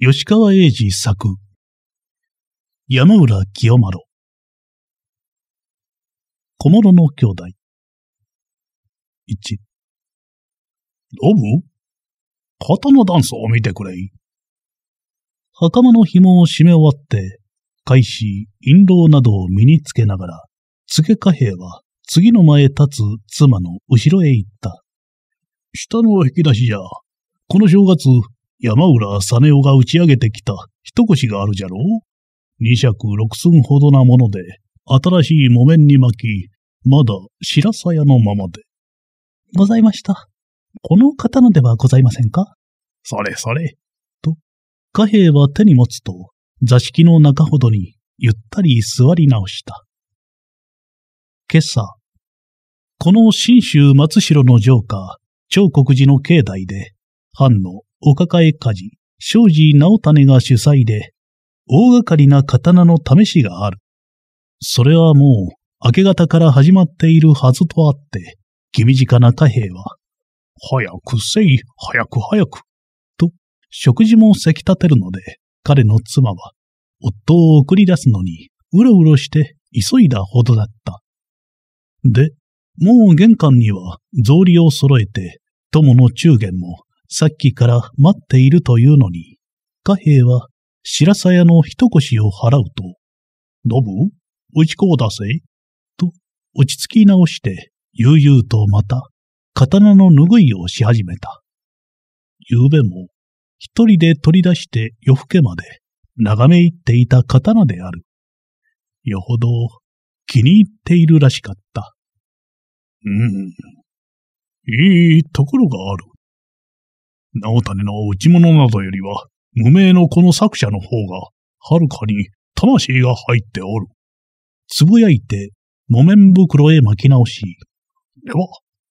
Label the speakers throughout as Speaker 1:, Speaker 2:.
Speaker 1: 吉川英治作、山浦清丸、小諸の兄弟。1。ロブ肩のダンスを見てくれい。袴の紐を締め終わって、開始、印籠などを身につけながら、付け貨幣は次の前立つ妻の後ろへ行った。下の引き出しじゃ、この正月、山浦実夫が打ち上げてきた一腰があるじゃろう二尺六寸ほどなもので、新しい木綿に巻き、まだ白さのままで。ございました。この刀ではございませんかそれそれ。と、貨幣は手に持つと、座敷の中ほどにゆったり座り直した。今朝、この新州松城の城下、長国寺の境内で、藩のお抱え家事、庄司直種が主催で、大掛かりな刀の試しがある。それはもう、明け方から始まっているはずとあって、気短な貨幣は、早くせい、早く早く、と、食事もせき立てるので、彼の妻は、夫を送り出すのに、うろうろして急いだほどだった。で、もう玄関には草履を揃えて、友の中元もさっきから待っているというのに、貨幣は白鞘屋の一腰を払うと、ノブ、打ちこう出せ、と落ち着き直して、悠々とまた刀の拭いをし始めた。昨べも、一人で取り出して夜更けまで眺め入っていた刀である。よほど気に入っているらしかった。うん。いいところがある。直谷の内物などよりは、無名のこの作者の方が、はるかに魂が入っておる。つぶやいて、木綿袋へ巻き直し、では、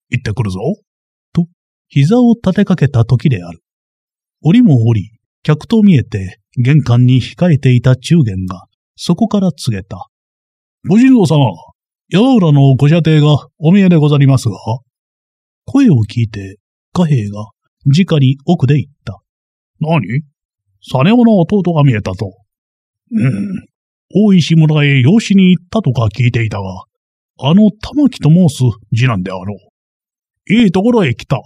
Speaker 1: 行ってくるぞ。と、膝を立てかけた時である。折も折り、客と見えて、玄関に控えていた中元が、そこから告げた。ご神道様、山浦のご舎弟がお見えでござりますが。声を聞いて、貨幣が直に奥で言った。何サネオの弟が見えたぞ。うん。大石村へ養子に行ったとか聞いていたが、あの玉木と申す次男であろう。いいところへ来た。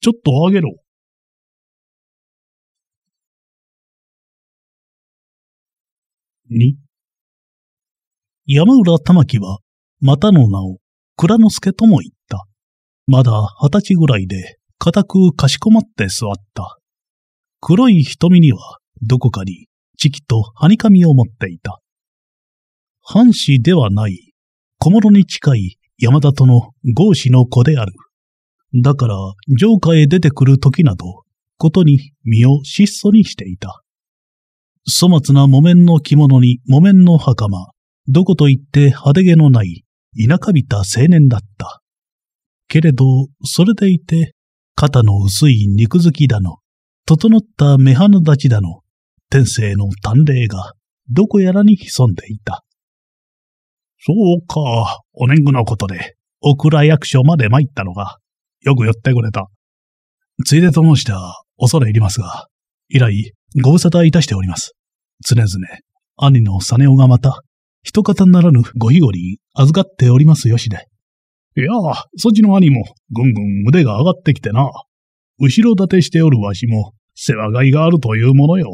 Speaker 1: ちょっとあげろ。に。山浦玉木は、またの名を、蔵之助とも言った。まだ二十歳ぐらいで、固くかしこまって座った。黒い瞳には、どこかに、チキとハニカミを持っていた。藩士ではない、小諸に近い山田との合子の子である。だから、城下へ出てくる時など、ことに身を質素にしていた。粗末な木綿の着物に木綿の袴、どこと言って派手げのない、田舎びた青年だった。けれど、それでいて、肩の薄い肉付きだの、整った目鼻立ちだの、天性の短麗が、どこやらに潜んでいた。そうか、お年貢のことで、お蔵役所まで参ったのが、よく寄ってくれた。ついでと申しては、恐れ入りますが、以来、ご無沙汰いたしております。常々、兄のサネオがまた、一方ならぬご日ごり預かっておりますよしで。いやあ、そっちの兄も、ぐんぐん腕が上がってきてな。後ろ盾しておるわしも、世話がいがあるというものよ。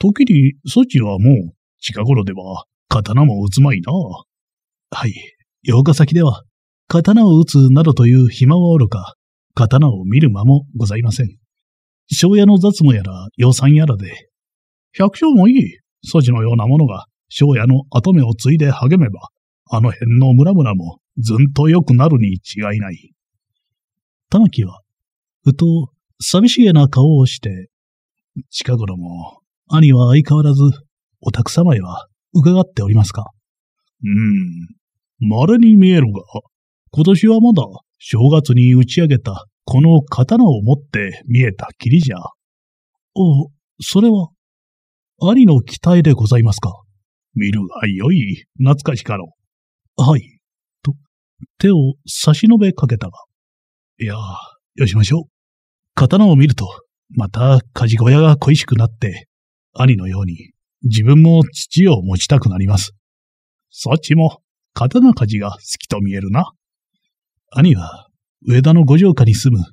Speaker 1: 時に、そちはもう、近頃では、刀も打つまいな。はい。8日先では、刀を打つなどという暇はおるか、刀を見る間もございません。庄屋の雑務やら、養蚕やらで、百姓もいい、そちのようなものが、庄屋の跡目を継いで励めば、あの辺の村々もずんと良くなるに違いない。たまきは、ふと、寂しげな顔をして、近頃も、兄は相変わらず、お宅様へは伺っておりますかうん、稀に見えるが、今年はまだ正月に打ち上げたこの刀を持って見えたきりじゃ。お、それは、兄の期待でございますか見るがよい、懐かしかろう。はい。手を差し伸べかけたが、いや、よしましょう。刀を見ると、また鍛事小屋が恋しくなって、兄のように自分も土を持ちたくなります。そっちも刀鍛冶が好きと見えるな。兄は上田の五条家に住む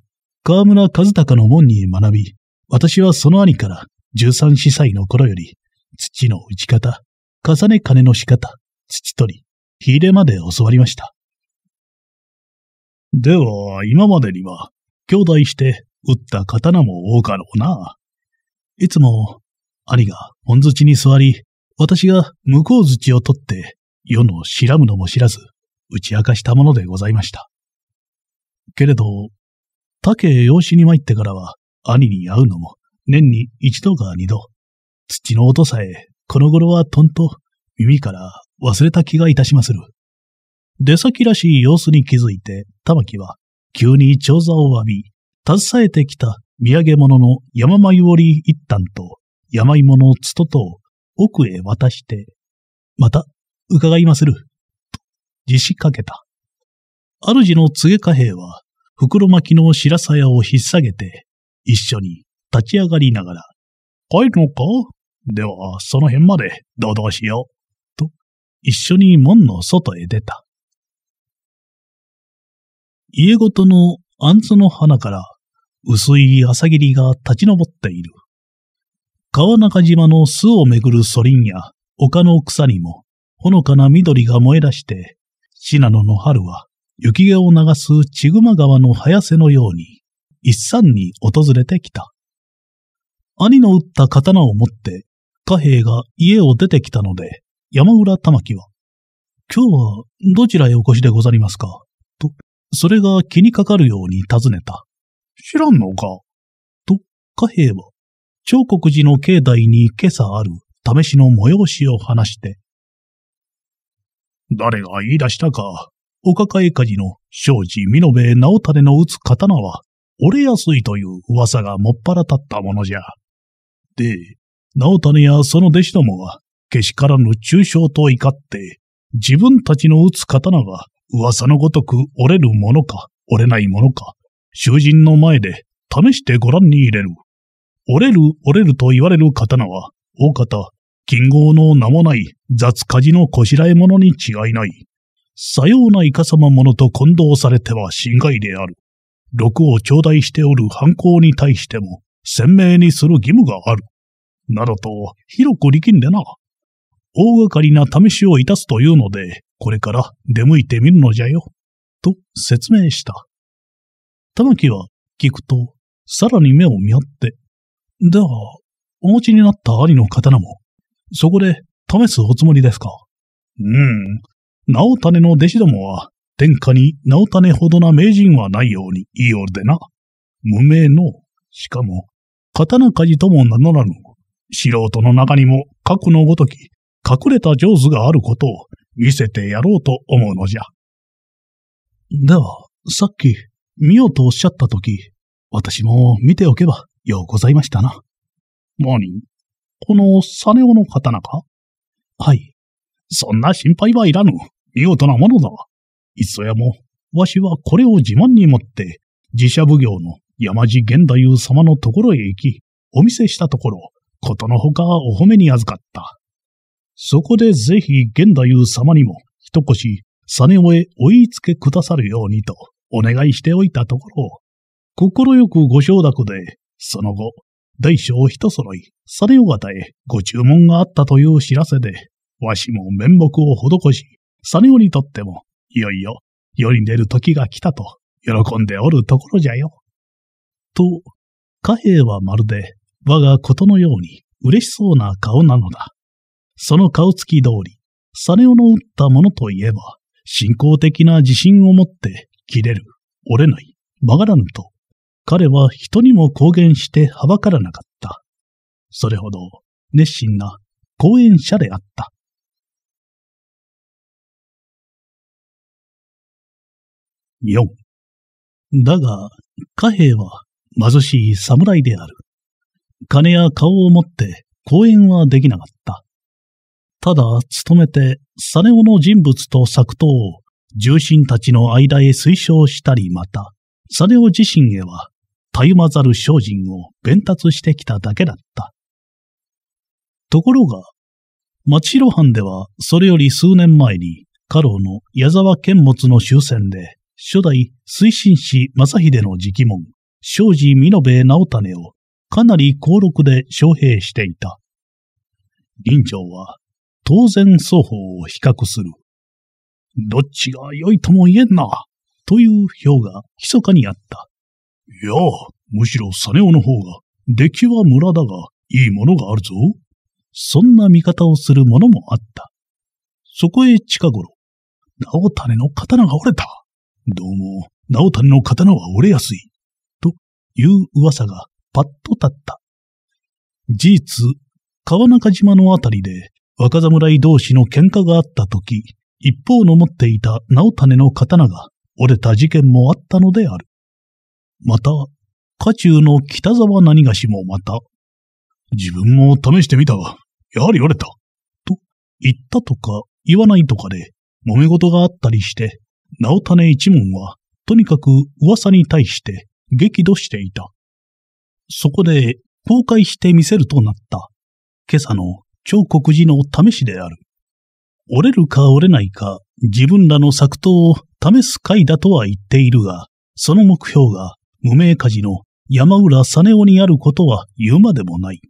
Speaker 1: 河村和孝の門に学び、私はその兄から十三四歳の頃より土の打ち方、重ね金の仕方、土取り、火入れまで教わりました。では、今までには、兄弟して打った刀も多かろうな。いつも、兄が本槌に座り、私が向こう槌を取って、世の知らむのも知らず、打ち明かしたものでございました。けれど、竹養子に参ってからは、兄に会うのも、年に一度か二度、土の音さえ、この頃はとんと、耳から忘れた気がいたしまする。出先らしい様子に気づいて、玉木は、急に長座を浴び、携えてきた土産物の山舞織一旦と、山芋のつとと奥へ渡して、また、伺いまする、と、死かけた。主の告げ貨幣は、袋巻きの白さを引っ提げて、一緒に立ち上がりながら、帰るのかでは、その辺まで、堂々しよう。と、一緒に門の外へ出た。家ごとの杏の花から薄い朝霧が立ち上っている。川中島の巣をめぐるソリンや丘の草にもほのかな緑が燃え出して、信濃の春は雪毛を流す千曲川の早瀬のように一山に訪れてきた。兄の打った刀を持って貨幣が家を出てきたので、山浦玉木は、今日はどちらへお越しでござりますかそれが気にかかるように尋ねた。知らんのかと、貨幣は、長国寺の境内に今朝ある試しの催しを話して、誰が言い出したか、お抱え家事の庄司美濃兵直種の打つ刀は折れやすいという噂がもっぱら立ったものじゃ。で、直種やその弟子どもは、けしからぬ中傷と怒って、自分たちの打つ刀が噂のごとく折れるものか、折れないものか、囚人の前で試してご覧に入れる。折れる折れると言われる刀は、大方、金剛の名もない雑火事のこしらえ物に違いない。さようないかさまものと混同されては侵害である。禄を頂戴しておる犯行に対しても、鮮明にする義務がある。などと、広く力んでな。大掛かりな試しをいたすというので、これから出向いてみるのじゃよ、と説明した。玉木は聞くと、さらに目を見張って、では、お持ちになった兄の刀も、そこで試すおつもりですかうん。直種の弟子どもは、天下に直種ほどな名人はないように言いおるでな。無名の、しかも、刀鍛冶とも名乗らぬ、素人の中にも、核のごとき、隠れた上手があることを、見せてやろうと思うのじゃ。では、さっき、見ようとおっしゃったとき、私も見ておけばようございましたな。何このサネオの刀かはい。そんな心配はいらぬ。見事なものだ。いっそやも、わしはこれを自慢に持って、自社奉行の山地源太夫様のところへ行き、お見せしたところ、ことのほかお褒めに預かった。そこでぜひ現夫様にも一腰、実をへ追いつけくださるようにとお願いしておいたところ、快くご承諾で、その後、大小一揃い、実を方へご注文があったという知らせで、わしも面目を施し、実をにとっても、いよいよ、世に出る時が来たと、喜んでおるところじゃよ。と、貨幣はまるで、我がことのように嬉しそうな顔なのだ。その顔つき通り、サネオの打ったものといえば、信仰的な自信を持って、切れる、折れない、曲がらぬと、彼は人にも公言してはばからなかった。それほど熱心な講演者であった。4. だが、貨幣は貧しい侍である。金や顔を持って講演はできなかった。ただ、努めて、サネオの人物と作刀を、重臣たちの間へ推奨したり、また、サネオ自身へは、たゆまざる精進を伝達してきただけだった。ところが、町広藩では、それより数年前に、家老の矢沢剣物の終戦で、初代推進士正秀の直門、庄司美濃部直種を、かなり高禄で招聘していた。林長は、当然双方を比較する。どっちが良いとも言えんな、という表が密かにあった。いや、むしろサネオの方が、出来は村だが、いいものがあるぞ。そんな見方をする者もあった。そこへ近頃、直ネの刀が折れた。どうも、直ネの刀は折れやすい。という噂がパッと立った。事実、川中島のあたりで若侍同士の喧嘩があった時、一方の持っていた直種の刀が折れた事件もあったのである。また、家中の北沢何がしもまた、自分も試してみたが、やはり折れた。と、言ったとか言わないとかで、揉め事があったりして、直種一門は、とにかく噂に対して激怒していた。そこで、公開してみせるとなった。今朝の超国寺の試しである。折れるか折れないか、自分らの作刀を試す会だとは言っているが、その目標が無名家事の山浦実夫にあることは言うまでもない。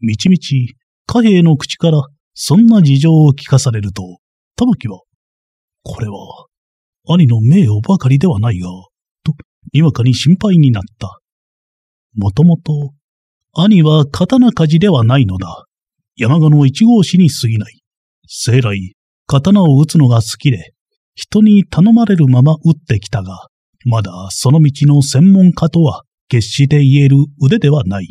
Speaker 1: みちみち、貨幣の口からそんな事情を聞かされると、玉木は、これは、兄の名誉ばかりではないが、と、にわかに心配になった。もともと、兄は刀鍛冶ではないのだ。山鹿の一号士に過ぎない。生来、刀を打つのが好きで、人に頼まれるまま打ってきたが、まだその道の専門家とは決して言える腕ではない。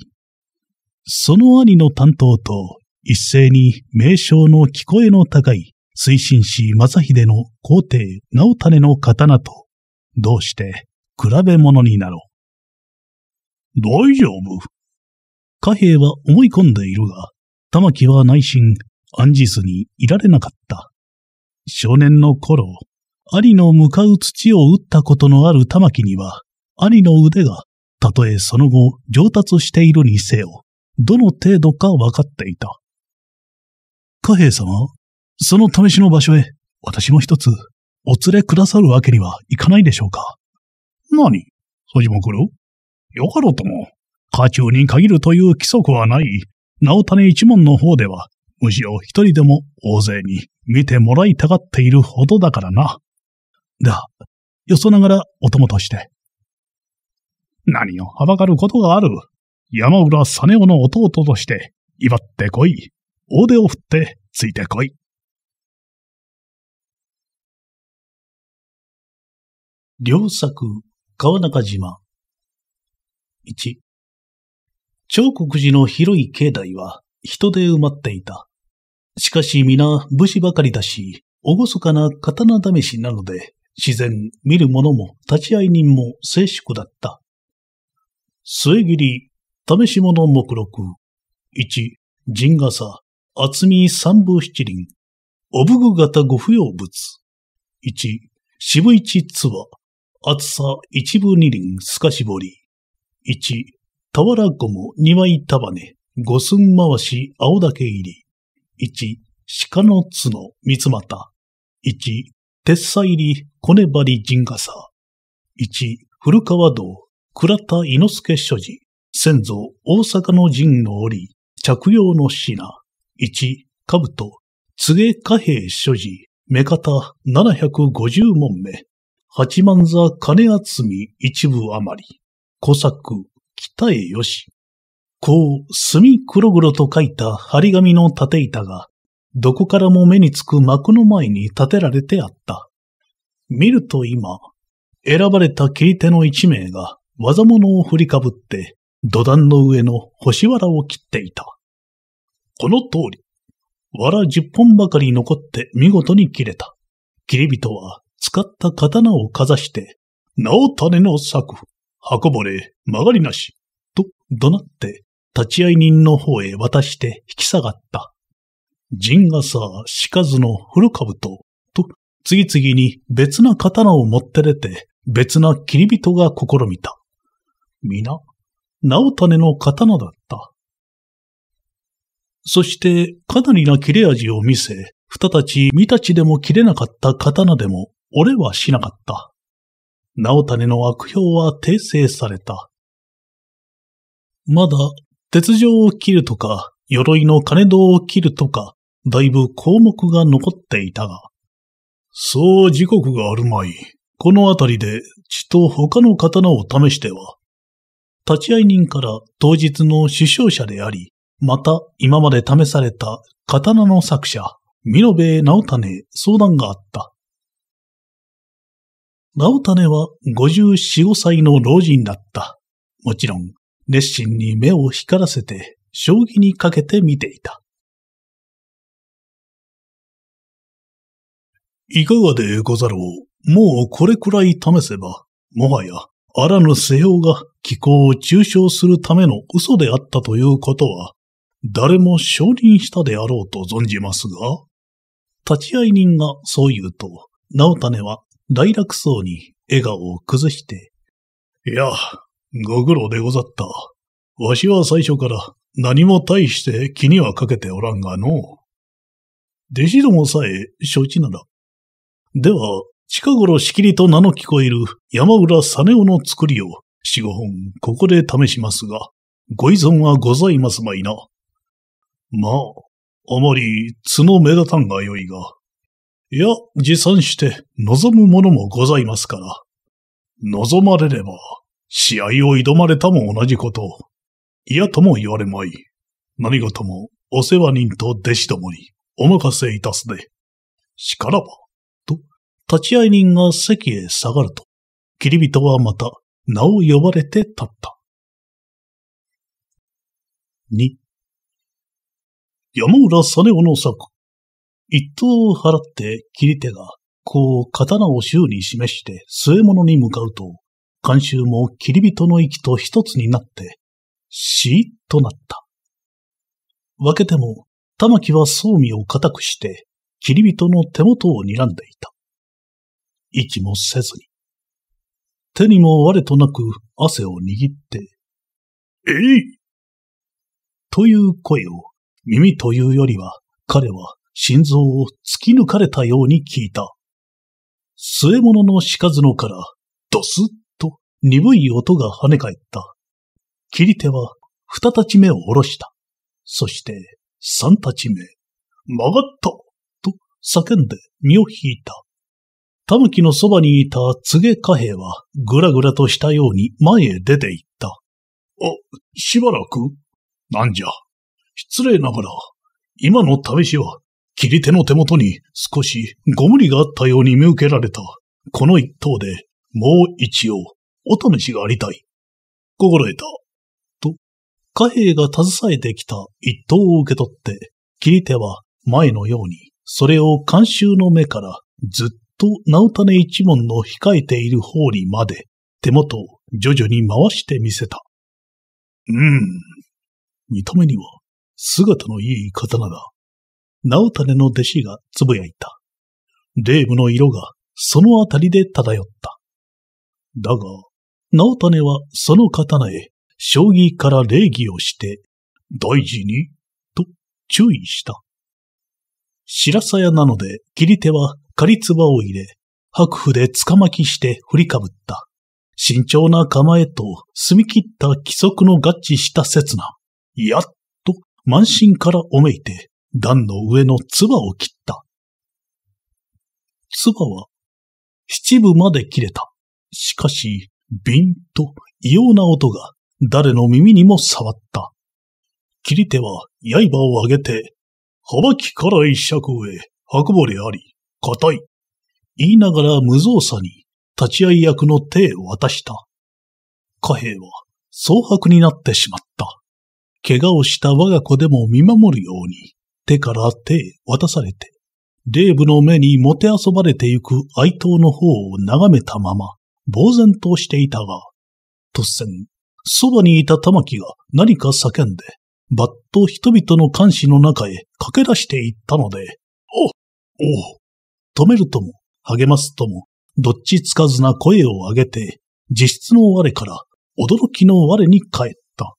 Speaker 1: その兄の担当と一斉に名称の聞こえの高い推進士正秀の皇帝直種の刀と、どうして比べ物になろう。大丈夫。貨幣は思い込んでいるが、玉木は内心、アンジスにいられなかった。少年の頃、兄の向かう土を打ったことのある玉木には、兄の腕が、たとえその後上達しているにせよ、どの程度か分かっていた。貨幣様、その試しの場所へ、私も一つ、お連れくださるわけにはいかないでしょうか。何そじもくるよかろうとも。家中に限るという規則はない。直種一門の方では、むしろ一人でも大勢に見てもらいたがっているほどだからな。だ、よそながらお供として。何をはばかることがある。山浦実男の弟として、威張ってこい。大手を振ってついてこい。両作、川中島。一。彫国寺の広い境内は人で埋まっていた。しかし皆武士ばかりだし、厳かな刀試しなので、自然見る者も立ち会い人も静粛だった。末切り、試し物目録。一、神傘、厚み三部七輪、おぶぐ型ご不要物。一、渋一つわ、厚さ一部二輪透かし彫り。一、俵ごも二枚束ね、五寸回し青竹入り。一、鹿の角三つ股。一、鉄砂入り小根張り陣傘。一、古川道倉田伊之助所持。先祖大阪の陣の折、着用の品。一、兜、柘貨幣所持。目方七百五十問目。八万座金集み一部余り。小作、北へよし。こう、墨黒々と書いた張り紙の縦板が、どこからも目につく幕の前に立てられてあった。見ると今、選ばれた切り手の一名が、技物を振りかぶって、土壇の上の星藁を切っていた。この通り、藁十本ばかり残って見事に切れた。切り人は使った刀をかざして、なお種の作。運ばれ、曲がりなし。と、怒鳴って、立会人の方へ渡して引き下がった。陣がさ、かずの古株と、と、次々に別な刀を持って出て、別な切り人が試みた。皆、直種の刀だった。そして、かなりな切れ味を見せ、二たち、三たちでも切れなかった刀でも、俺はしなかった。直種の悪評は訂正された。まだ、鉄条を切るとか、鎧の金戸を切るとか、だいぶ項目が残っていたが、そう時刻があるまい。この辺りで血と他の刀を試しては。立ち会い人から当日の死傷者であり、また今まで試された刀の作者、美濃部直種相談があった。直種は54、5歳の老人だった。もちろん、熱心に目を光らせて、将棋にかけて見ていた。いかがでござろう。もうこれくらい試せば、もはや、あらぬ世用が気候を中傷するための嘘であったということは、誰も承認したであろうと存じますが、立会人がそう言うと、直種は大楽そうに笑顔を崩して、いや、ご苦労でござった。わしは最初から何も大して気にはかけておらんがの。弟子どもさえ承知なら。では、近頃しきりと名の聞こえる山浦実夫の作りを四五本ここで試しますが、ご依存はございますまいな。まあ、あまり角目立たんがよいが、いや、持参して望むものもございますから。望まれれば、試合を挑まれたも同じこと。嫌とも言われまい。何事もお世話人と弟子どもにお任せいたすで。しからば、と、立ち会い人が席へ下がると、霧人はまた名を呼ばれて立った。二。山浦実夫の作、一刀を払って切り手が、こう刀を衆に示して末物に向かうと、監修も切り人の息と一つになって、しーっとなった。分けても、玉木は装備を固くして、切り人の手元を睨んでいた。息もせずに。手にも我となく汗を握って、えいという声を耳というよりは彼は心臓を突き抜かれたように聞いた。末物の鹿角からドスッと鈍い音が跳ね返った。切り手は二立ち目を下ろした。そして三立ち目、曲がったと叫んで身を引いた。タヌキのそばにいた柘げ貨幣はぐらぐらとしたように前へ出て行った。あ、しばらくなんじゃ。失礼ながら、今の試しは切り手の手元に少しご無理があったように見受けられた。この一刀で、もう一応、お試しがありたい。心得た。と、貨幣が携えてきた一刀を受け取って、切り手は前のように、それを監修の目からずっと直種一門の控えている方にまで、手元を徐々に回してみせた。うーん。見た目には、姿のいい刀だ。直種の弟子がつぶやいた。霊部の色がそのあたりで漂った。だが、直種はその刀へ、将棋から礼儀をして、大事に、と注意した。白鞘なので、切り手は仮唾を入れ、白布でつかまきして振りかぶった。慎重な構えと、澄み切った規則の合致した刹那、やっと満身からおめいて、段の上の唾を切った。唾は七部まで切れた。しかし、ビンと異様な音が誰の耳にも触った。切り手は刃を上げて、はばきから一尺へ、白ぼれあり、硬い。言いながら無造作に立ち会い役の手を渡した。貨幣は蒼白になってしまった。怪我をした我が子でも見守るように、手から手へ渡されて、デーブの目にもてあそばれてゆく哀悼の方を眺めたまま、呆然としていたが、突然、そばにいた玉木が何か叫んで、ばっと人々の監視の中へ駆け出していったので、お、お、止めるとも、励ますとも、どっちつかずな声を上げて、自室の我から驚きの我に帰った。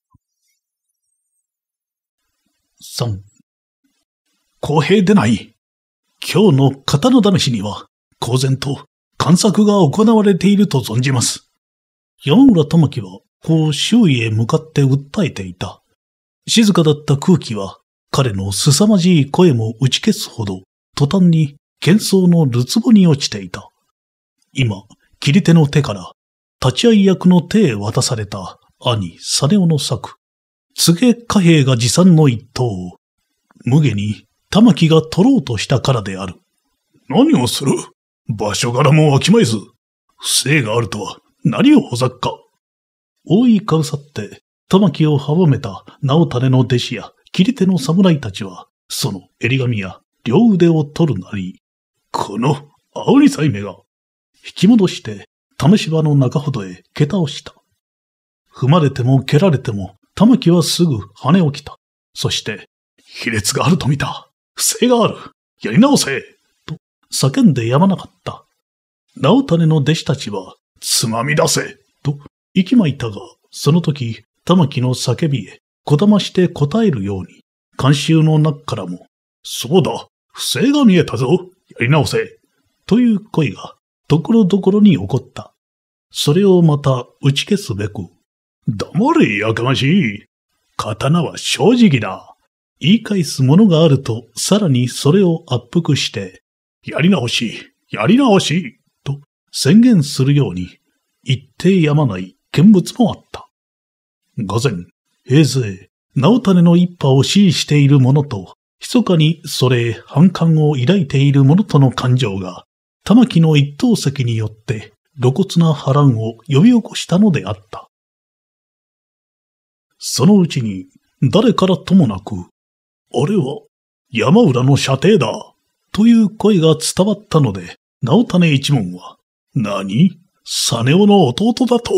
Speaker 1: 公平でない。今日の型の試しには、公然と観察が行われていると存じます。山浦智樹は、こう周囲へ向かって訴えていた。静かだった空気は、彼の凄まじい声も打ち消すほど、途端に喧騒のるつぼに落ちていた。今、切り手の手から、立ち会い役の手へ渡された兄、サネオの作、告げ貨幣が持参の一等を、無下に玉木が取ろうとしたからである。何をする場所柄もわきまえず、不正があるとは何をほざくか。覆いかうさって、玉木を阻めた直種の弟子や切り手の侍たちは、その襟髪や両腕を取るなり、この青二歳目が、引き戻して、玉芝の中ほどへ蹴倒した。踏まれても蹴られても、玉木はすぐ跳ね起きた。そして、卑劣があると見た。不正があるやり直せと叫んでやまなかった。直種の弟子たちは、つまみ出せと息巻いたが、その時、玉木の叫びへ、こだまして答えるように、監修の中からも、そうだ不正が見えたぞやり直せという声が、ところどころに起こった。それをまた打ち消すべく、黙れやかましい刀は正直だ。言い返すものがあると、さらにそれを圧迫して、やり直し、やり直し、と宣言するように、言ってやまない見物もあった。午前、平勢、直種の一派を支持している者と、密かにそれ反感を抱いている者との感情が、玉木の一等席によって露骨な波乱を呼び起こしたのであった。そのうちに、誰からともなく、あれは、山浦の射程だ、という声が伝わったので、直種一門は、何サネオの弟だと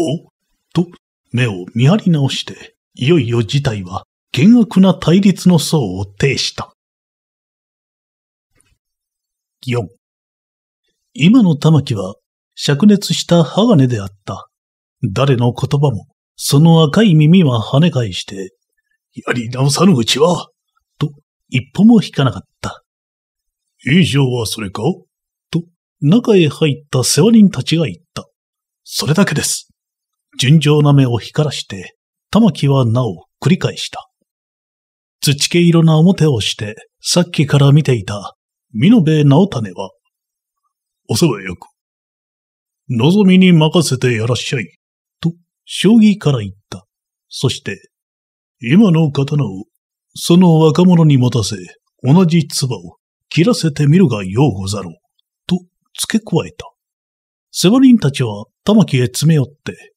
Speaker 1: と、目を見張り直して、いよいよ事態は、険悪な対立の層を呈した。4今の玉木は、灼熱した鋼であった。誰の言葉も、その赤い耳は跳ね返して、やり直さぬうちは、一歩も引かなかった。以上はそれかと、中へ入った世話人たちが言った。それだけです。純情な目を光らして、玉木はなお繰り返した。土毛色な表をして、さっきから見ていた、美濃部直種は、お世話よく、望みに任せてやらっしゃい、と、将棋から言った。そして、今の刀をその若者に持たせ、同じ唾を切らせてみるがようござろう。と付け加えた。セバ人たちは玉木へ詰め寄って、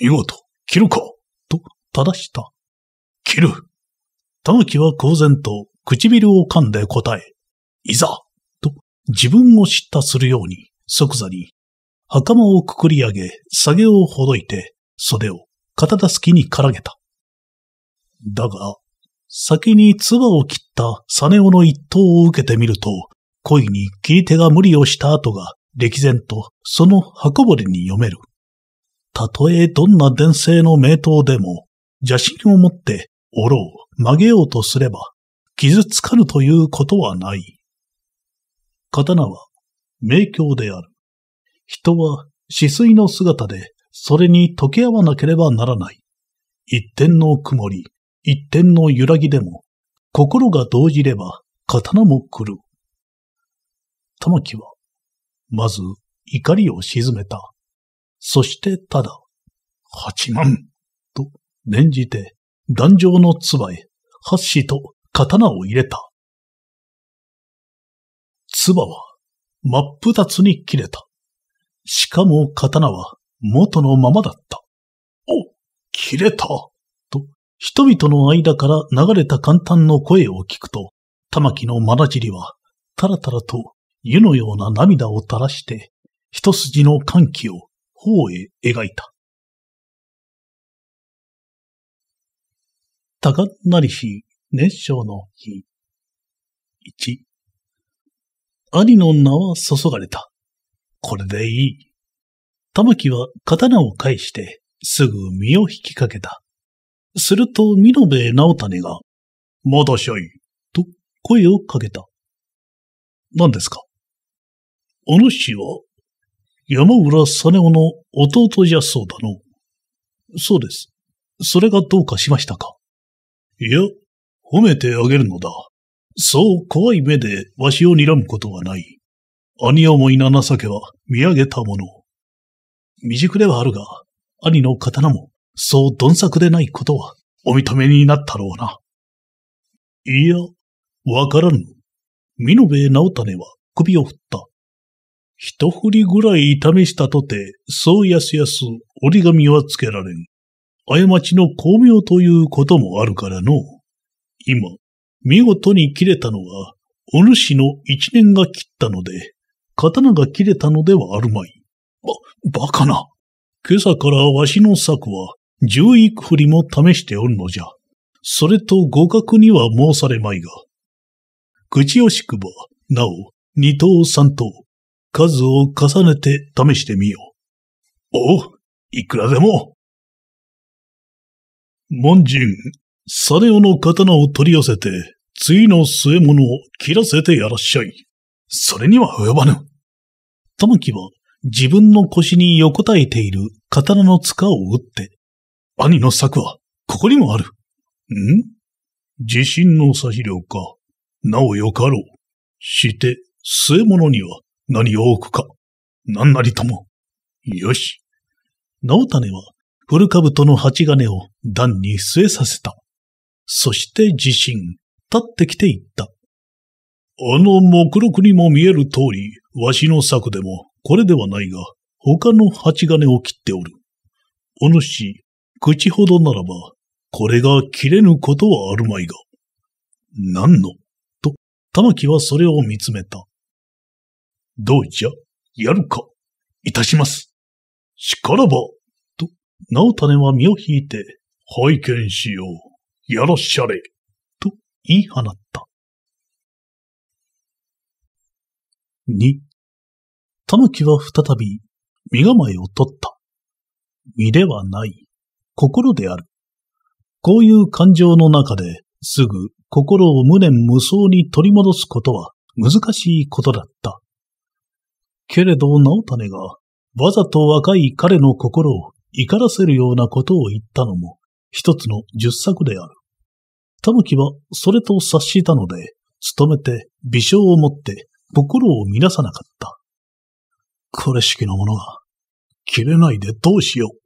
Speaker 1: 見事、切るかと正した。切る玉木は公然と唇を噛んで答え、いざと自分を叱咤するように即座に袴をくくり上げ、下げをほどいて、袖を肩たすきにからげた。だが、先に唾を切ったサネオの一刀を受けてみると、恋に切り手が無理をした後が歴然とその箱彫りに読める。たとえどんな伝説の名刀でも、邪神を持っておろう、曲げようとすれば、傷つかぬということはない。刀は名教である。人は死水の姿で、それに溶け合わなければならない。一点の曇り、一点の揺らぎでも、心が動じれば、刀も来る。玉木は、まず、怒りを鎮めた。そしてただ、八万と念じて、壇上の唾へ、八子と刀を入れた。唾は、真っ二つに切れた。しかも刀は、元のままだった。お、切れた人々の間から流れた簡単の声を聞くと、玉木のまなじりは、たらたらと湯のような涙を垂らして、一筋の歓喜を頬へ描いた。高なりし、熱唱の日。一。兄の名は注がれた。これでいい。玉木は刀を返して、すぐ身を引きかけた。すると、美濃部直種が、まだしゃい、と声をかけた。何ですかお主は、山浦実夫の弟じゃそうだの。そうです。それがどうかしましたかいや、褒めてあげるのだ。そう怖い目でわしを睨むことはない。兄思いな情けは見上げたもの。未熟ではあるが、兄の刀もそう鈍作でないことは、お認めになったろうな。いや、わからぬ。美濃部直種は首を振った。一振りぐらい試したとて、そうやすやす折り紙はつけられん。過ちの巧妙ということもあるからの。今、見事に切れたのは、お主の一年が切ったので、刀が切れたのではあるまい。ば、馬鹿な。今朝からわしの策は、十幾振りも試しておるのじゃ。それと互角には申されまいが。口惜しくば、なお、二等三等、数を重ねて試してみよう。おいくらでも。門人、サネオの刀を取り寄せて、次の末物を切らせてやらっしゃい。それには及ばぬ。玉木は自分の腰に横たえている刀の塚を打って、兄の策は、ここにもある。ん自信の差し量か。なおよかろう。して、末物には何を置くか。何なりとも。よし。直種は、古兜の鉢金を段に据えさせた。そして自信、立ってきていった。あの目録にも見える通り、わしの策でもこれではないが、他の鉢金を切っておる。お主、口ほどならば、これが切れぬことはあるまいが。何のと、玉木はそれを見つめた。どうじゃやるかいたします。しからばと、直種は身を引いて、拝見しよう。やらっしゃれ。と言い放った。二、まきは再び、身構えを取った。身ではない。心である。こういう感情の中ですぐ心を無念無想に取り戻すことは難しいことだった。けれど、直種がわざと若い彼の心を怒らせるようなことを言ったのも一つの十作である。たぬきはそれと察したので、努めて微笑を持って心を乱さなかった。これ式のものが、切れないでどうしよう。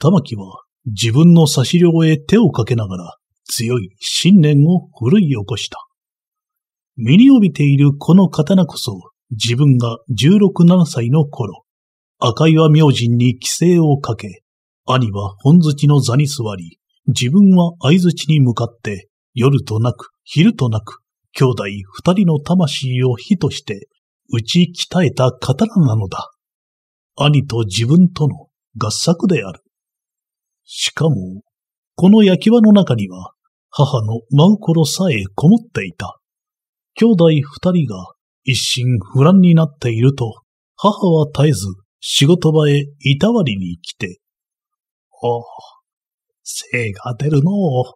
Speaker 1: 玉木は自分の差し量へ手をかけながら強い信念を奮い起こした。身に帯びているこの刀こそ自分が16、7歳の頃、赤岩明神に規制をかけ、兄は本槌の座に座り、自分は相槌に向かって夜となく昼となく兄弟二人の魂を火として打ち鍛えた刀なのだ。兄と自分との合作である。しかも、この焼き場の中には、母の真心さえこもっていた。兄弟二人が一心不乱になっていると、母は絶えず仕事場へいたわりに来て、おう、精が出るのう。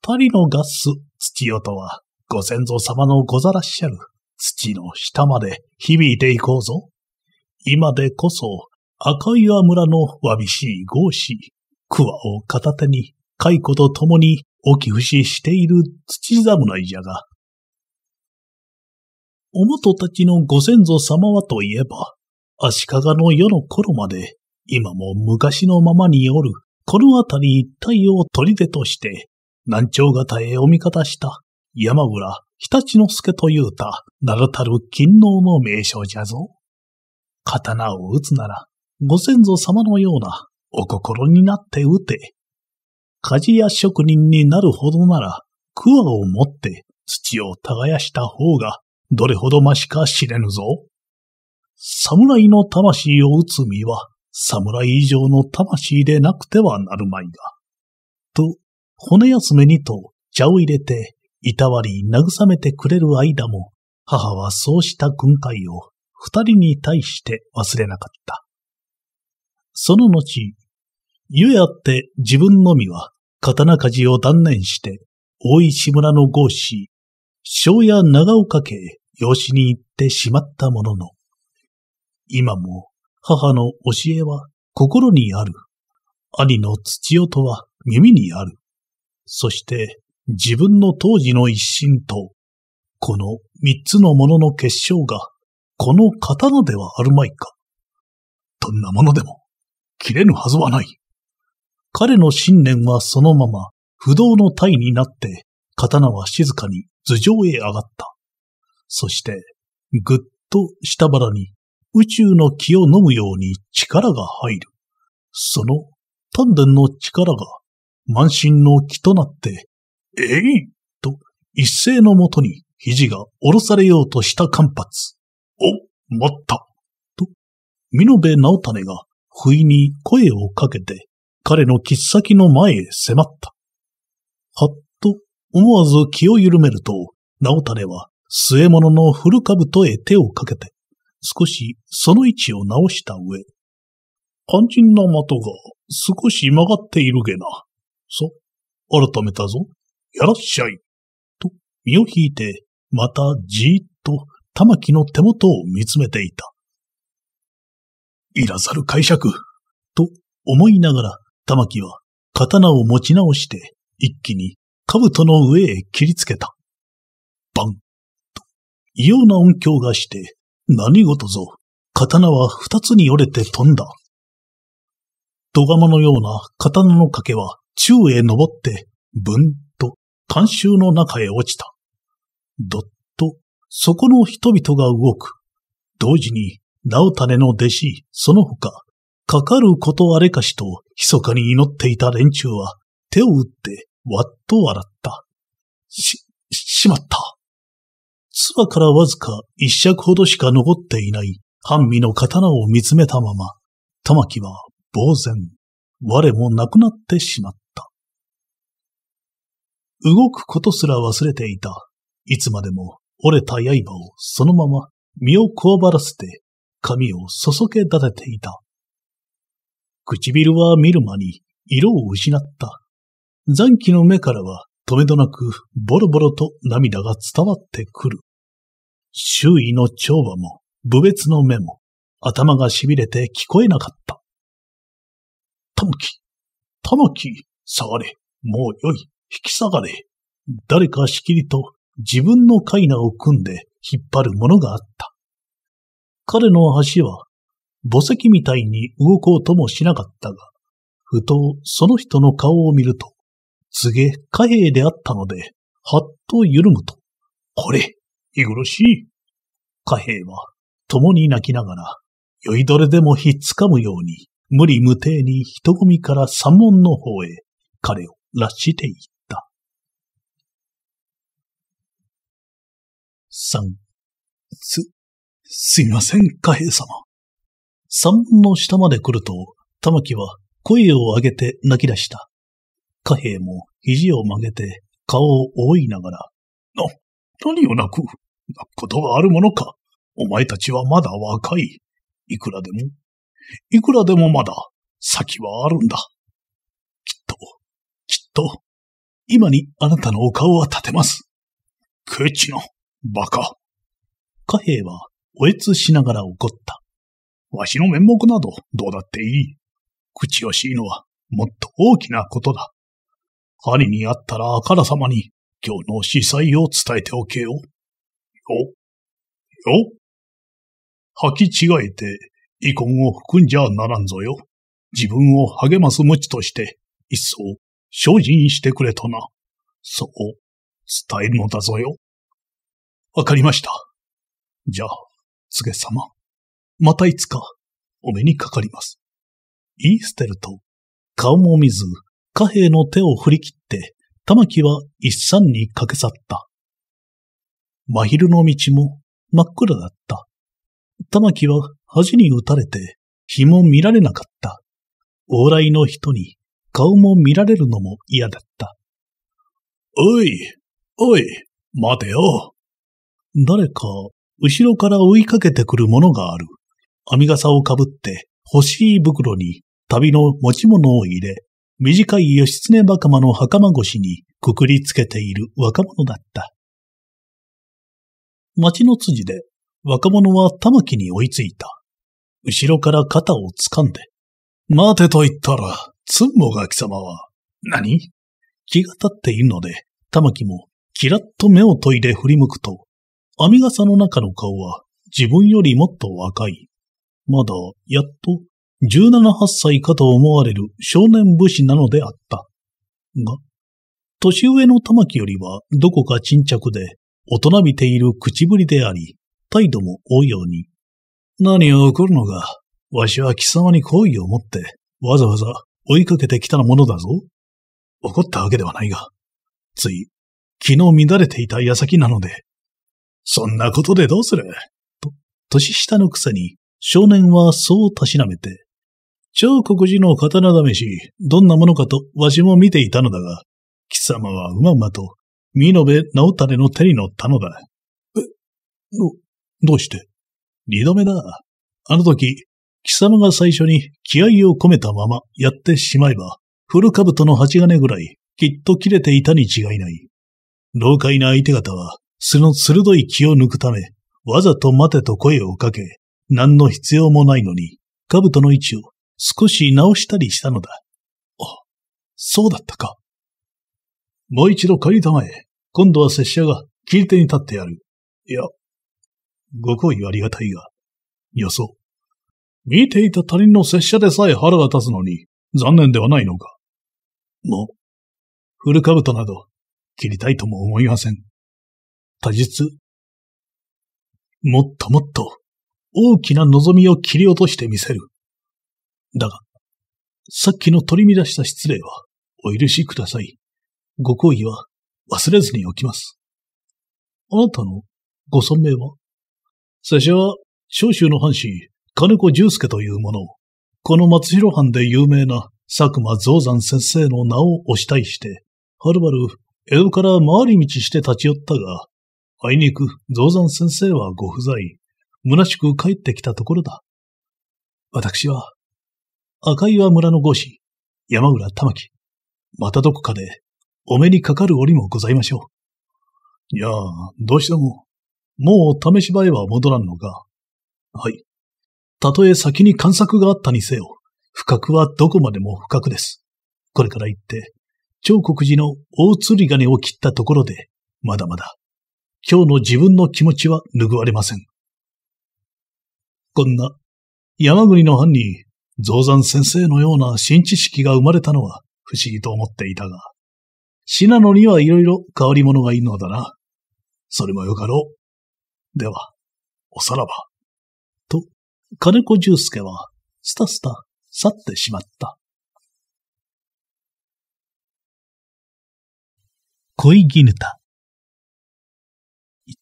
Speaker 1: 二人のガス、土音は、ご先祖様のござらっしゃる、土の下まで響いていこうぞ。今でこそ、赤岩村のわびしい豪子、クワを片手に、蚕と共におき伏ししている土侍じゃが。おもとたちのご先祖様はといえば、足利の世の頃まで、今も昔のままにおる、この辺り一帯を取り出として、南朝方へお味方した山浦日立之助というた、名だたる勤労の名称じゃぞ。刀を打つなら、ご先祖様のようなお心になって打て。鍛冶屋職人になるほどなら、桑を持って土を耕した方が、どれほどましか知れぬぞ。侍の魂を打つ身は、侍以上の魂でなくてはなるまいが。と、骨休めにと茶を入れて、いたわり慰めてくれる間も、母はそうした訓戒を二人に対して忘れなかった。その後、ゆえあって自分のみは刀鍛冶を断念して、大石村の合子、庄屋長岡家養子に行ってしまったものの、今も母の教えは心にある。兄の土音は耳にある。そして自分の当時の一心と、この三つのものの結晶が、この刀ではあるまいか。どんなものでも、切れぬはずはない。彼の信念はそのまま不動の体になって刀は静かに頭上へ上がった。そして、ぐっと下腹に宇宙の気を飲むように力が入る。その丹田の力が満身の気となって、えいと一斉のもとに肘が下ろされようとした間髪。お、待ったと、美濃部直種が不意に声をかけて、彼の切っ先の前へ迫った。はっと思わず気を緩めると、直種は末物の古兜へ手をかけて、少しその位置を直した上、肝心な的が少し曲がっているげな。さ、改めたぞ。やらっしゃい。と、身を引いて、またじーっと玉木の手元を見つめていた。いらざる解釈、と思いながら、玉木は刀を持ち直して一気に兜の上へ切りつけた。バンと異様な音響がして何事ぞ刀は二つに折れて飛んだ。ドガマのような刀の掛けは宙へ登ってブンと観衆の中へ落ちた。どっとそこの人々が動く。同時に、タ種の弟子、その他、かかることあれかしと密かに祈っていた連中は、手を打って、わっと笑った。し、しまった。唾からわずか一尺ほどしか残っていない半身の刀を見つめたまま、玉木は呆然、我も亡くなってしまった。動くことすら忘れていた。いつまでも折れた刃をそのまま身をこわばらせて髪をそそけ立てていた。唇は見る間に色を失った。残機の目からは止めどなくボロボロと涙が伝わってくる。周囲の調和も、部別の目も、頭が痺れて聞こえなかった。たむき、たむき、触れ、もうよい、引き下がれ。誰かしきりと自分のカイナを組んで引っ張るものがあった。彼の足は墓石みたいに動こうともしなかったが、ふとその人の顔を見ると、つげ貨幣であったので、はっと緩むと、これ、いごろしい。貨幣は、共に泣きながら、酔いどれでもひっつかむように、無理無定に人混みから三門の方へ、彼を拉していった。三、す、すいません、貨幣様。三門の下まで来ると、玉木は声を上げて泣き出した。貨幣も肘を曲げて顔を覆いながら、な、何を泣く泣くことがあるものかお前たちはまだ若い。いくらでも、いくらでもまだ先はあるんだ。きっと、きっと、今にあなたのお顔は立てます。ケチな、バカ。貨幣は、おえつしながら怒った。わしの面目などどうだっていい。口惜しいのはもっと大きなことだ。兄に会ったらあからさまに今日の司祭を伝えておけよ。よ。よ。履き違えて遺恨を含んじゃならんぞよ。自分を励ます無知として一層精進してくれとな。そう、伝えるのだぞよ。わかりました。じゃあ、つげ様。またいつか、お目にかかります。言い捨てると、顔も見ず、貨幣の手を振り切って、玉木は一山に駆け去った。真昼の道も真っ暗だった。玉木は恥に打たれて、日も見られなかった。往来の人に顔も見られるのも嫌だった。おい、おい、待てよ。誰か、後ろから追いかけてくるものがある。編笠をかぶって欲しい袋に旅の持ち物を入れ、短い義経バカマの袴越しにくくりつけている若者だった。町の辻で若者は玉木に追いついた。後ろから肩を掴んで、待てと言ったら、つんもが貴様は、何気が立っているので、玉木もキラッと目を研いで振り向くと、編笠の中の顔は自分よりもっと若いまだ、やっと、17、8歳かと思われる少年武士なのであった。が、年上の玉木よりはどこか沈着で、大人びている口ぶりであり、態度も多いように。何を起こるのか、わしは貴様に好意を持って、わざわざ追いかけてきたものだぞ。怒ったわけではないが、つい、昨日乱れていた矢先なので、そんなことでどうすると、年下のくせに少年はそうたしなめて、超国寺の刀試し、どんなものかとわしも見ていたのだが、貴様はうままと、見延直垂の手に乗ったのだ。え、ど、どうして二度目だ。あの時、貴様が最初に気合を込めたままやってしまえば、古兜の鉢金ぐらい、きっと切れていたに違いない。老快な相手方は、その鋭い気を抜くため、わざと待てと声をかけ、何の必要もないのに、兜の位置を少し直したりしたのだ。あ、そうだったか。もう一度借りたまえ。今度は拙者が切り手に立ってやる。いや、ご好意ありがたいが、よそう。見ていた他人の拙者でさえ腹が立つのに、残念ではないのか。もう、古兜など、切りたいとも思いません。多術。もっともっと、大きな望みを切り落としてみせる。だが、さっきの取り乱した失礼は、お許しください。ご好意は忘れずにおきます。あなたのご尊名は拙者は、長州の藩士、金子十介という者を、この松広藩で有名な佐久間蔵山先生の名をお慕いして、はるばる江戸から回り道して立ち寄ったが、あいにく蔵山先生はご不在。虚しく帰ってきたところだ。私は、赤岩村の御子、山浦玉木、またどこかで、お目にかかる折もございましょう。いやあ、どうしても、もう試し場へは戻らんのか。はい。たとえ先に観察があったにせよ、不覚はどこまでも不覚です。これから行って、彫国寺の大釣り金を切ったところで、まだまだ、今日の自分の気持ちは拭われません。こんな、山国の藩に、増山先生のような新知識が生まれたのは不思議と思っていたが、信濃にはいろいろ変わり者がいるのだな。それもよかろう。では、おさらば。と、金子重介は、スタスタ去ってしまった。恋ぬた。1。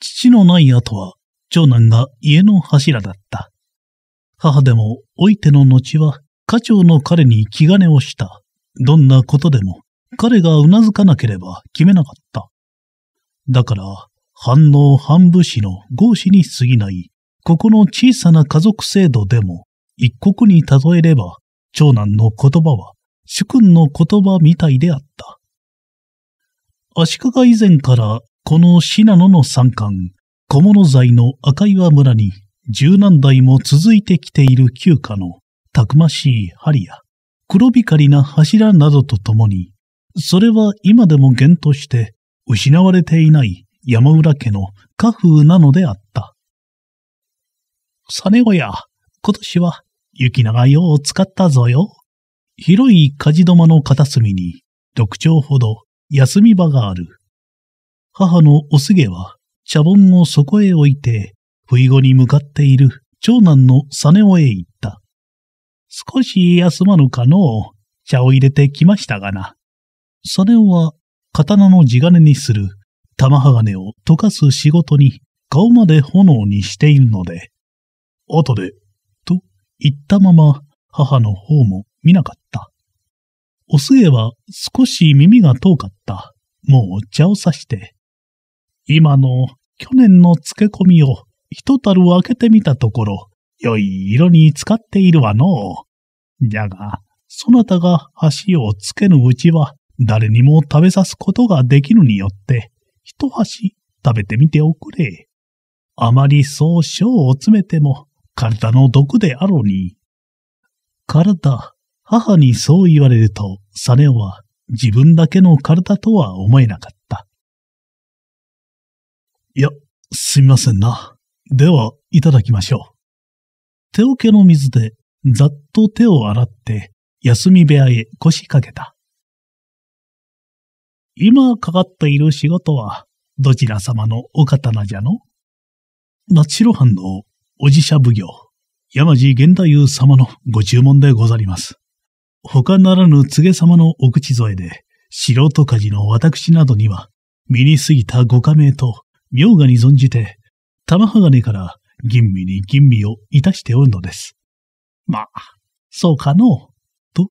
Speaker 1: 父のない後は、長男が家の柱だった。母でも、おいての後は、家長の彼に気兼ねをした。どんなことでも、彼がうなずかなければ決めなかった。だから、反応半武士の合子に過ぎない、ここの小さな家族制度でも、一国に例えれば、長男の言葉は、主君の言葉みたいであった。足利以前から、この信濃の三冠、小物材の赤岩村に十何代も続いてきている旧家のたくましい針や黒光りな柱などとともに、それは今でも源として失われていない山浦家の家風なのであった。サネオヤ、今年は雪長用を使ったぞよ。広い火事釜の片隅に六丁ほど休み場がある。母のおすげは茶盆をそこへ置いて、不意後に向かっている長男のサネオへ行った。少し休まぬかの茶を入れてきましたがな。サネオは刀の地金にする玉鋼を溶かす仕事に顔まで炎にしているので、後で、と言ったまま母の方も見なかった。お末は少し耳が遠かった。もうお茶をさして、今の去年の漬け込みを一樽開けてみたところ、良い色に使っているわのう。じゃが、そなたが箸をつけぬうちは、誰にも食べさすことができぬによって、一箸食べてみておくれ。あまりそう小を詰めても、体の毒であろうに。体、母にそう言われると、サネオは自分だけの体とは思えなかった。いや、すみませんな。では、いただきましょう。手桶の水で、ざっと手を洗って、休み部屋へ腰掛けた。今かかっている仕事は、どちら様のお刀じゃの八代藩のお寺社奉行、山地源太夫様のご注文でござります。他ならぬ柘様のお口添えで、素人家事の私などには、身に過ぎたご加盟と、妙画に存じて、玉鋼から吟味に吟味をいたしておるのです。まあ、そうかのと、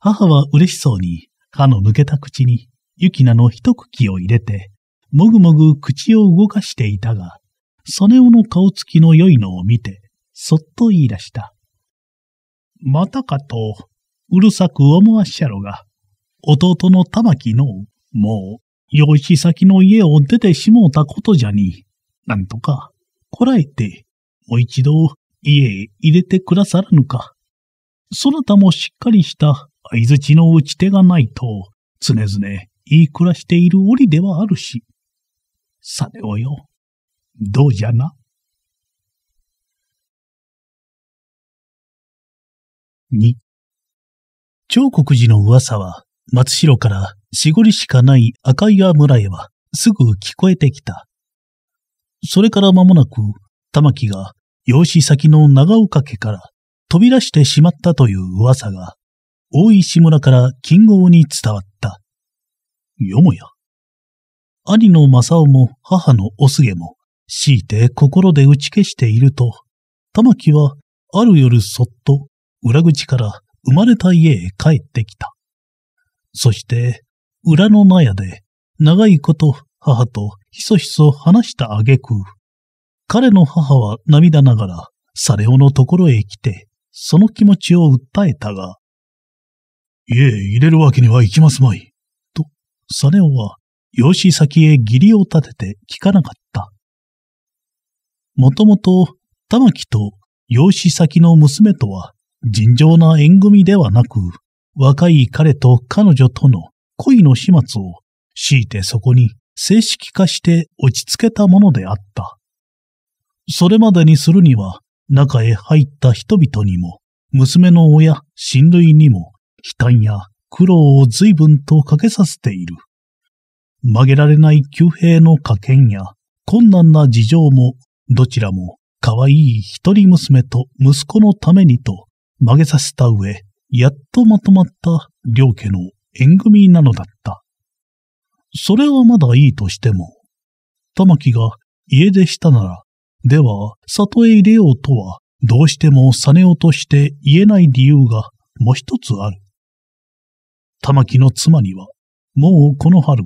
Speaker 1: 母は嬉しそうに、歯の抜けた口に、雪菜の一茎を入れて、もぐもぐ口を動かしていたが、ソネオの顔つきの良いのを見て、そっと言い出した。またかと、うるさく思わっしゃろが、弟の玉木の、もう養子先の家を出てしもうたことじゃに、なんとか、こらえて、もう一度家へ入れてくださらぬか。そなたもしっかりした相づちの打ち手がないと、常々言い暮らしている折ではあるし。さておよ、どうじゃな。二、長国寺の噂は、松代からしごりしかない赤岩村へはすぐ聞こえてきた。それから間もなく、玉木が養子先の長岡家から飛び出してしまったという噂が、大石村から金剛に伝わった。よもや。兄の正雄も母のおすげも、強いて心で打ち消していると、玉木はある夜そっと裏口から生まれた家へ帰ってきた。そして裏の納屋で、長いこと母とひそひそ話した挙句、彼の母は涙ながら、サレオのところへ来て、その気持ちを訴えたが、家へ入れるわけにはいきますまい。と、サレオは、養子先へ義理を立てて聞かなかった。もともと、玉木と養子先の娘とは、尋常な縁組ではなく、若い彼と彼女との恋の始末を強いてそこに正式化して落ち着けたものであった。それまでにするには、中へ入った人々にも、娘の親、親類にも、悲嘆や苦労を随分とかけさせている。曲げられない旧兵の家見や、困難な事情も、どちらも、可愛い一人娘と息子のためにと、曲げさせた上、やっとまとまった両家の縁組なのだった。それはまだいいとしても、玉木が家出したなら、では里へ入れようとは、どうしても真夫として言えない理由がもう一つある。玉木の妻には、もうこの春、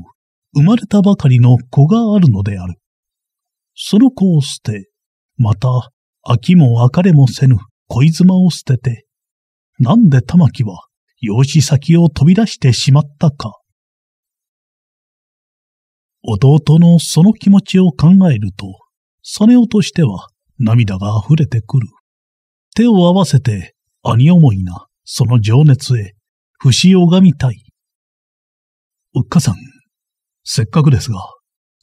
Speaker 1: 生まれたばかりの子があるのである。その子を捨て、また、秋も別れもせぬ恋妻を捨てて、なんで玉木は養子先を飛び出してしまったか。弟のその気持ちを考えると、サネオとしては涙が溢れてくる。手を合わせて兄思いなその情熱へ、不死拝みたい。おっかさん、せっかくですが、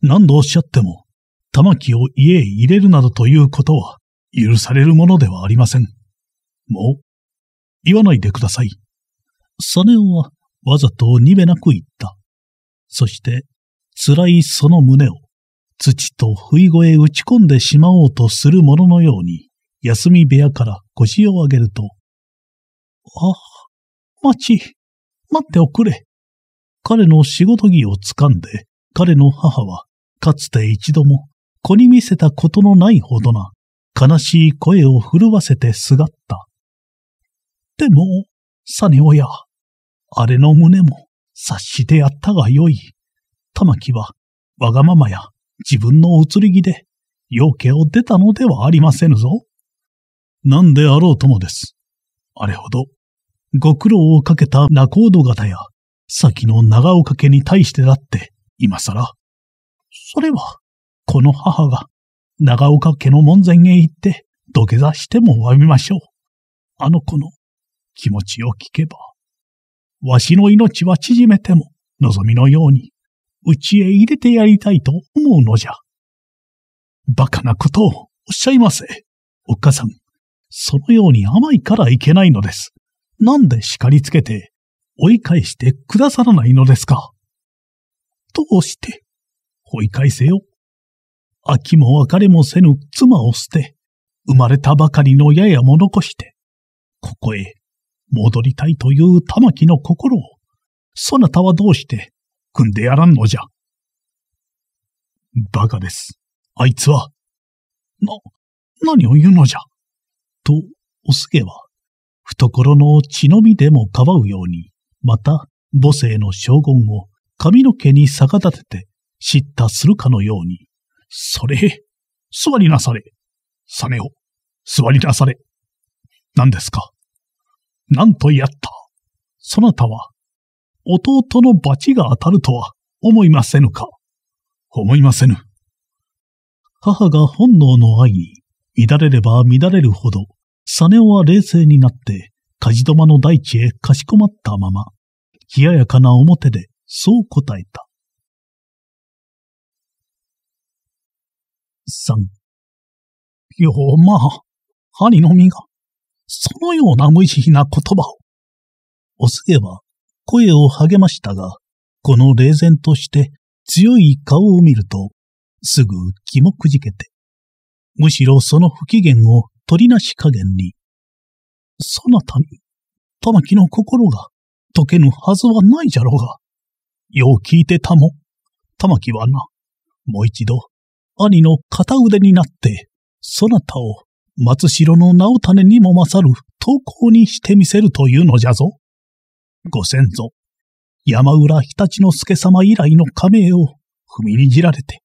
Speaker 1: 何度おっしゃっても、玉木を家へ入れるなどということは許されるものではありません。もう、言わないでください。サネオはわざとにべなく言った。そして、辛いその胸を、土と不意声打ち込んでしまおうとするもののように、休み部屋から腰を上げると、あ、待ち、待っておくれ。彼の仕事着を掴んで、彼の母は、かつて一度も子に見せたことのないほどな悲しい声を震わせてすがった。でも、サネオや、あれの胸も察してやったがよい。玉木は、わがままや自分の移り気で、妖家を出たのではありませぬぞ。なんであろうともです。あれほど、ご苦労をかけた仲人方や、先の長岡家に対してだって、今さら。それは、この母が、長岡家の門前へ行って、土下座しても詫びましょう。あの子の気持ちを聞けば。わしの命は縮めても、望みのように、うちへ入れてやりたいと思うのじゃ。バカなことをおっしゃいませ。おっかさん、そのように甘いからいけないのです。なんで叱りつけて、追い返してくださらないのですか。どうして、追い返せよ。秋も別れもせぬ妻を捨て、生まれたばかりのややも残して、ここへ戻りたいという玉木の心を、そなたはどうして、組んでやらんのじゃ。バカです。あいつは。な、何を言うのじゃ。と、おすげは、懐の血のみでもかばうように、また、母性の将軍を髪の毛に逆立てて、叱咤するかのように、それ、座りなされ。サネを、座りなされ。何ですかなんとやった。そなたは、弟の罰が当たるとは思いませぬか思いませぬ。母が本能の愛に、乱れれば乱れるほど、サネオは冷静になって、カジドマの大地へかしこまったまま、冷ややかな表でそう答えた。三。よう、まあ、兄の身が、そのような無慈悲な言葉を。おすげは声を励ましたが、この冷然として強い顔を見ると、すぐ気もくじけて、むしろその不機嫌を取りなし加減に、そなたに、玉木の心が解けぬはずはないじゃろうが、よう聞いてたも、玉木はな、もう一度、兄の片腕になって、そなたを松代の名を種にも勝る投稿にしてみせるというのじゃぞ。ご先祖、山浦日立之助様以来の加名を踏みにじられて、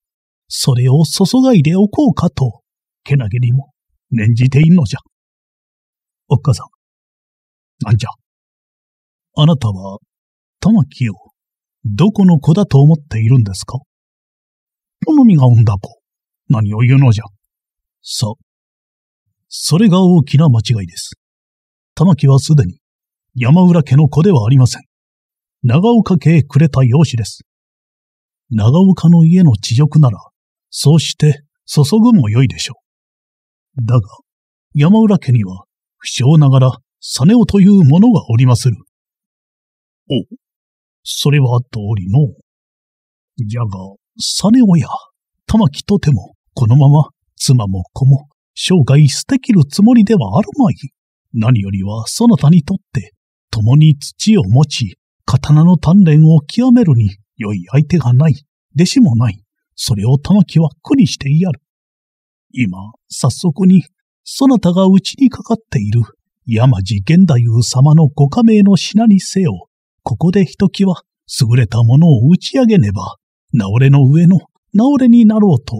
Speaker 1: それを注がいでおこうかと、けなげにも念じているのじゃ。おっかさん、なんじゃ。あなたは、玉木を、どこの子だと思っているんですか好みが産んだ子。何を言うのじゃ。さ、それが大きな間違いです。玉木はすでに山浦家の子ではありません。長岡家へくれた養子です。長岡の家の地獄なら、そうして注ぐもよいでしょう。だが、山浦家には不詳ながら実オというものがおりまする。おそれは通りの。じゃが、実オや玉木とてもこのまま妻も子も生涯捨て切るつもりではあるまい。何よりはそなたにとって、共に土を持ち、刀の鍛錬を極めるに良い相手がない、弟子もない。それを玉木は苦にしてやる。今、早速に、そなたがうちにかかっている、山路玄太夫様のご加盟の品にせよ、ここでひときわ優れたものを打ち上げねば、直れの上の直れになろうと。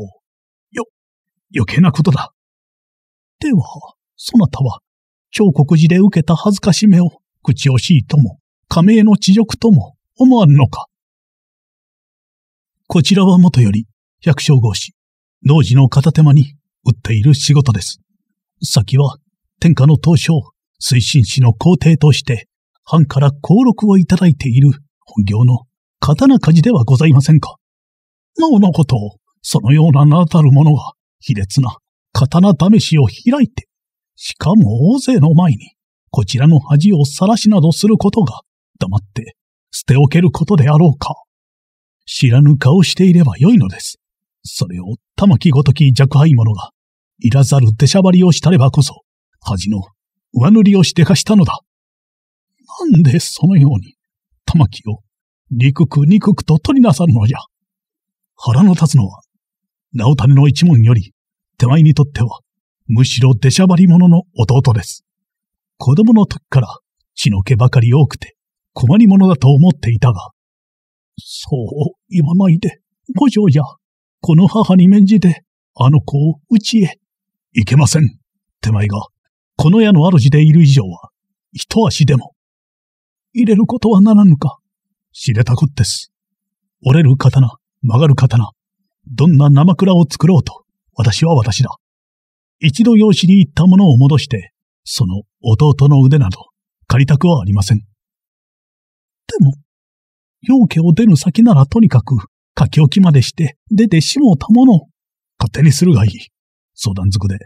Speaker 1: よ、余計なことだ。では、そなたは、彫刻寺で受けた恥ずかしめを、口惜しいとも、加盟の恥辱とも、思わぬのか。こちらはもとより、百姓合士、同時の片手間に、打っている仕事です。先は、天下の東証、推進士の皇帝として、藩から降禄をいただいている本業の刀鍛冶ではございませんか。なおのことを、そのような名だたる者は、卑劣な刀試しを開いて、しかも大勢の前に、こちらの恥をさらしなどすることが、黙って捨ておけることであろうか。知らぬ顔していればよいのです。それを玉木ごとき若輩者が、いらざる出しゃばりをしたればこそ、恥の上塗りをしてかしたのだ。なんでそのように、玉木を、憎く憎くと取りなさるのじゃ。腹の立つのは、直谷の一門より、手前にとっては、むしろ出しゃばり者の弟です。子供の時から血の毛ばかり多くて困り者だと思っていたが、そう言わないで、五条じゃ、この母に免じて、あの子を家へ。いけません。手前が、この家の主でいる以上は、一足でも。入れることはならぬか。知れたこっです。折れる刀、曲がる刀、どんな生倉を作ろうと、私は私だ。一度養子に行ったものを戻して、その弟の腕など借りたくはありません。でも、陽家を出る先ならとにかく書き置きまでして出てしもうたものを勝手にするがいい。相談づくで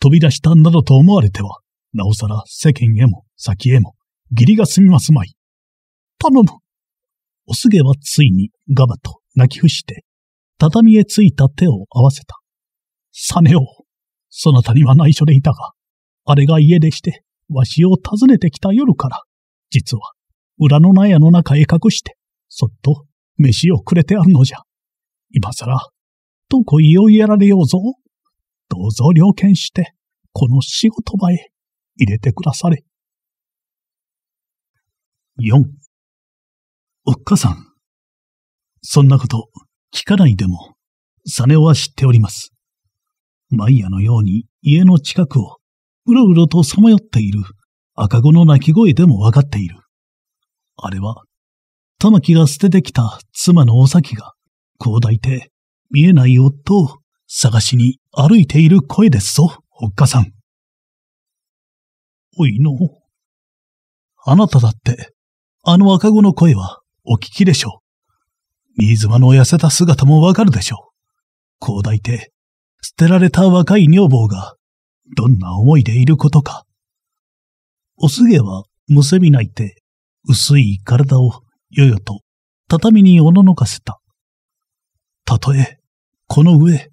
Speaker 1: 飛び出したなどと思われては、なおさら世間へも先へも義理が済みますまい。頼む。おすげはついにガバと泣き伏して、畳へついた手を合わせた。サネを。そなたには内緒でいたが、あれが家でして、わしを訪ねてきた夜から、実は、裏の納屋の中へ隠して、そっと、飯をくれてあるのじゃ。今さら、とこいよいやられようぞ。どうぞ了見して、この仕事場へ入れてくだされ。4. おっかさん。そんなこと聞かないでも、サネオは知っております。毎夜のように家の近くをうろうろとさまよっている赤子の鳴き声でもわかっている。あれは、玉木が捨ててきた妻のお咲が、こう抱いて、見えない夫を探しに歩いている声ですぞ、おっかさん。おいの。あなただって、あの赤子の声はお聞きでしょう。新妻の痩せた姿もわかるでしょう。こう抱いて、捨てられた若い女房が、どんな思いでいることか。おすげは、むせび泣いて、薄い体を、よよと、畳におののかせた。たとえ、この上、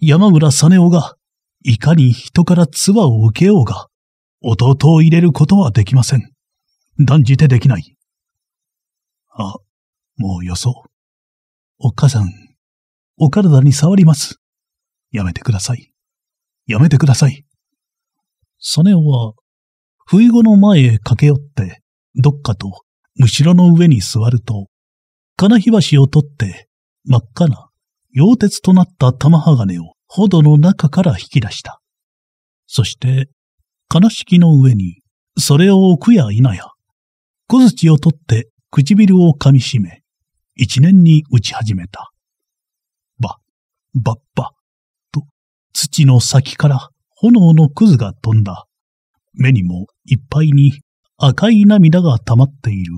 Speaker 1: 山浦実おが、いかに人から唾を受けようが、弟を入れることはできません。断じてできない。あ、もうよそう。おっかさん、お体に触ります。やめてください。やめてください。サネオは、不意後の前へ駆け寄って、どっかと、むしろの上に座ると、金火橋を取って、真っ赤な、溶鉄となった玉鋼を、ほどの中から引き出した。そして、金敷の上に、それを置くや否や、小槌を取って唇を噛みしめ、一年に打ち始めた。ば、ばっば、土の先から炎のくずが飛んだ。目にもいっぱいに赤い涙が溜まっている。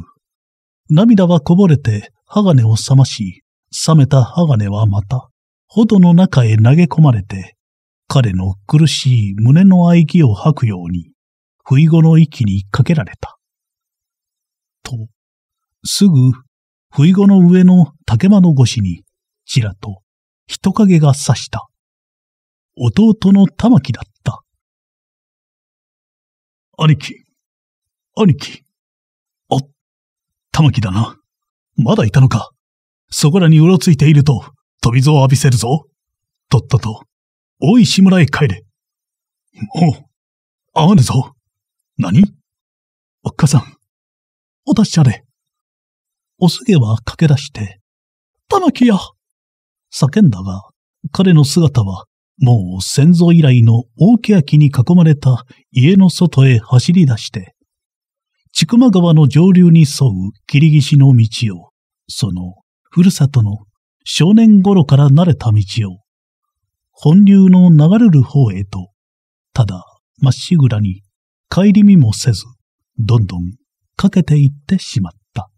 Speaker 1: 涙はこぼれて鋼を冷まし、冷めた鋼はまた、炎の中へ投げ込まれて、彼の苦しい胸の喘ぎを吐くように、不意後の息にかけられた。と、すぐ、不意後の上の竹窓越しに、ちらと人影が差した。弟の玉木だった。兄貴、兄貴。あ、玉木だな。まだいたのか。そこらにうろついていると、飛び蔵を浴びせるぞ。とっとと、大石村へ帰れ。もう、会わぬぞ。何おっかさん、お達者で。おすげは駆け出して、玉木や叫んだが、彼の姿はもう先祖以来の大欅に囲まれた家の外へ走り出して、千曲川の上流に沿う霧岸の道を、その、ふるさとの少年頃から慣れた道を、本流の流れる方へと、ただ、まっしぐらに、帰り見もせず、どんどん、かけていってしまった。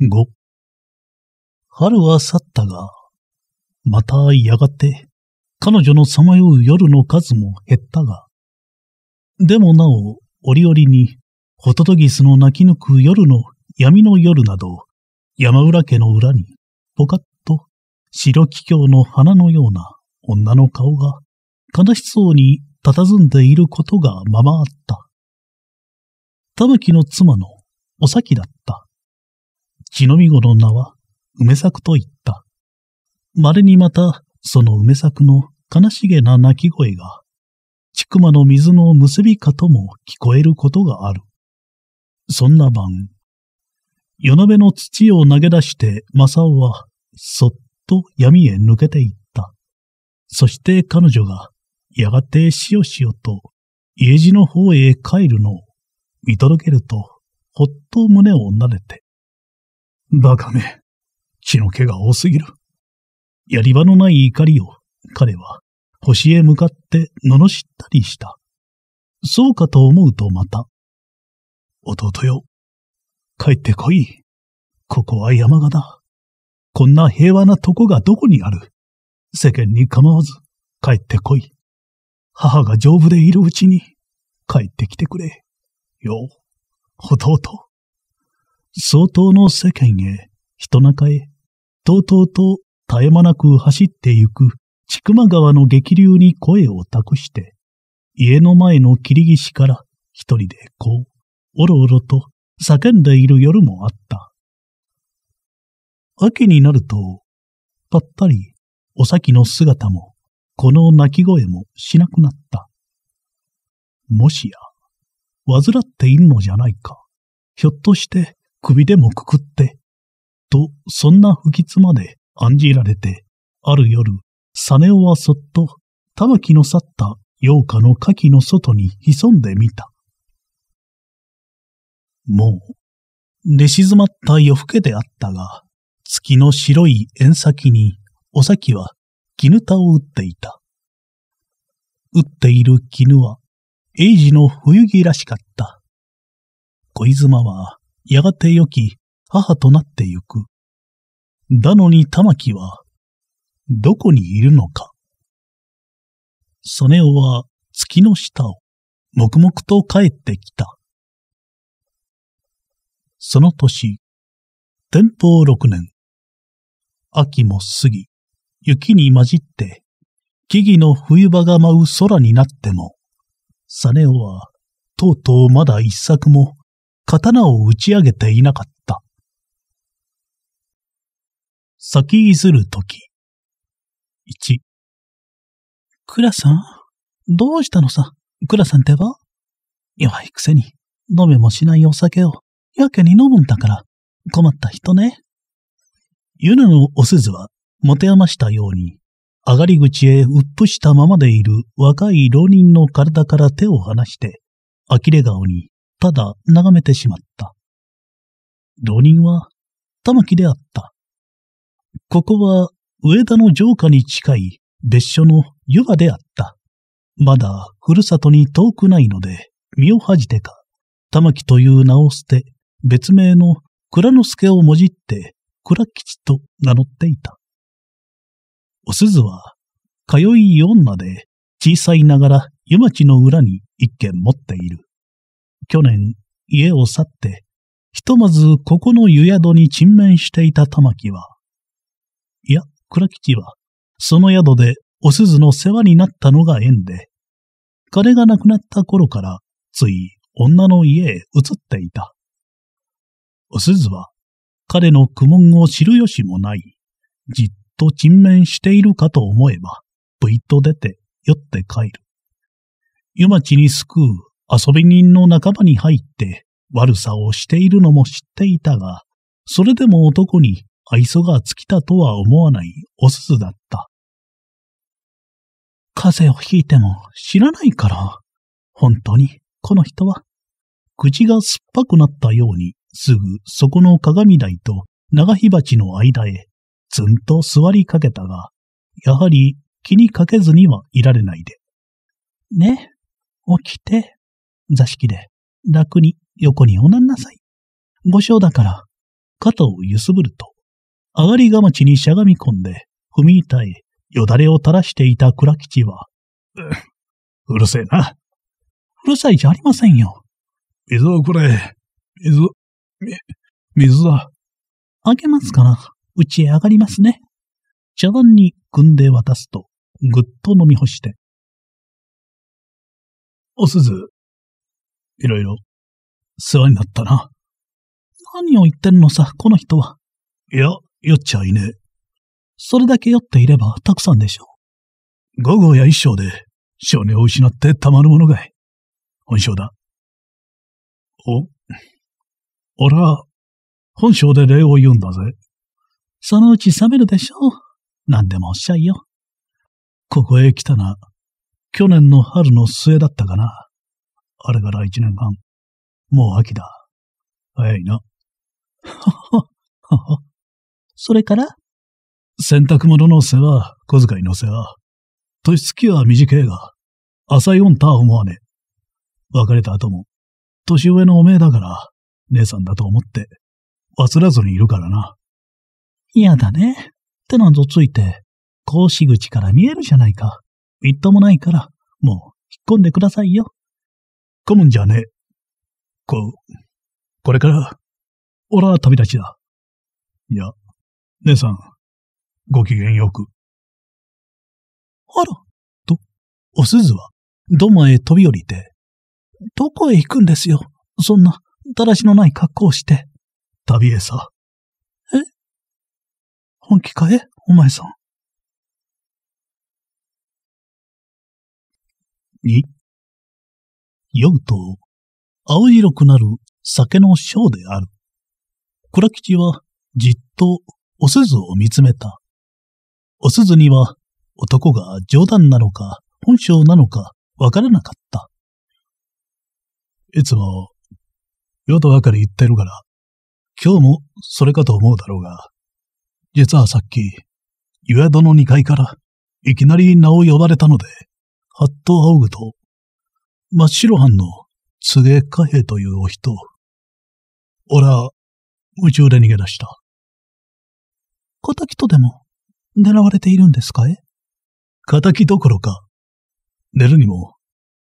Speaker 1: 五、春は去ったが、またやがて、彼女のさまよう夜の数も減ったが、でもなお、折々に、ホトトギスの泣き抜く夜の闇の夜など、山浦家の裏に、ぽかっと、白気境の花のような女の顔が、悲しそうに佇んでいることがままあった。たぬきの妻のお先だった。血のみごの名は、梅作と言った。稀にまた、その梅作の悲しげな泣き声が、ちくまの水の結びかとも聞こえることがある。そんな晩、夜鍋の土を投げ出して、正雄は、そっと闇へ抜けていった。そして彼女が、やがてしよしよと、家路の方へ帰るのを見届けると、ほっと胸をなでて。バカめ、血の気が多すぎる。やり場のない怒りを彼は星へ向かって罵ったりした。そうかと思うとまた。弟よ、帰ってこい。ここは山形。だ。こんな平和なとこがどこにある世間に構わず帰ってこい。母が丈夫でいるうちに帰ってきてくれ。よ、弟。相当の世間へ、人中へ、とうとうと絶え間なく走ってゆく千曲川の激流に声を託して、家の前の霧岸から一人でこう、おろおろと叫んでいる夜もあった。秋になると、ぱったりお先の姿も、この泣き声もしなくなった。もしや、患っているのじゃないか。ひょっとして首でもくくって、と、そんな不吉まで案じられて、ある夜、サネオはそっと、たぬきの去った陽花の火器の外に潜んでみた。もう、寝静まった夜更けであったが、月の白い縁先に、お先は絹田を打っていた。打っている絹は、エイジの冬着らしかった。小泉は、やがて良き母となってゆくだのに玉木は、どこにいるのか。サネオは月の下を黙々と帰ってきた。その年、天保六年、秋も過ぎ、雪に混じって、木々の冬場が舞う空になっても、サネオは、とうとうまだ一作も、刀を打ち上げていなかった。先譲るとき。1。クラさんどうしたのさクラさんってば弱いくせに、飲めもしないお酒を、やけに飲むんだから、困った人ね。ユナのお鈴は、持て余したように、上がり口へうっぷしたままでいる若い浪人の体から手を離して、呆れ顔に、ただ眺めてしまった。浪人は、玉木であった。ここは上田の城下に近い別所の湯葉であった。まだふるさとに遠くないので、身を恥じてか、玉木という名を捨て、別名の倉之助をもじって、倉吉と名乗っていた。お鈴は、通い女で、小さいながら湯町の裏に一軒持っている。去年、家を去って、ひとまずここの湯宿に沈面していた玉木は、いや、倉吉は、その宿でお鈴の世話になったのが縁で、彼が亡くなった頃から、つい女の家へ移っていた。お鈴は、彼の苦悶を知る由もない、じっと沈面しているかと思えば、ぶいっと出て、酔って帰る。湯町に救う遊び人の仲間に入って悪さをしているのも知っていたが、それでも男に愛想が尽きたとは思わないおすずだった。風邪をひいても知らないから、本当にこの人は、口が酸っぱくなったようにすぐそこの鏡台と長火鉢の間へずんと座りかけたが、やはり気にかけずにはいられないで。ね、起きて、座敷で楽に横におなんなさい。ご賞だから、肩を揺すぶると、上がりがまちにしゃがみ込んで、踏み痛い、よだれを垂らしていた倉吉は、ううるせえな。うるさいじゃありませんよ。水をくれ。水、み、水だ。あげますから、うちへ上がりますね。茶碗に汲んで渡すと、ぐっと飲み干して。おすず、いろいろ、世話になったな。何を言ってんのさ、この人は。いや、酔っちゃいねえ。それだけ酔っていればたくさんでしょう。午後や一章で、少年を失ってたまるものがい。本性だ。お、俺は、本性で礼を言うんだぜ。そのうち冷めるでしょう。何でもおっしゃいよ。ここへ来たな。去年の春の末だったかな。あれから一年半。もう秋だ。早いな。はは、はは。それから洗濯物の世話、小遣いの世話。年月は短いが、浅い音とは思わねえ。別れた後も、年上のおめえだから、姉さんだと思って、忘らずにいるからな。嫌だね。手なんぞついて、格子口から見えるじゃないか。みっともないから、もう、引っ込んでくださいよ。混むんじゃねえ。こう、これから、俺は旅立ちだ。いや、姉さん、ご機嫌よく。あら、と、お鈴は、土間へ飛び降りて、どこへ行くんですよ、そんな、だらしのない格好をして。旅へさ。え本気かえお前さん。に、酔うと、青白くなる酒の章である。倉吉はじっとお鈴を見つめた。お鈴には、男が冗談なのか、本性なのか、わからなかった。いつも、よとばかり言ってるから、今日もそれかと思うだろうが、実はさっき、岩戸の2階から、いきなり名を呼ばれたので、はっと仰ぐと、真っ白藩の、つげ貨幣というお人。おら、夢中で逃げ出した。仇とでも、狙われているんですかえ仇どころか、寝るにも、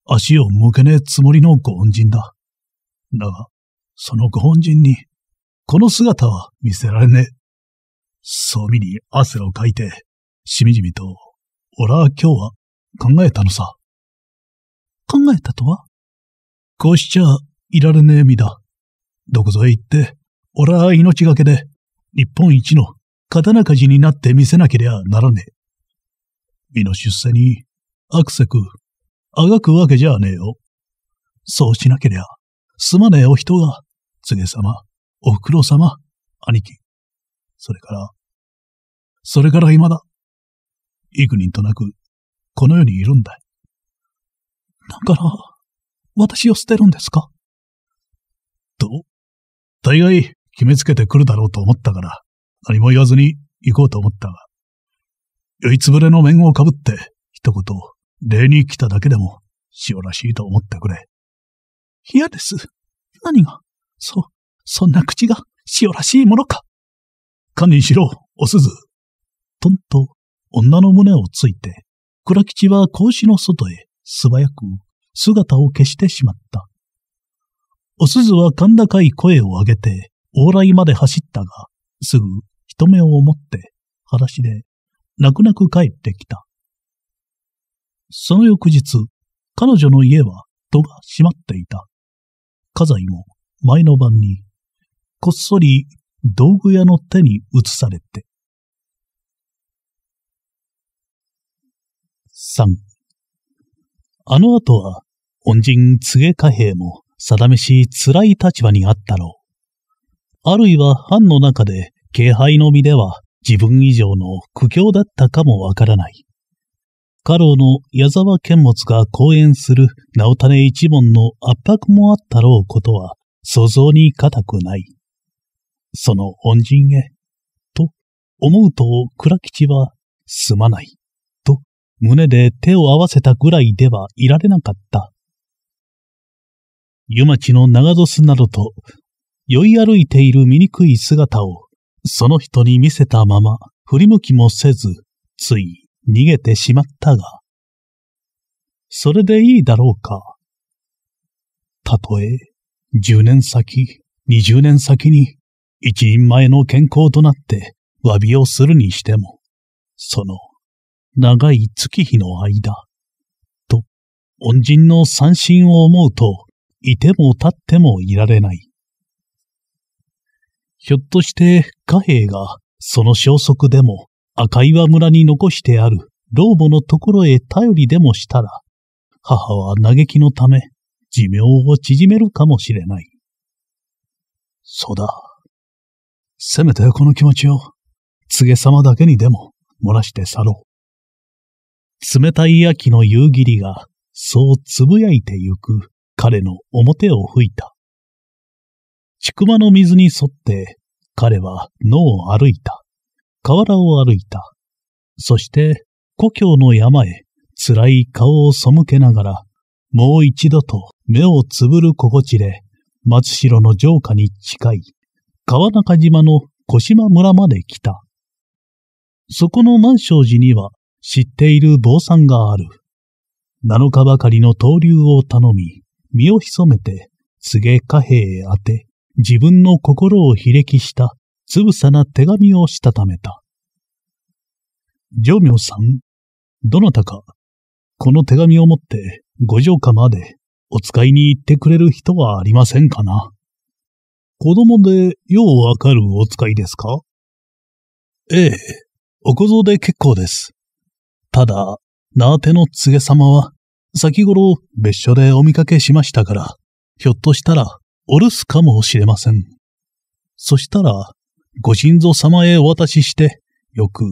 Speaker 1: 足を向けねえつもりのご恩人だ。だが、そのご恩人に、この姿は見せられねえ。そう見に汗をかいて、しみじみと、俺は今日は考えたのさ。考えたとはこうしちゃいられねえ身だ。どこぞへ行って、俺は命がけで、日本一の刀鍛冶になってみせなけりゃならねえ。身の出世に、あくせく、あがくわけじゃねえよ。そうしなけりゃ、すまねえお人が、つげ様、おふくろ様、兄貴。それから、それから今だ、幾人となく、この世にいるんだ。だから、私を捨てるんですかと、大概決めつけてくるだろうと思ったから、何も言わずに行こうと思ったが、酔いつぶれの面をかぶって、一言、礼に来ただけでも、しおらしいと思ってくれ。嫌です。何が、そ、そんな口が、しおらしいものか。堪忍しろ、お鈴。とんと、女の胸をついて、倉吉は格子の外へ、素早く、姿を消してしまった。お鈴は甲高い声を上げて、往来まで走ったが、すぐ人目を思って、裸足で、泣く泣く帰ってきた。その翌日、彼女の家は戸が閉まっていた。家財も前の晩に、こっそり道具屋の手に移されて。三。あの後は、恩人柘植貨幣も定めし辛い立場にあったろう。あるいは藩の中で気配の身では自分以上の苦境だったかもわからない。家老の矢沢剣物が講演する直種一門の圧迫もあったろうことは想像に難くない。その恩人へ、と思うと倉吉はすまない、と胸で手を合わせたぐらいではいられなかった。湯町の長ゾスなどと、酔い歩いている醜い姿をその人に見せたまま振り向きもせず、つい逃げてしまったが、それでいいだろうか。たとえ、10年先、20年先に、一人前の健康となって詫びをするにしても、その、長い月日の間、と、恩人の三振を思うと、いても立ってもいられない。ひょっとして貨幣がその消息でも赤岩村に残してある老母のところへ頼りでもしたら、母は嘆きのため寿命を縮めるかもしれない。そうだ。せめてこの気持ちを、告げ様だけにでも漏らして去ろう。冷たい秋の夕霧が、そうつぶやいてゆく彼の表を吹いた。宿場の水に沿って、彼は野を歩いた。河原を歩いた。そして、故郷の山へ、辛い顔を背けながら、もう一度と目をつぶる心地で、松代の城下に近い、川中島の小島村まで来た。そこの満昌寺には知っている坊さんがある。七日ばかりの登竜を頼み、身を潜めて、告げ貨幣へ当て、自分の心を悲きしたつぶさな手紙をしたためた。上明さん、どなたか、この手紙を持ってご城下までお使いに行ってくれる人はありませんかな子供でようわかるお使いですかええ、お小僧で結構です。ただ、なあての告げ様は、先頃別所でお見かけしましたから、ひょっとしたらお留守かもしれません。そしたら、ご神像様へお渡しして、よく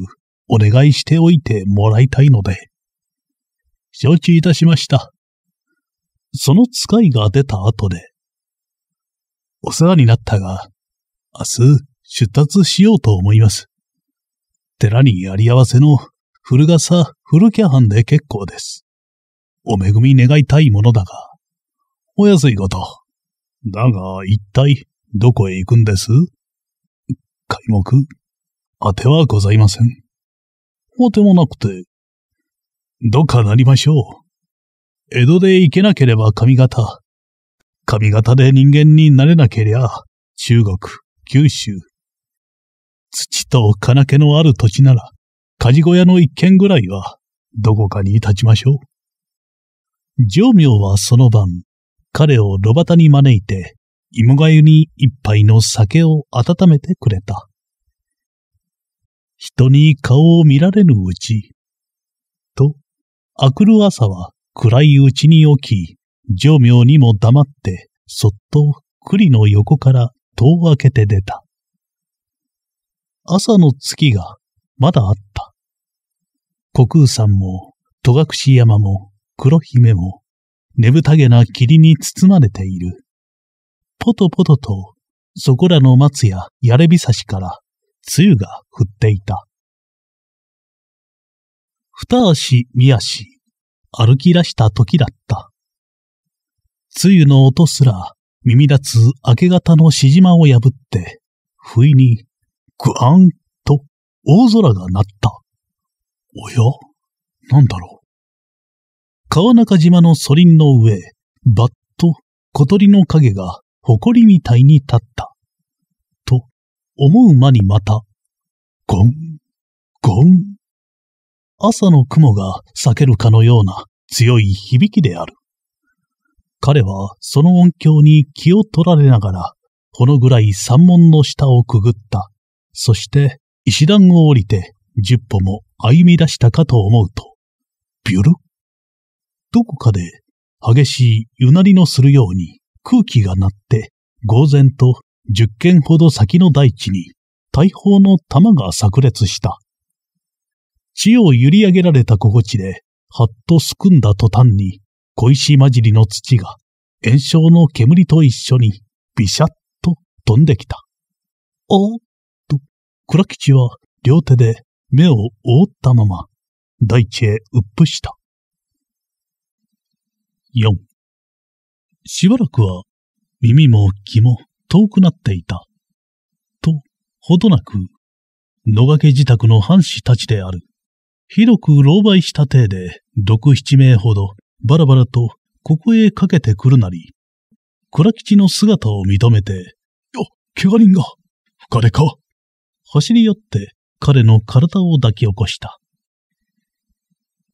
Speaker 1: お願いしておいてもらいたいので。承知いたしました。その使いが出た後で、お世話になったが、明日出立しようと思います。寺にあり合わせの古傘古キャハンで結構です。お恵み願いたいものだが、お安いこと。だが、一体、どこへ行くんです皆目、当てはございません。当てもなくて、どっかなりましょう。江戸で行けなければ上方。上方で人間になれなけりゃ、中国、九州。土と金気のある土地なら、火事小屋の一軒ぐらいは、どこかに立ちましょう。上明はその晩、彼を炉端に招いて、芋がゆに一杯の酒を温めてくれた。人に顔を見られぬうち、と、あくる朝は暗いうちに起き、上妙にも黙って、そっと栗の横から戸を開けて出た。朝の月がまだあった。国空山も戸隠山も黒姫もねぶたげな霧に包まれている。ポトポトと、そこらの松ややれびさしから、つゆが降っていた。二足三足、歩き出した時だった。つゆの音すら、耳立つ明け方のしじまを破って、不意に、ぐあんと大空が鳴った。おやなんだろう川中島のソリンの上、バッと小鳥の影がりみたいに立った。と、思う間にまた、ゴン、ゴン。朝の雲が裂けるかのような強い響きである。彼はその音響に気を取られながら、このぐらい山門の下をくぐった。そして、石段を降りて、十歩も歩み出したかと思うと、ビュルッどこかで激しいゆなりのするように空気が鳴って、呆然と十軒ほど先の大地に大砲の弾が炸裂した。地を揺り上げられた心地で、はっとすくんだ途端に、小石混じりの土が、炎症の煙と一緒に、ビシャッと飛んできた。おっと、倉吉は両手で目を覆ったまま、大地へうっぷした。4しばらくは耳も気も遠くなっていた。と、ほどなく、野掛自宅の藩士たちである。広く狼狽した体で、六七名ほど、バラバラと、ここへかけてくるなり、倉吉の姿を認めて、よ、怪我人が、手か。走り寄って、彼の体を抱き起こした。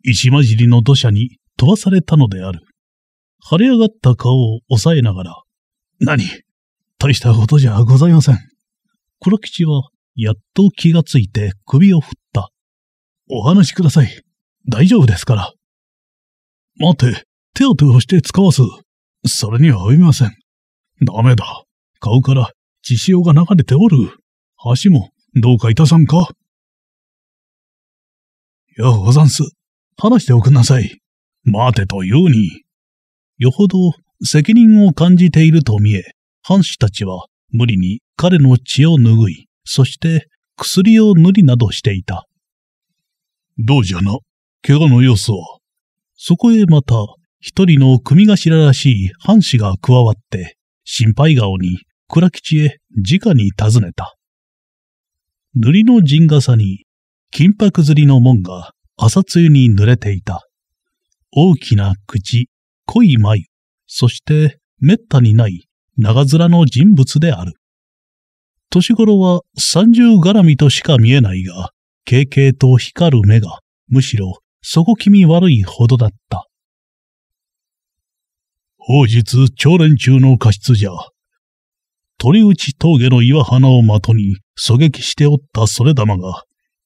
Speaker 1: 石混じりの土砂に飛ばされたのである。腫れ上がった顔を押さえながら、何大したことじゃございません。黒吉は、やっと気がついて首を振った。お話しください。大丈夫ですから。待て、手当てをして使わす。それには及びません。ダメだ。顔から血潮が流れておる。橋もどうかいたさんかようござんす。話しておくんなさい。待てと言うに。よほど責任を感じていると見え、藩士たちは無理に彼の血を拭い、そして薬を塗りなどしていた。どうじゃな、怪我の様子は。そこへまた、一人の組頭らしい藩士が加わって、心配顔に倉吉へ直に尋ねた。塗りの陣傘に、金箔釣りの門が朝露に濡れていた。大きな口、濃い眉、そして滅多にない長面の人物である。年頃は三十絡みとしか見えないが、軽々と光る目が、むしろそこ気味悪いほどだった。宝日、朝練中の過失じゃ。鳥内峠の岩花を的に狙撃しておったそれ玉が、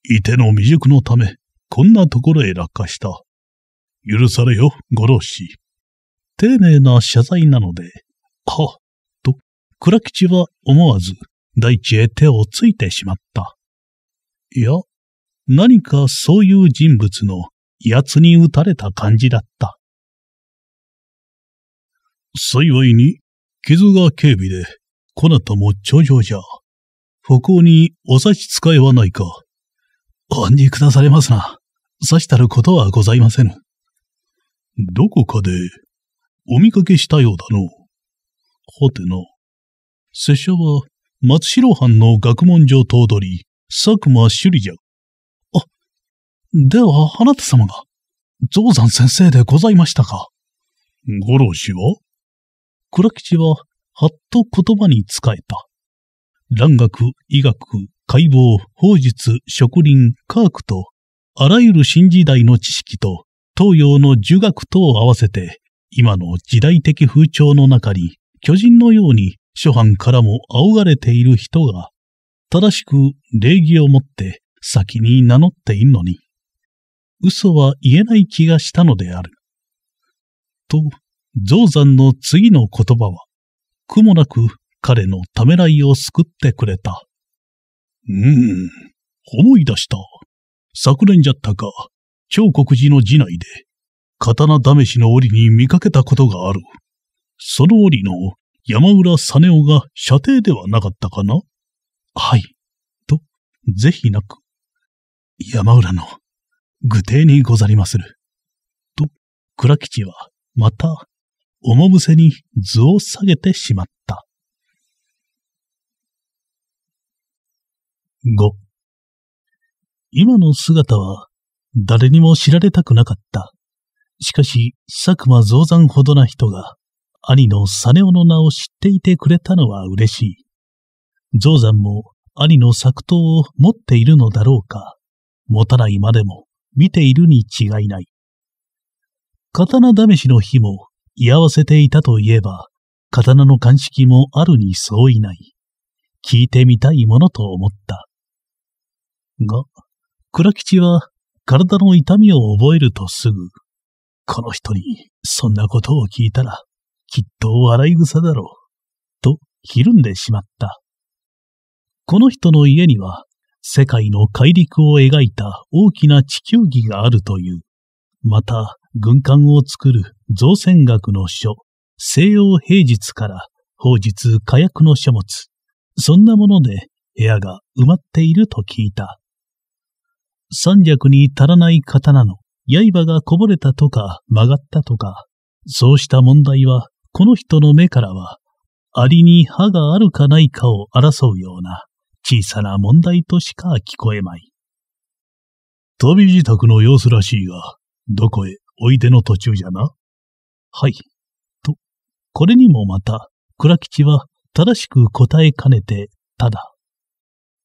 Speaker 1: いての未熟のため、こんなところへ落下した。許されよ、ご郎氏。丁寧な謝罪なので、は、と、倉吉は思わず大地へ手をついてしまった。いや、何かそういう人物のやつに打たれた感じだった。幸いに、傷が軽微で、こなたも頂上じゃ。歩行にお差し支えはないか。お案じ下されますな。差したることはございませぬ。どこかでお見かけしたようだの。はてな。拙者は、松代藩の学問所頭取、佐久間修理じゃ。あ、では、あなた様が、象山先生でございましたか。五郎氏は倉吉は、はっと言葉に仕えた。蘭学、医学、解剖、法術、植林、科学と、あらゆる新時代の知識と、東洋の儒学とを合わせて、今の時代的風潮の中に、巨人のように諸藩からも仰がれている人が、正しく礼儀をもって先に名乗っているのに、嘘は言えない気がしたのである。と、象山の次の言葉は、くもなく彼のためらいを救ってくれた。うーん、思い出した。昨年じゃったか、長国寺の寺内で、刀試しの折に見かけたことがある。その折の山浦実夫が射程ではなかったかなはい。と、ぜひなく。山浦の、具体にござりまする。と、倉吉は、また、おもむせに図を下げてしまった。5。今の姿は、誰にも知られたくなかった。しかし、佐久間増山ほどな人が、兄の実オの名を知っていてくれたのは嬉しい。増山も兄の作刀を持っているのだろうか、持たないまでも見ているに違いない。刀試しの日も居合わせていたといえば、刀の鑑識もあるに相違ない。聞いてみたいものと思った。が、倉吉は体の痛みを覚えるとすぐ、この人に、そんなことを聞いたら、きっと笑い草だろう。と、ひるんでしまった。この人の家には、世界の海陸を描いた大きな地球儀があるという。また、軍艦を作る造船学の書、西洋平日から法日火薬の書物。そんなもので部屋が埋まっていると聞いた。三尺に足らない刀の刃がこぼれたとか曲がったとか、そうした問題は、この人の目からは、アリに歯があるかないかを争うような小さな問題としか聞こえまい。旅自宅の様子らしいが、どこへおいでの途中じゃな。はい。と、これにもまた、倉吉は正しく答えかねて、ただ、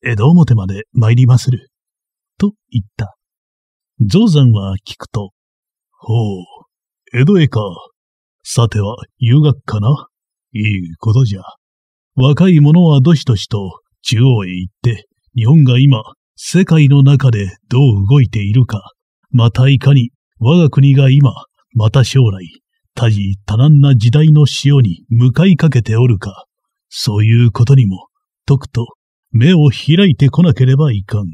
Speaker 1: 江戸表まで参りまする。と言った。定山は聞くと、ほう、江戸へか。さては、遊学かないいことじゃ。若い者はどしどしと、中央へ行って、日本が今、世界の中でどう動いているか、またいかに、我が国が今、また将来、多事多難な時代の潮に向かいかけておるか、そういうことにも、とくと、目を開いてこなければいかん。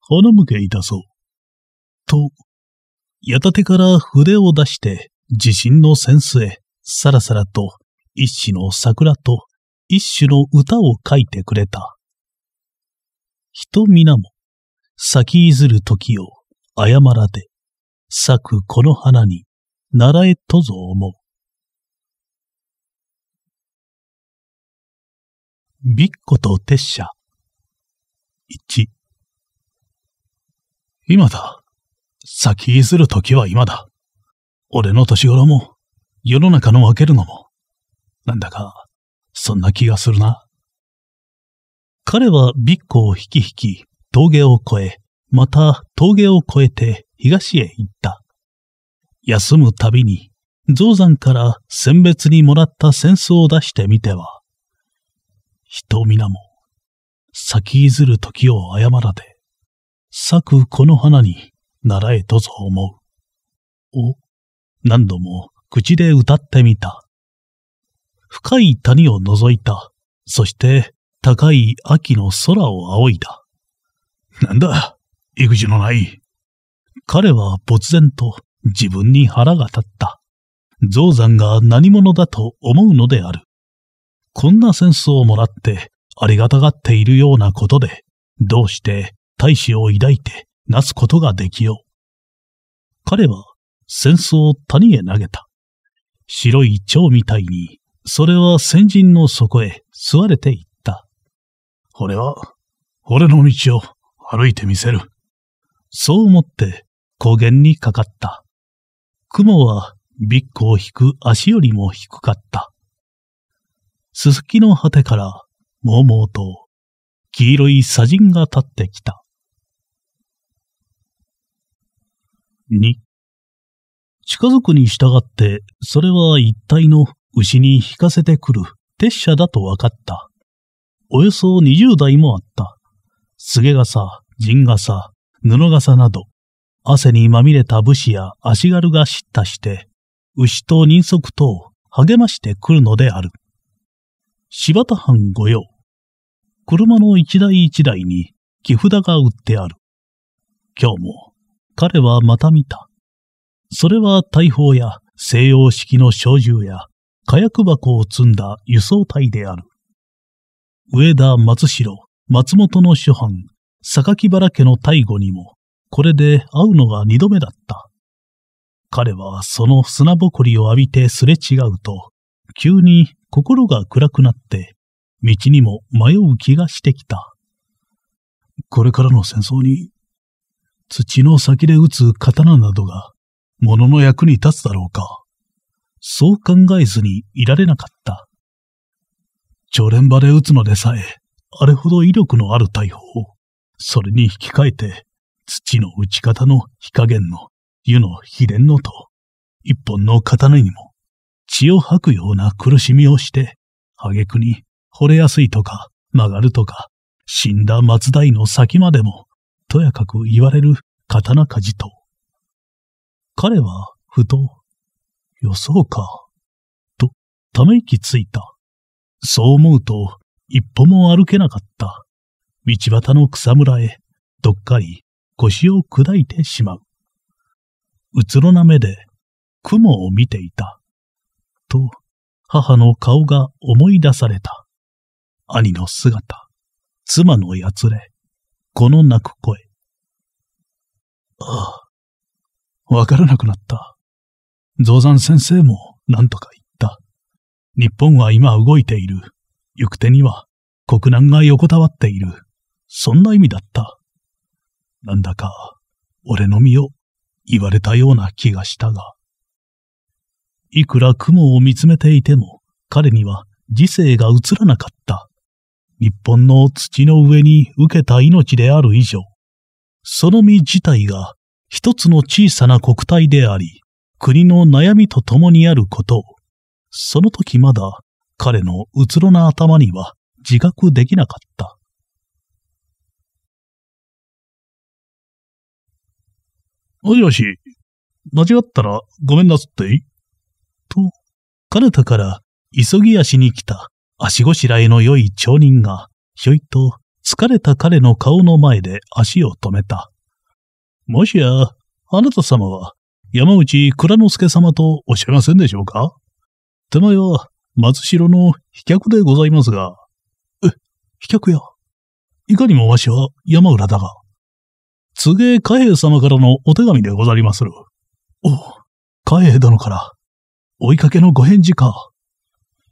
Speaker 1: ほのむけいたそう。と、やたてから筆を出して、地震の扇子へ、さらさらと、一種の桜と、一種の歌を書いてくれた。人皆も、咲き譲る時を、誤らで、咲くこの花に、習えとぞ思う。ビッコと鉄車。一。今だ。先譲る時は今だ。俺の年頃も、世の中の分けるのも、なんだか、そんな気がするな。彼はビッコを引き引き、峠を越え、また峠を越えて東へ行った。休むたびに、象山から選別にもらった扇子を出してみては、人皆も、先譲る時を誤らで、咲くこの花に習えとぞ思う。を何度も口で歌ってみた。深い谷を覗いた。そして高い秋の空を仰いだ。なんだ、育児のない。彼は突然と自分に腹が立った。象山が何者だと思うのである。こんなセンスをもらってありがたがっているようなことで、どうして大志を抱いてなすことができよう。彼は戦争を谷へ投げた。白い蝶みたいに、それは先人の底へ座れていった。俺は、俺の道を歩いてみせる。そう思って高原にかかった。雲はビッグを引く足よりも低かった。ススキの果てから、もうもうと、黄色い砂人が立ってきた。に、近づくに従って、それは一体の牛に引かせてくる鉄車だと分かった。およそ20台もあった。すげ傘、陣傘、布傘など、汗にまみれた武士や足軽が叱咤して、牛と人足とを励ましてくるのである。柴田藩御用。車の一台一台に木札が売ってある。今日も彼はまた見た。それは大砲や西洋式の小銃や火薬箱を積んだ輸送隊である。上田松代、松本の諸藩、榊原家の大護にも、これで会うのが二度目だった。彼はその砂ぼこりを浴びてすれ違うと、急に心が暗くなって、道にも迷う気がしてきた。これからの戦争に土の先で打つ刀などが、物の役に立つだろうか。そう考えずにいられなかった。常連場で打つのでさえ、あれほど威力のある大砲を、それに引き換えて、土の打ち方の火加減の、湯の秘伝のと、一本の刀にも、血を吐くような苦しみをして、挙句に、惚れやすいとか、曲がるとか、死んだ松代の先までも、とやかく言われる刀鍛冶と。彼は、ふと、予想か、と、ため息ついた。そう思うと、一歩も歩けなかった。道端の草むらへ、どっかり腰を砕いてしまう。うつろな目で、雲を見ていた。と、母の顔が思い出された。兄の姿、妻のやつれ、この鳴く声。ああ、わからなくなった。増山先生も何とか言った。日本は今動いている。行く手には国難が横たわっている。そんな意味だった。なんだか、俺の身を言われたような気がしたが。いくら雲を見つめていても、彼には時勢が映らなかった。日本の土の上に受けた命である以上、その身自体が一つの小さな国体であり、国の悩みと共にあることを、その時まだ彼のうつろな頭には自覚できなかった。もしもし、間違ったらごめんなすっていと、彼方から急ぎ足に来た足ごしらえの良い町人が、ひょいと疲れた彼の顔の前で足を止めた。もしや、あなた様は山内蔵之助様とおっしゃいませんでしょうか手前は松代の飛脚でございますが。え、飛脚や。いかにもわしは山浦だが。柘げ嘉平様からのお手紙でござりまする。お、嘉平殿から。追いかけのご返事か。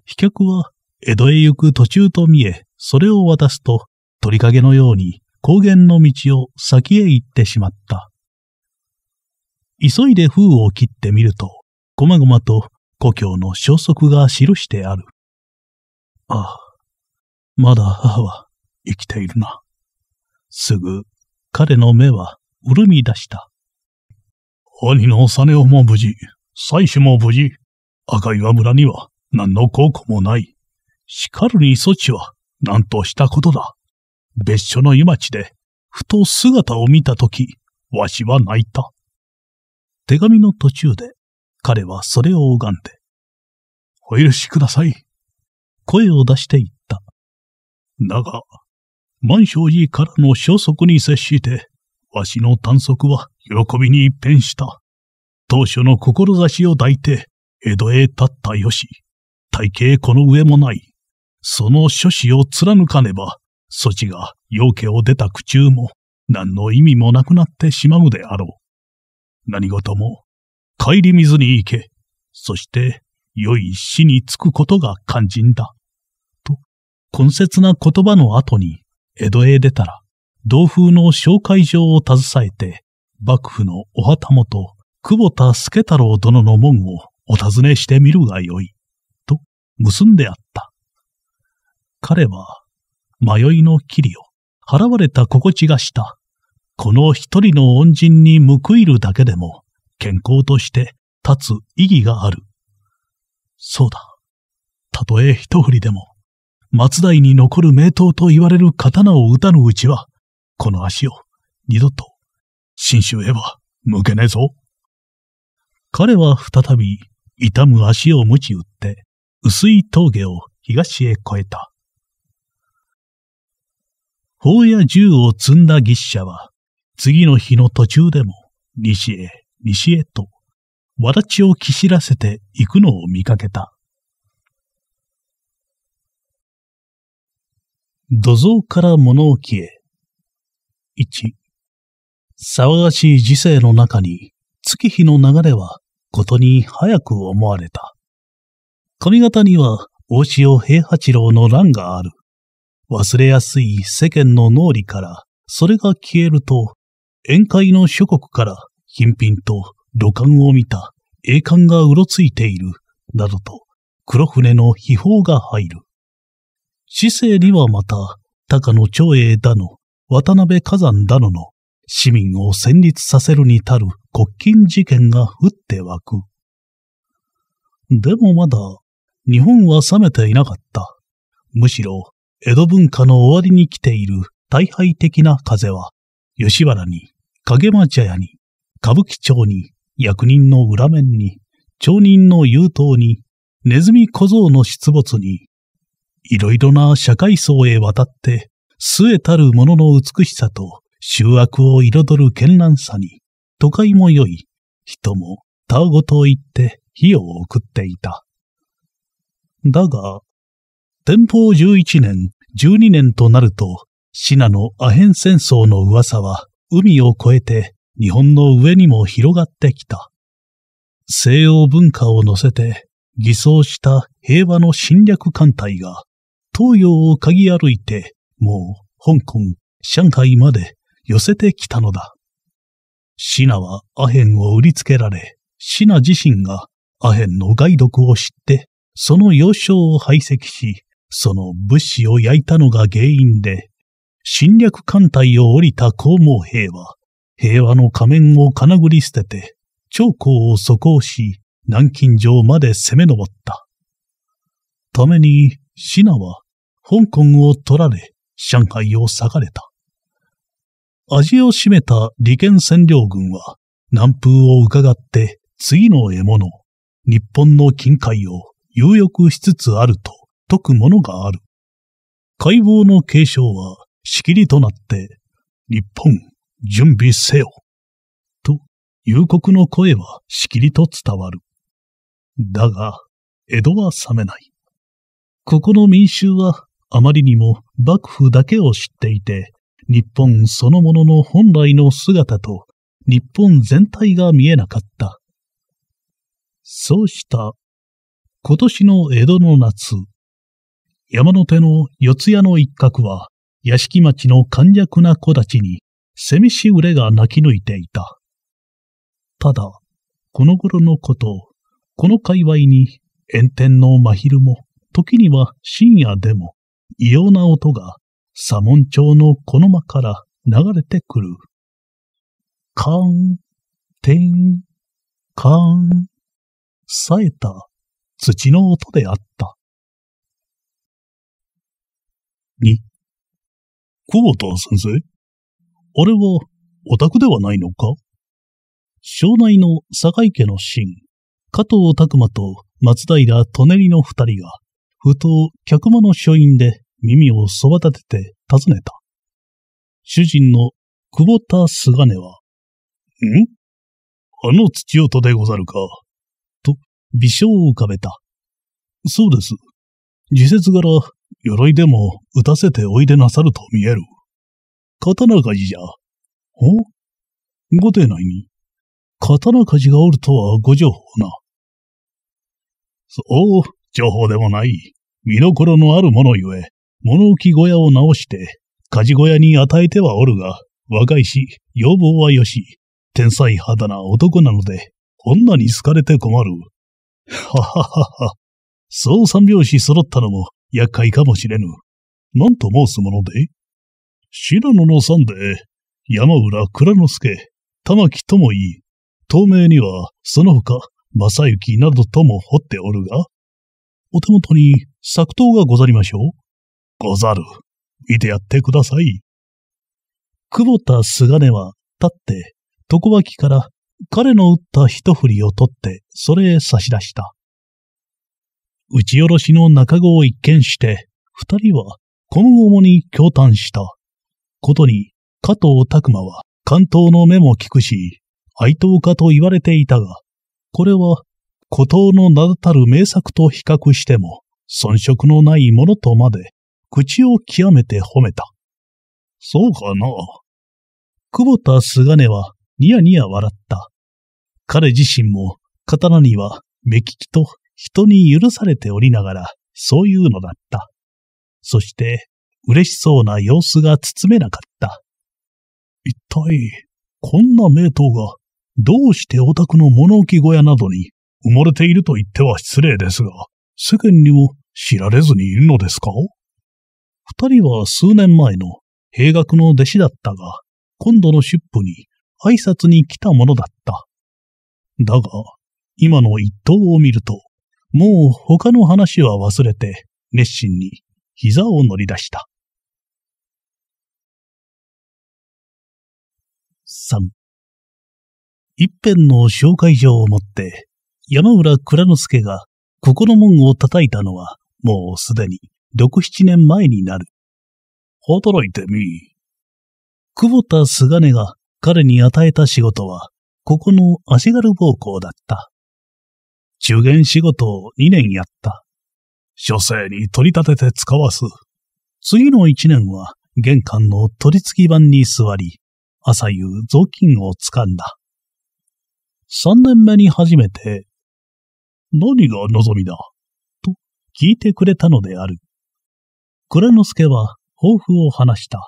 Speaker 1: 飛脚は江戸へ行く途中と見え、それを渡すと、鳥影のように高原の道を先へ行ってしまった。急いで封を切ってみると、こまごまと故郷の消息が記してある。ああ、まだ母は生きているな。すぐ彼の目は潤み出した。兄の幼男も無事、妻子も無事、赤岩村には何の孝行もない。しかるに措置は、なんとしたことだ。別所の湯町で、ふと姿を見たとき、わしは泣いた。手紙の途中で、彼はそれを拝んで、お許しください。声を出して言った。だが、万象寺からの消息に接して、わしの探索は喜びに一変した。当初の志を抱いて、江戸へ立ったよし、体型この上もない。その諸子を貫かねば、そちが陽家を出た苦中も、何の意味もなくなってしまうであろう。何事も、帰り水に行け、そして、良い死につくことが肝心だ。と、根節な言葉の後に、江戸へ出たら、同風の紹介状を携えて、幕府のお旗本、久保田助太郎殿の門をお尋ねしてみるがよい、と結んであった。彼は、迷いの霧を払われた心地がした。この一人の恩人に報いるだけでも、健康として立つ意義がある。そうだ。たとえ一振りでも、松代に残る名刀と言われる刀を打たぬうちは、この足を二度と、新州へは向けねえぞ。彼は再び、痛む足を鞭打って、薄い峠を東へ越えた。砲や銃を積んだ牛車は、次の日の途中でも、西へ、西へと、わだちをきしらせて行くのを見かけた。土蔵から物置へ。一、騒がしい時世の中に、月日の流れは、ことに早く思われた。髪型には、大塩平八郎の乱がある。忘れやすい世間の脳裏から、それが消えると、宴会の諸国から貧品と旅館を見た栄冠がうろついている、などと黒船の秘宝が入る。市政にはまた、高野長英だの、渡辺火山だのの、市民を戦慄させるに足る国金事件が降って湧く。でもまだ、日本は冷めていなかった。むしろ、江戸文化の終わりに来ている大敗的な風は、吉原に、影間茶屋に、歌舞伎町に、役人の裏面に、町人の優等に、ネズミ小僧の出没に、いろいろな社会層へ渡って、末たるものの美しさと、醜悪を彩る絢爛さに、都会も良い、人も、たわごと言って、火を送っていた。だが、天保11年、12年となると、シナのアヘン戦争の噂は海を越えて日本の上にも広がってきた。西洋文化を乗せて偽装した平和の侵略艦隊が東洋を嗅ぎ歩いてもう香港、上海まで寄せてきたのだ。シナはアヘンを売りつけられ、シナ自身がアヘンの害毒を知って、その要少を排斥し、その物資を焼いたのが原因で、侵略艦隊を降りた皇毛兵は、平和の仮面をかなぐり捨てて、長江を阻行し、南京城まで攻め上った。ために、シナは、香港を取られ、上海を裂かれた。味を占めた利権占領軍は、南風を伺って、次の獲物、日本の近海を有力しつつあると解くものがある。解剖の継承は、しきりとなって、日本、準備せよ。と、夕刻の声はしきりと伝わる。だが、江戸は冷めない。ここの民衆は、あまりにも幕府だけを知っていて、日本そのものの本来の姿と、日本全体が見えなかった。そうした、今年の江戸の夏、山の手の四谷の一角は、屋敷町の簡略な木立に、セミうれが泣き抜いていた。ただ、この頃のこと、この界隈に、炎天の真昼も、時には深夜でも、異様な音が、左門町のこの間から流れてくる。カーン、テン、カーン、冴えた土の音であった。に。久保田先生あれは、オタクではないのか庄内の坂井家のシ加藤拓馬と松平舎人の二人が、ふと客間の書院で耳をそば立てて尋ねた。主人の久保田菅根は、んあの土音でござるか。と、微笑を浮かべた。そうです。時節柄、鎧でも打たせておいでなさると見える。刀鍛冶じゃ。お御邸内に、刀鍛冶がおるとはご情報な。そう、情報でもない。見どころのあるものゆえ、物置小屋を直して、鍛冶小屋に与えてはおるが、若いし、要望はよし、天才肌な男なので、女に好かれて困る。はははは。そう三拍子揃ったのも、厄介かもしれぬ。何と申すもので信濃の三で、山浦蔵之助、玉木ともいい、透明にはその他、正幸などとも掘っておるが、お手元に作刀がござりましょう。ござる。見てやってください。久保田菅根は立って、床脇から彼の打った一振りを取って、それへ差し出した。打ち下ろしの中子を一見して、二人はこの桃に驚嘆した。ことに、加藤拓馬は関東の目も利くし、愛党家と言われていたが、これは、古藤の名だたる名作と比較しても、遜色のないものとまで、口を極めて褒めた。そうかな。久保田菅根は、ニヤニヤ笑った。彼自身も、刀には、目利きと人に許されておりながら、そういうのだった。そして、嬉しそうな様子が包めなかった。一体、こんな名刀が、どうしてお宅の物置小屋などに埋もれていると言っては失礼ですが、世間にも知られずにいるのですか二人は数年前の兵学の弟子だったが、今度の出府に挨拶に来たものだった。だが、今の一刀を見ると、もう他の話は忘れて、熱心に膝を乗り出した。3一辺の紹介状を持って、山浦蔵之介がここの門を叩いたのは、もうすでに六七年前になる。働いてみ。久保田菅根が彼に与えた仕事は、ここの足軽奉公だった。中元仕事を2年やった。書生に取り立てて使わす。次の1年は玄関の取り付き板に座り、朝夕雑巾を掴んだ。3年目に初めて、何が望みだと聞いてくれたのである。倉之助は抱負を話した。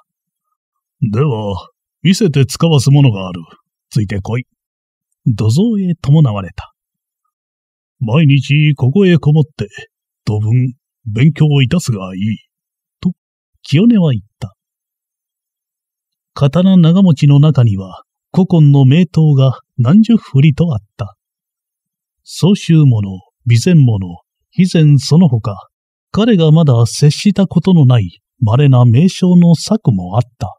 Speaker 1: では、見せて使わすものがある。ついてこい。土蔵へ伴われた。毎日ここへこもって、当分、勉強をいたすがいい。と、清音は言った。刀長持ちの中には、古今の名刀が何十振りとあった。蘇州者、備前者、以前その他、彼がまだ接したことのない稀な名称の策もあった。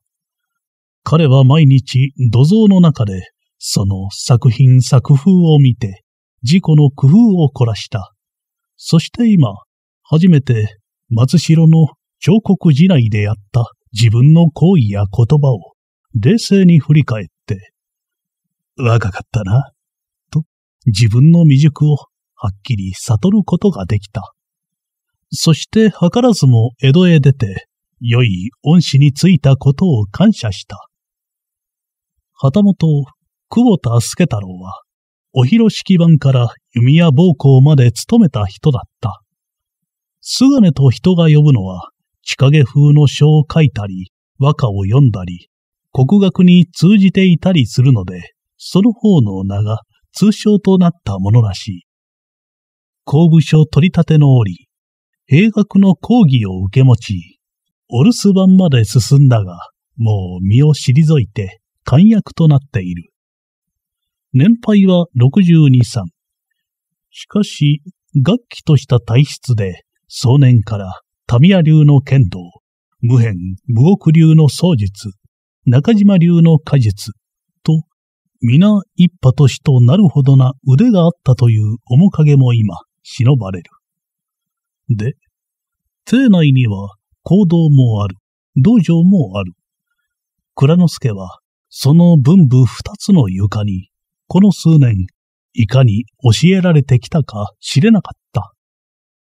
Speaker 1: 彼は毎日土蔵の中で、その作品作風を見て、自己の工夫を凝らした。そして今、初めて松代の彫刻時代でやった自分の行為や言葉を冷静に振り返って、若かったな、と自分の未熟をはっきり悟ることができた。そして図らずも江戸へ出て、良い恩師についたことを感謝した。旗本、久保田助太郎は、お広敷版から弓矢暴行まで務めた人だった。すがねと人が呼ぶのは、地影風の書を書いたり、和歌を読んだり、国学に通じていたりするので、その方の名が通称となったものらしい。公部書取り立ての折、兵学の講義を受け持ち、お留守番まで進んだが、もう身を退いて、簡約となっている。年配は62歳。しかし、楽器とした体質で、壮年から、ミヤ流の剣道、無辺、無奥流の創術、中島流の果実、と、皆一派としとなるほどな腕があったという面影も今、忍ばれる。で、邸内には、行動もある、道場もある。倉之助は、その文部二つの床に、この数年、いかに教えられてきたか知れなかった。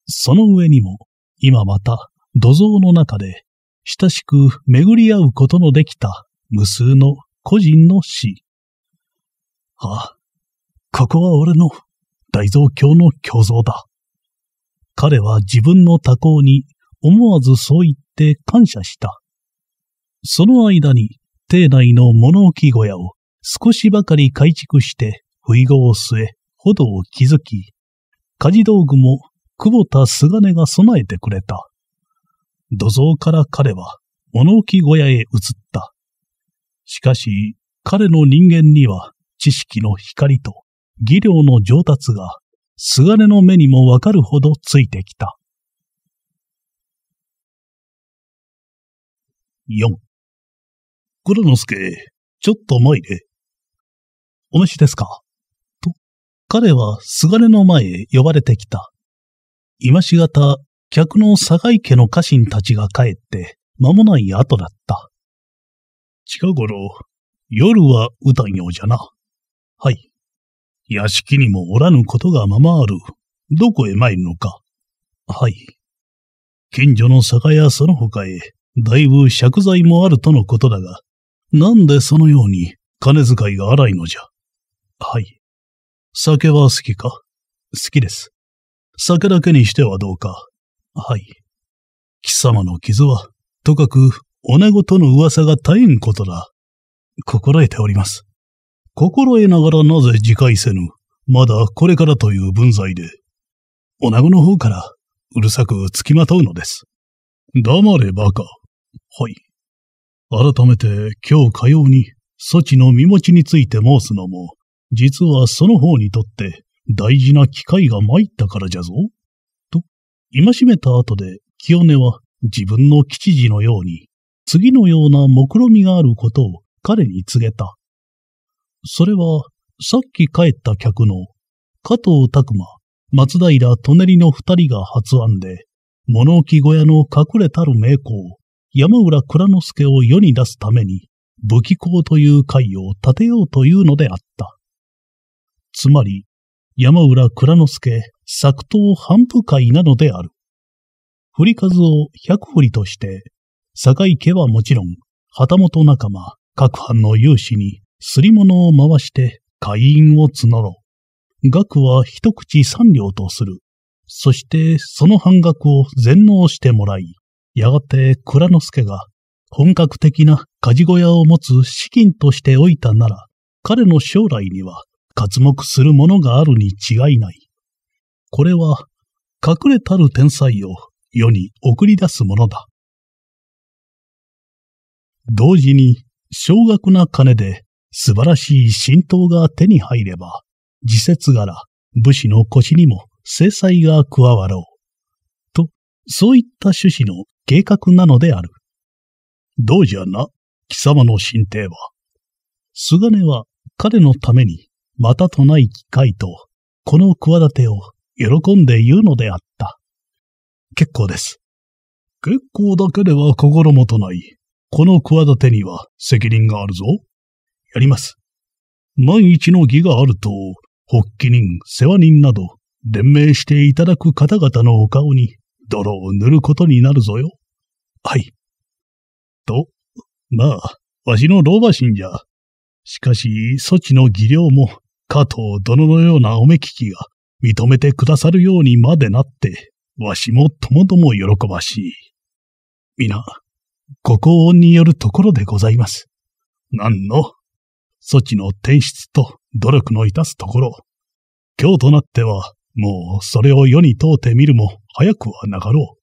Speaker 1: その上にも、今また土蔵の中で親しく巡り合うことのできた無数の個人の死。あ、ここは俺の大蔵教の教像だ。彼は自分の多幸に思わずそう言って感謝した。その間に、邸内の物置小屋を少しばかり改築して、不意語を据え、歩道を築き、家事道具も久保田菅根が備えてくれた。土蔵から彼は物置小屋へ移った。しかし、彼の人間には知識の光と技量の上達が菅根の目にもわかるほどついてきた。4。黒之助、ちょっと前で。お主ですかと、彼は菅れの前へ呼ばれてきた。今しがた、客の坂井家の家臣たちが帰って、間もない後だった。近頃、夜は歌行じゃな。はい。屋敷にもおらぬことがままある。どこへ参るのか。はい。近所の酒屋その他へ、だいぶ借財もあるとのことだが、なんでそのように金遣いが荒いのじゃ。はい。酒は好きか好きです。酒だけにしてはどうか。はい。貴様の傷は、とかく、ねごとの噂が絶えんことだ。心得ております。心得ながらなぜ自戒せぬ、まだこれからという文在で、おねごの方から、うるさくつきまとうのです。黙れバカ。はい。改めて今日火曜に、措置の身持ちについて申すのも、実はその方にとって大事な機会が参ったからじゃぞ。と、しめた後で清音は自分の吉次のように、次のような目論みがあることを彼に告げた。それは、さっき帰った客の加藤拓馬、松平舎人の二人が発案で、物置小屋の隠れたる名工、山浦倉之助を世に出すために、武器工という会を建てようというのであった。つまり、山浦倉之助作刀反部会なのである。振り数を百振りとして、坂井家はもちろん、旗本仲間、各藩の有志に、すり物を回して会員を募ろう。額は一口三両とする。そしてその半額を全納してもらい、やがて蔵之助が本格的な家事小屋を持つ資金としておいたなら、彼の将来には活目するものがあるに違いない。これは、隠れたる天才を世に送り出すものだ。同時に、少額な金で素晴らしい神透が手に入れば、自節柄、武士の腰にも制裁が加わろう。と、そういった趣旨の計画なのである。どうじゃな、貴様の神帝は。菅根は彼のためにまたとない機会と、この企てを喜んで言うのであった。結構です。結構だけでは心もとない。この企てには責任があるぞ。やります。万一の儀があると、発起人、世話人など、連名していただく方々のお顔に泥を塗ることになるぞよ。はい。と、まあ、わしの老婆心じゃ。しかし、そちの技量も加藤殿のようなお目利きが認めてくださるようにまでなって、わしもともとも喜ばしい。皆、ご高音によるところでございます。何の、措置の転出と努力のいたすところ、今日となっては、もうそれを世に問うてみるも早くはなかろ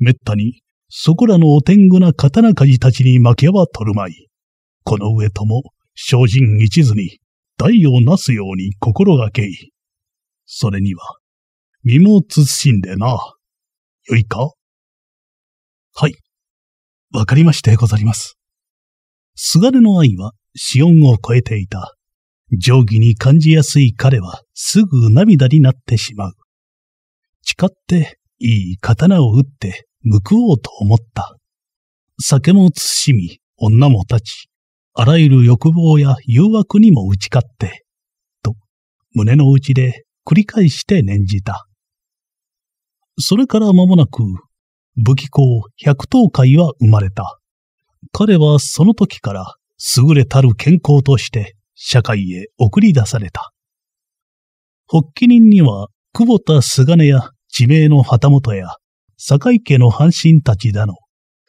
Speaker 1: う。めったに、そこらのお天狗な刀鍛冶たちに負けは取るまい。この上とも、精進一途に代をなすように心がけい。それには、身も慎んでな。よいかはい。わかりましてござります。すがれの愛は、死音を超えていた。定規に感じやすい彼は、すぐ涙になってしまう。誓って、いい刀を打って、報おうと思った。酒も慎み、女も立ち、あらゆる欲望や誘惑にも打ち勝って、と、胸の内で繰り返して念じた。それから間もなく、武器校百頭会は生まれた。彼はその時から優れたる健康として社会へ送り出された。発起人には久保田菅根や地名の旗本や堺家の阪神たちだの、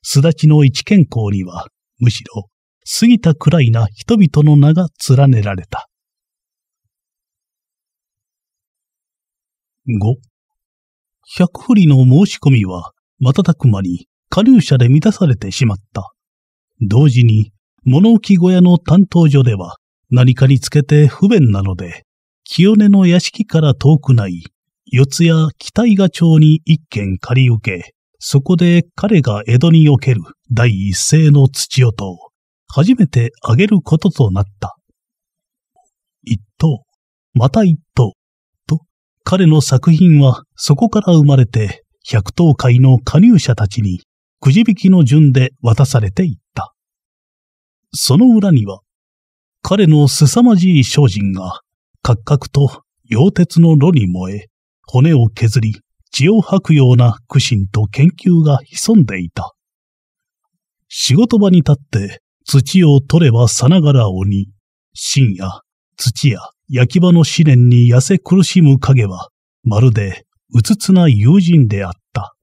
Speaker 1: すだちの一健康にはむしろ過ぎたくらいな人々の名が連ねられた。5. 百振りの申し込みは瞬く間に下流者で満たされてしまった。同時に物置小屋の担当所では何かにつけて不便なので、清根の屋敷から遠くない四谷北伊賀町に一軒借り受け、そこで彼が江戸における第一声の土音を初めてあげることとなった。一等、また一等、と彼の作品はそこから生まれて百等会の加入者たちにくじ引きの順で渡されていった。その裏には、彼の凄まじい精進が、カ々と溶鉄の炉に燃え、骨を削り、血を吐くような苦心と研究が潜んでいた。仕事場に立って、土を取ればさながら鬼、深夜、土や焼き場の試練に痩せ苦しむ影は、まるでうつつな友人であった。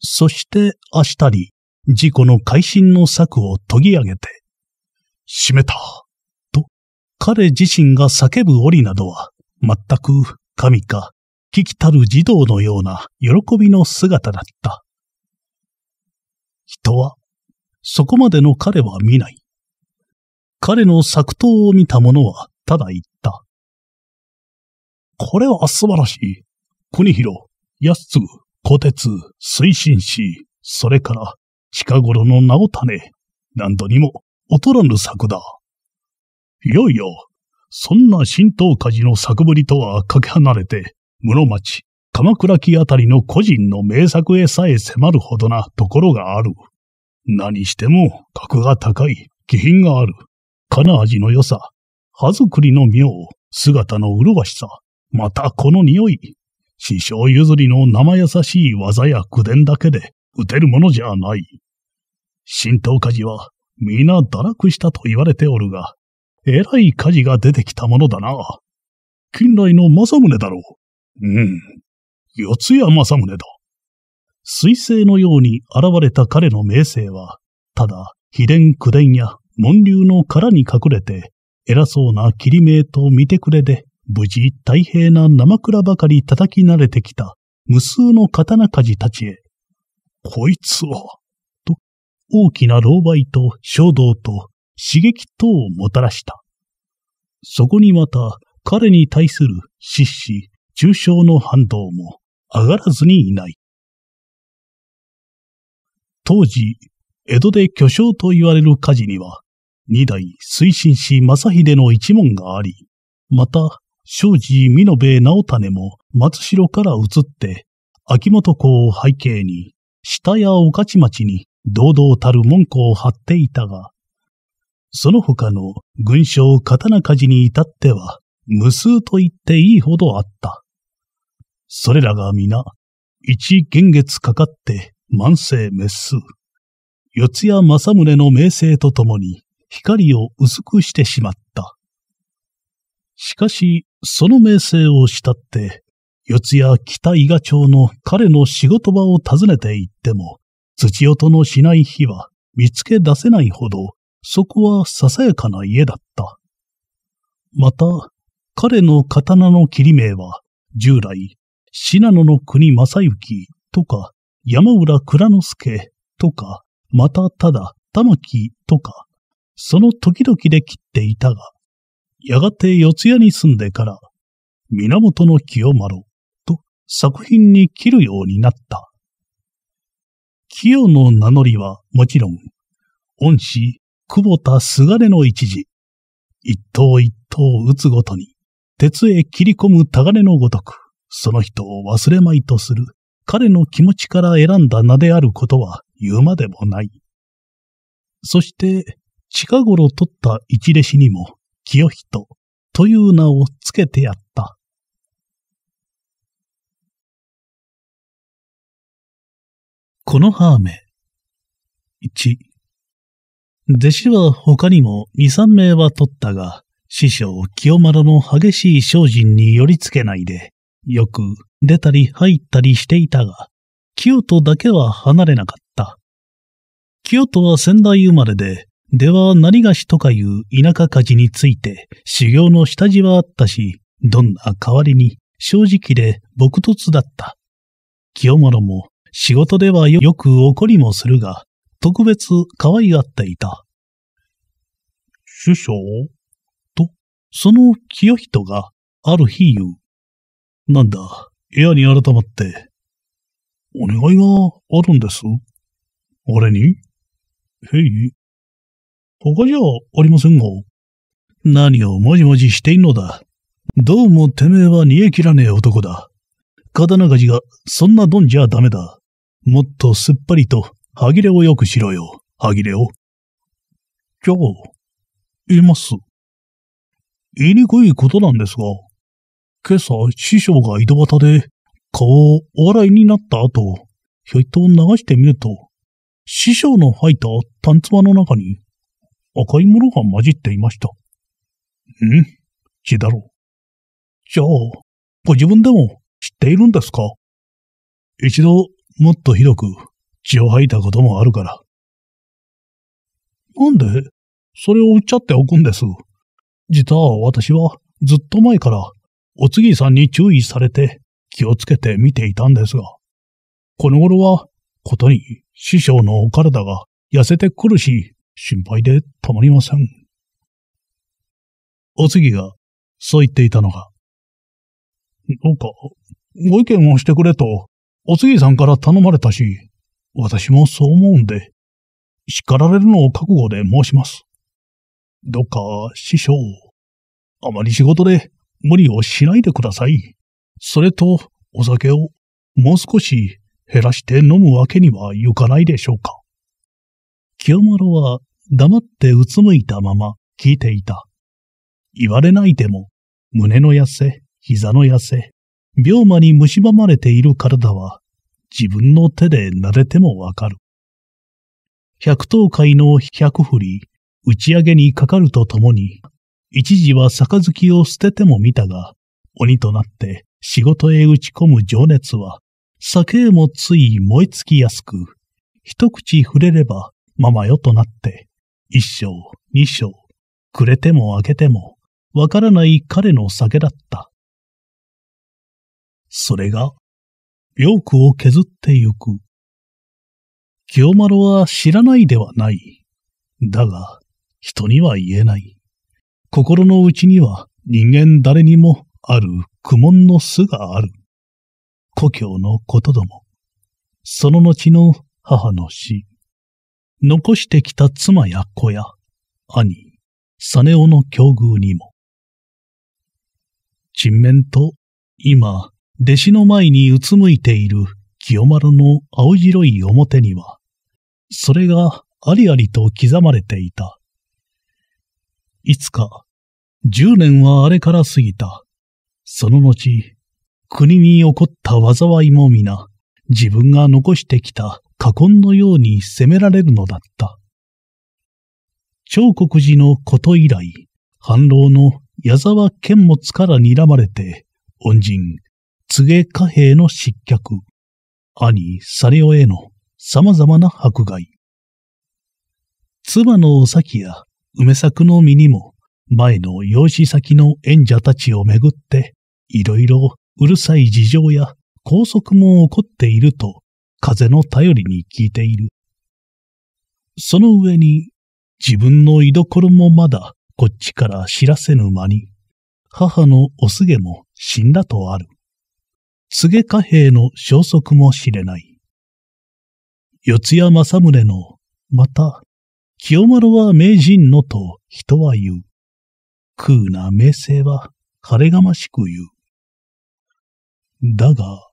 Speaker 1: そして明日に、事故の改心の策を研ぎ上げて、閉めた、と彼自身が叫ぶ折などは、全く神か、危機たる児童のような喜びの姿だった。人は、そこまでの彼は見ない。彼の作刀を見た者は、ただ言った。これは素晴らしい。国広、安次、小鉄、水心師、それから、近頃の名を種、何度にも劣らぬ作だ。いよいよ、そんな神道火事の作ぶりとはかけ離れて、室町、鎌倉木あたりの個人の名作へさえ迫るほどなところがある。何しても格が高い、気品がある。金味の良さ、葉作りの妙、姿の麗しさ、またこの匂い。師匠譲りの生優しい技や口伝だけで打てるものじゃない。新道家事は皆堕落したと言われておるが、えらい家事が出てきたものだな。近来の政宗だろう。うん、四谷正宗だ。彗星のように現れた彼の名声は、ただ、秘伝九伝や門流の殻に隠れて、偉そうな切り目と見てくれで、無事大平な生倉ばかり叩き慣れてきた無数の刀鍛冶たちへ、こいつは、と、大きな狼狽と衝動と刺激等をもたらした。そこにまた、彼に対する失死、重傷の反動も、上がらずにいない。当時、江戸で巨匠と言われる火事には、二代推進し正秀の一門があり、また、正司美濃部直種も松代から移って、秋元公を背景に、下や御徒町に堂々たる門戸を張っていたが、その他の軍将刀鍛冶に至っては、無数と言っていいほどあった。それらが皆、一元月かかって万世滅数。四谷正宗の名声とともに、光を薄くしてしまった。しかし、その名声を慕って、四谷北伊賀町の彼の仕事場を訪ねて行っても、土音のしない日は見つけ出せないほど、そこはささやかな家だった。また、彼の刀の切り名は、従来、信濃の国正幸とか、山浦蔵之介とか、またただ玉木とか、その時々で切っていたが、やがて四谷に住んでから、源清丸と作品に切るようになった。清の名乗りはもちろん、恩師、久保田菅根の一時、一頭一頭打つごとに、鉄へ切り込む鋼のごとく、その人を忘れまいとする彼の気持ちから選んだ名であることは言うまでもない。そして、近頃取った一弟子にも、清人という名をつけてやった。このハーメ。一。弟子は他にも二三名は取ったが、師匠清丸の激しい精進に寄り付けないで、よく出たり入ったりしていたが、清とだけは離れなかった。清とは仙台生まれで、では何菓子とかいう田舎家事について修行の下地はあったし、どんな代わりに正直で朴突だった。清物も仕事ではよく怒りもするが、特別可愛がっていた。首相と、その清人がある日言う。なんだ、部屋に改まって、お願いがあるんです。俺にへい。他じゃありませんが。何をもじもじしていんのだ。どうもてめえは煮え切らねえ男だ。刀鍛冶がそんなドンじゃダメだ。もっとすっぱりと歯切れをよくしろよ、歯切れを。じゃあ、います。言いにくいことなんですが、今朝、師匠が井戸端で、顔をお笑いになった後、ひょいと流してみると、師匠の吐いた炭唾の中に、赤いものが混じっていました。ん血だろう。じゃあ、ご自分でも知っているんですか一度、もっとひどく血を吐いたこともあるから。なんで、それを売っちゃっておくんです。実は私はずっと前からお次さんに注意されて気をつけて見ていたんですが、この頃は、ことに師匠のお体が痩せてくるし、心配でたまりません。お次が、そう言っていたのが、どうか、ご意見をしてくれと、お次さんから頼まれたし、私もそう思うんで、叱られるのを覚悟で申します。どっか、師匠、あまり仕事で無理をしないでください。それと、お酒をもう少し減らして飲むわけにはいかないでしょうか。清丸は黙ってうつむいたまま聞いていた。言われないでも、胸の痩せ、膝の痩せ、病魔に蝕まれている体は、自分の手で撫でてもわかる。百頭会の百振り、打ち上げにかかるとともに、一時は杯を捨てても見たが、鬼となって仕事へ打ち込む情熱は、酒へもつい燃え尽きやすく、一口触れればママよとなって、一生、二生、くれてもあげても、わからない彼の酒だった。それが、病苦を削ってゆく。清丸は知らないではない。だが、人には言えない。心の内には人間誰にもある苦悶の巣がある。故郷のことども、その後の母の死、残してきた妻や子や兄、サネオの境遇にも、沈面と今、弟子の前にうつむいている清丸の青白い表には、それがありありと刻まれていたいつか、十年はあれから過ぎた。その後、国に起こった災いも皆、自分が残してきた過根のように責められるのだった。長国寺のこと以来、反老の矢沢剣持から睨まれて、恩人、柘植貨幣の失脚、兄、サレオへの様々な迫害。妻のお先や梅作の身にも、前の養子先の縁者たちをめぐって、いろいろうるさい事情や拘束も起こっていると、風の頼りに聞いている。その上に、自分の居所もまだこっちから知らせぬ間に、母のおすげも死んだとある。すげ貨幣の消息も知れない。四谷正宗の、また、清丸は名人のと人は言う。空な名声は枯れがましく言う。だが、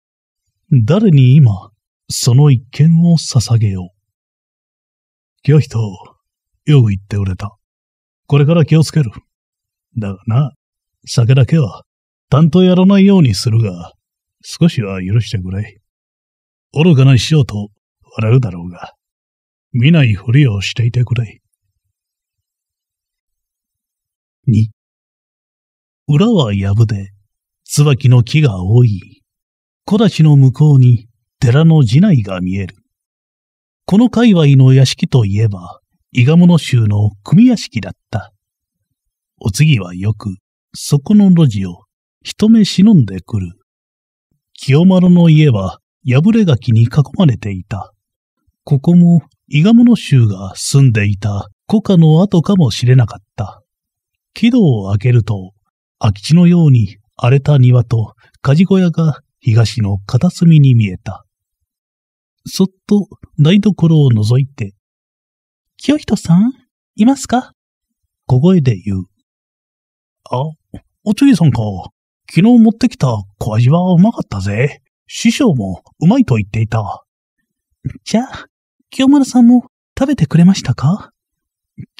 Speaker 1: 誰に今、その一件を捧げよう。清人、よく言っておれた。これから気をつける。だがな、酒だけは、担当やらないようにするが、少しは許してくれ。愚かな師匠と笑うだろうが、見ないふりをしていてくれ。2裏は藪で、椿の木が多い。木立の向こうに寺の寺内が見える。この界隈の屋敷といえば、伊賀物衆の組屋敷だった。お次はよく、そこの路地を一目忍んでくる。清丸の家は破れ垣に囲まれていた。ここも伊賀物衆が住んでいた古家の跡かもしれなかった。木戸を開けると、空き地のように荒れた庭と家事小屋が東の片隅に見えた。そっと台所を覗いて、清人さん、いますか小声で言う。あ、おつゆさんか。昨日持ってきた小味はうまかったぜ。師匠もうまいと言っていた。じゃあ、清丸さんも食べてくれましたか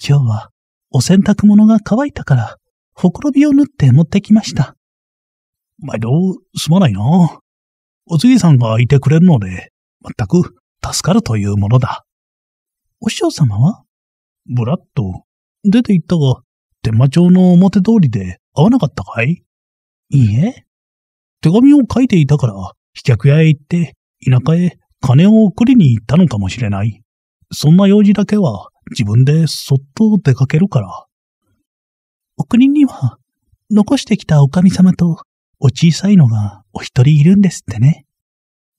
Speaker 1: 今日はお洗濯物が乾いたから、ほころびを縫って持ってきました。毎度、すまないな。お次さんがいてくれるので、全く助かるというものだ。お師匠様はぶらっと、出て行ったが、天馬町の表通りで会わなかったかいいいえ。手紙を書いていたから、飛脚屋へ行って、田舎へ金を送りに行ったのかもしれない。そんな用事だけは自分でそっと出かけるから。お国には、残してきたお神様と、お小さいのがお一人いるんですってね。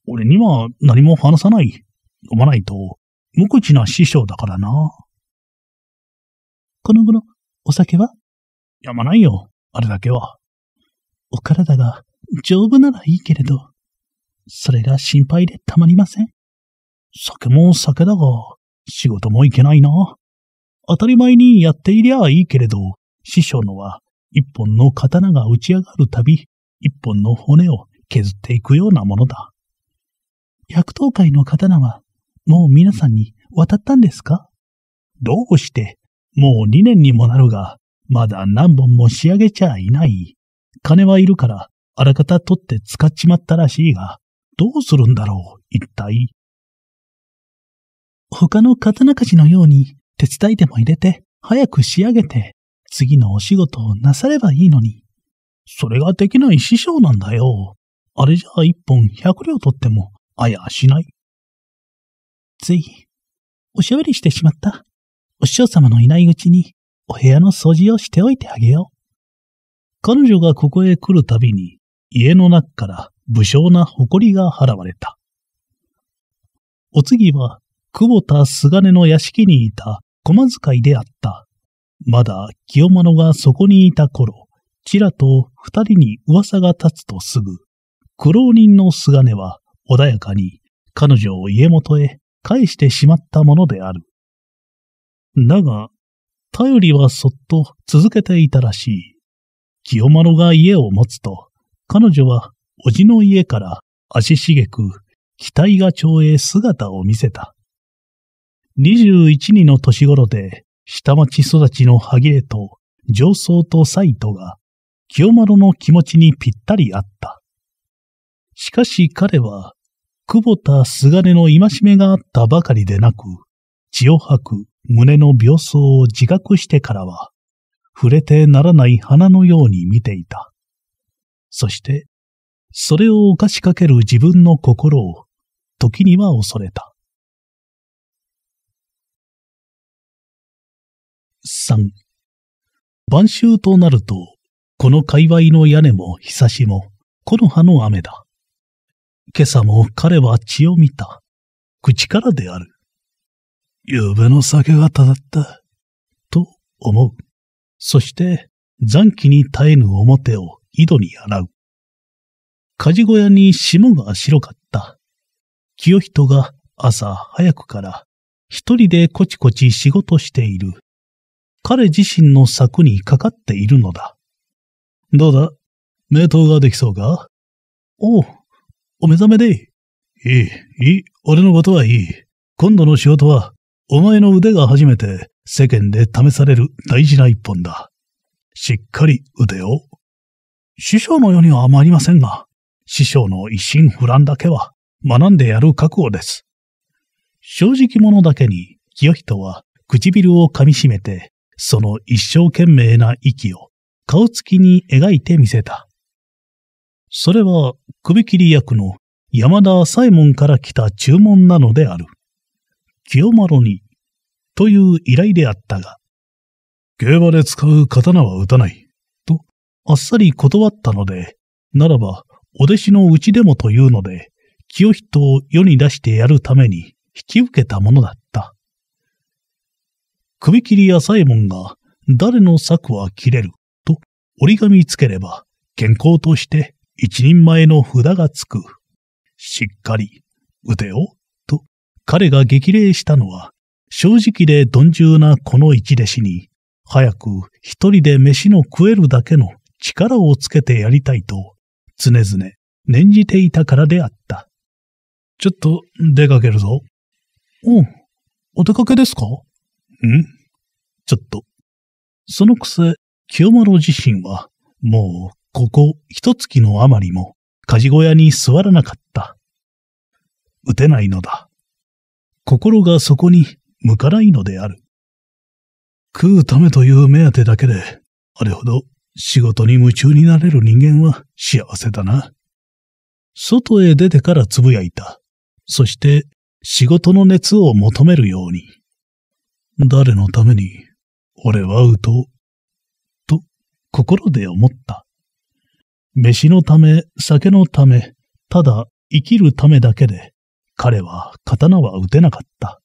Speaker 1: 俺には何も話さない。飲まないと、無口な師匠だからな。この頃、お酒はやまないよ、あれだけは。お体が丈夫ならいいけれど。それが心配でたまりません。酒も酒だが、仕事も行けないな。当たり前にやっていりゃいいけれど、師匠のは、一本の刀が打ち上がるたび、一本の骨を削っていくようなものだ。百刀会の刀は、もう皆さんに渡ったんですかどうして、もう二年にもなるが、まだ何本も仕上げちゃいない。金はいるから、あらかた取って使っちまったらしいが、どうするんだろう、一体。他の刀鍛冶のように手伝いでも入れて早く仕上げて次のお仕事をなさればいいのに。それができない師匠なんだよ。あれじゃあ一本百両取ってもあやしない。つい、おしゃべりしてしまった。お師匠様のいないうちにお部屋の掃除をしておいてあげよう。彼女がここへ来るたびに家の中から武将な誇りが払われた。お次は、久保田菅根の屋敷にいた駒遣いであった。まだ清物がそこにいた頃、ちらと二人に噂が立つとすぐ、苦労人の菅根は穏やかに彼女を家元へ返してしまったものである。だが、頼りはそっと続けていたらしい。清丸が家を持つと、彼女はおじの家から足しげく、期待が町へ姿を見せた。21二の年頃で、下町育ちの萩江と上層と斎藤が、清丸の気持ちにぴったりあった。しかし彼は、久保田菅根の戒めがあったばかりでなく、血を吐く胸の病巣を自覚してからは、触れてならない花のように見ていた。そして、それを犯しかける自分の心を、時には恐れた。3. 晩秋となると、この界隈の屋根も日差しも、木の葉の雨だ。今朝も彼は血を見た。口からである。夕べの酒がただった。と思う。そして、残機に耐えぬ表を井戸に洗う。鍛冶小屋に霜が白かった。清人が朝早くから一人でこちこち仕事している。彼自身の柵にかかっているのだ。どうだ名刀ができそうかおう、お目覚めで。いい、いい、俺のことはいい。今度の仕事は、お前の腕が初めて世間で試される大事な一本だ。しっかり腕を。師匠のようには参りませんが、師匠の一心不乱だけは学んでやる覚悟です。正直者だけに、清人は唇を噛みしめて、その一生懸命な息を顔つきに描いてみせた。それは首切り役の山田左衛門から来た注文なのである。清丸に、という依頼であったが、競馬で使う刀は打たない、とあっさり断ったので、ならばお弟子のうちでもというので、清人を世に出してやるために引き受けたものだった。首切りや左衛門が、誰の策は切れると折り紙つければ、健康として一人前の札がつく。しっかり、腕を、と彼が激励したのは、正直で鈍重なこの一弟子に、早く一人で飯の食えるだけの力をつけてやりたいと常々念じていたからであった。ちょっと出かけるぞ。うん。お出かけですかんちょっと。そのくせ、清丸自身は、もう、ここ一月のあまりも、鍛冶小屋に座らなかった。打てないのだ。心がそこに向かないのである。食うためという目当てだけで、あれほど仕事に夢中になれる人間は幸せだな。外へ出てからつぶやいた。そして仕事の熱を求めるように。誰のために俺は打とう。と心で思った。飯のため、酒のため、ただ生きるためだけで彼は刀は打てなかった。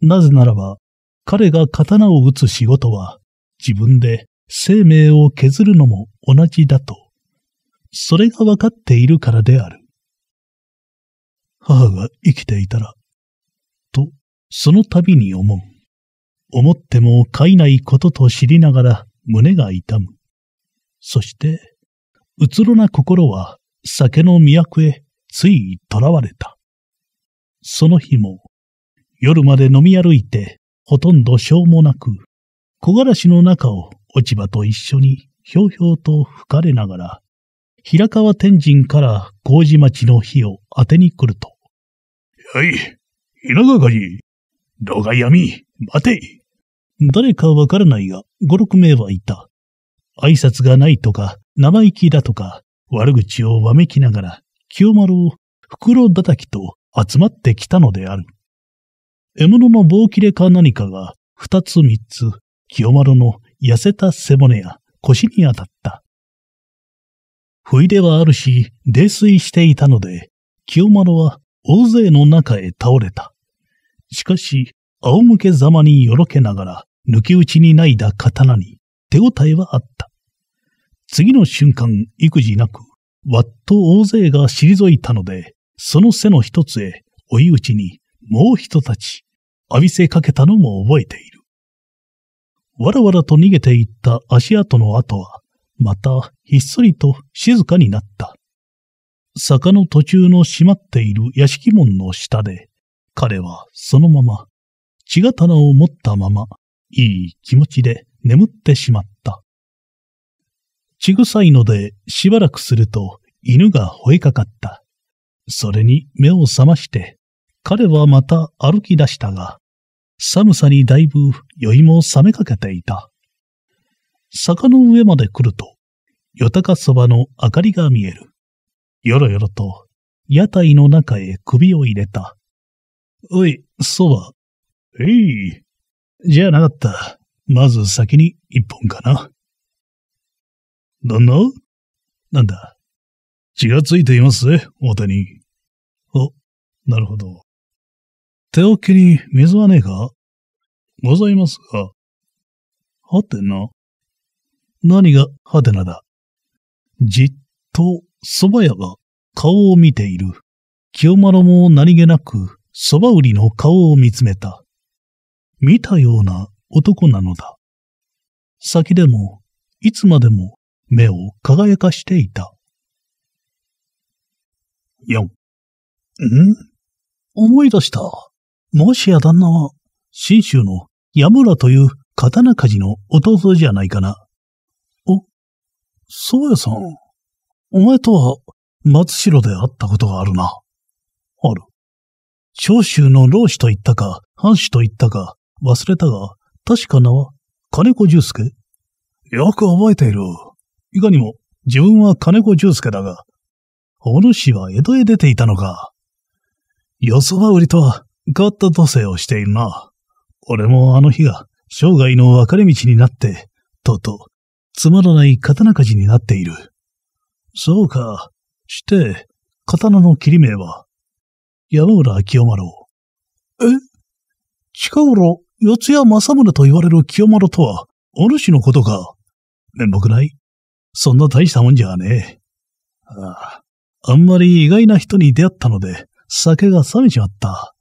Speaker 1: なぜならば彼が刀を打つ仕事は自分で生命を削るのも同じだと、それが分かっているからである。母が生きていたら、と、その度に思う。思っても飼いないことと知りながら胸が痛む。そして、うつろな心は酒の都へつい囚われた。その日も、夜まで飲み歩いて、ほとんどしょうもなく、木枯らしの中を落ち葉と一緒にひょうひょうと吹かれながら、平川天神から麹町の火を当てに来ると。はい、稲川梶、老害闇、待て。誰かわからないが、五六名はいた。挨拶がないとか、生意気だとか、悪口をわめきながら、清丸を袋叩きと集まってきたのである。獲物の棒切れか何かが、二つ三つ、清丸の痩せた背骨や腰に当たった。不意ではあるし、泥酔していたので、清丸は大勢の中へ倒れた。しかし、仰向けざまによろけながら、抜き打ちにないだ刀に手応えはあった。次の瞬間、育児なく、わっと大勢が退いたので、その背の一つへ追い打ちにもう一たち浴びせかけたのも覚えている。わらわらと逃げていった足跡の跡は、またひっそりと静かになった。坂の途中の閉まっている屋敷門の下で、彼はそのまま、血刀を持ったまま、いい気持ちで眠ってしまった。血臭いのでしばらくすると犬が吠えかかった。それに目を覚まして、彼はまた歩き出したが、寒さにだいぶ酔いも冷めかけていた。坂の上まで来ると、夜高そばの明かりが見える。よろよろと、屋台の中へ首を入れた。おい、そば。えい。じゃなかった。まず先に一本かな。旦那なんだ。血がついていますぜ、大谷。あお、なるほど。手置きに水はねえかございますが。はてな。何がはてなだ。じっと蕎麦屋が顔を見ている。清丸も何気なく蕎麦売りの顔を見つめた。見たような男なのだ。先でも、いつまでも目を輝かしていた。4。ん思い出した。もしや旦那は、信州の矢村という刀鍛冶の弟じゃないかな。お、そうやさん。お前とは、松代で会ったことがあるな。ある。長州の老子と言ったか、藩主と言ったか、忘れたが、確か名は、金子十助よく覚えている。いかにも、自分は金子十助だが、お主は江戸へ出ていたのか。よそば売りとは、変わった土星をしているな。俺もあの日が生涯の分かれ道になって、とうとう、つまらない刀鍛冶になっている。そうか。して、刀の切り名は、山浦清丸。え近頃、四谷正宗と言われる清丸とは、お主のことか。面目ないそんな大したもんじゃねえ。ああ、あんまり意外な人に出会ったので、酒が冷めちまった。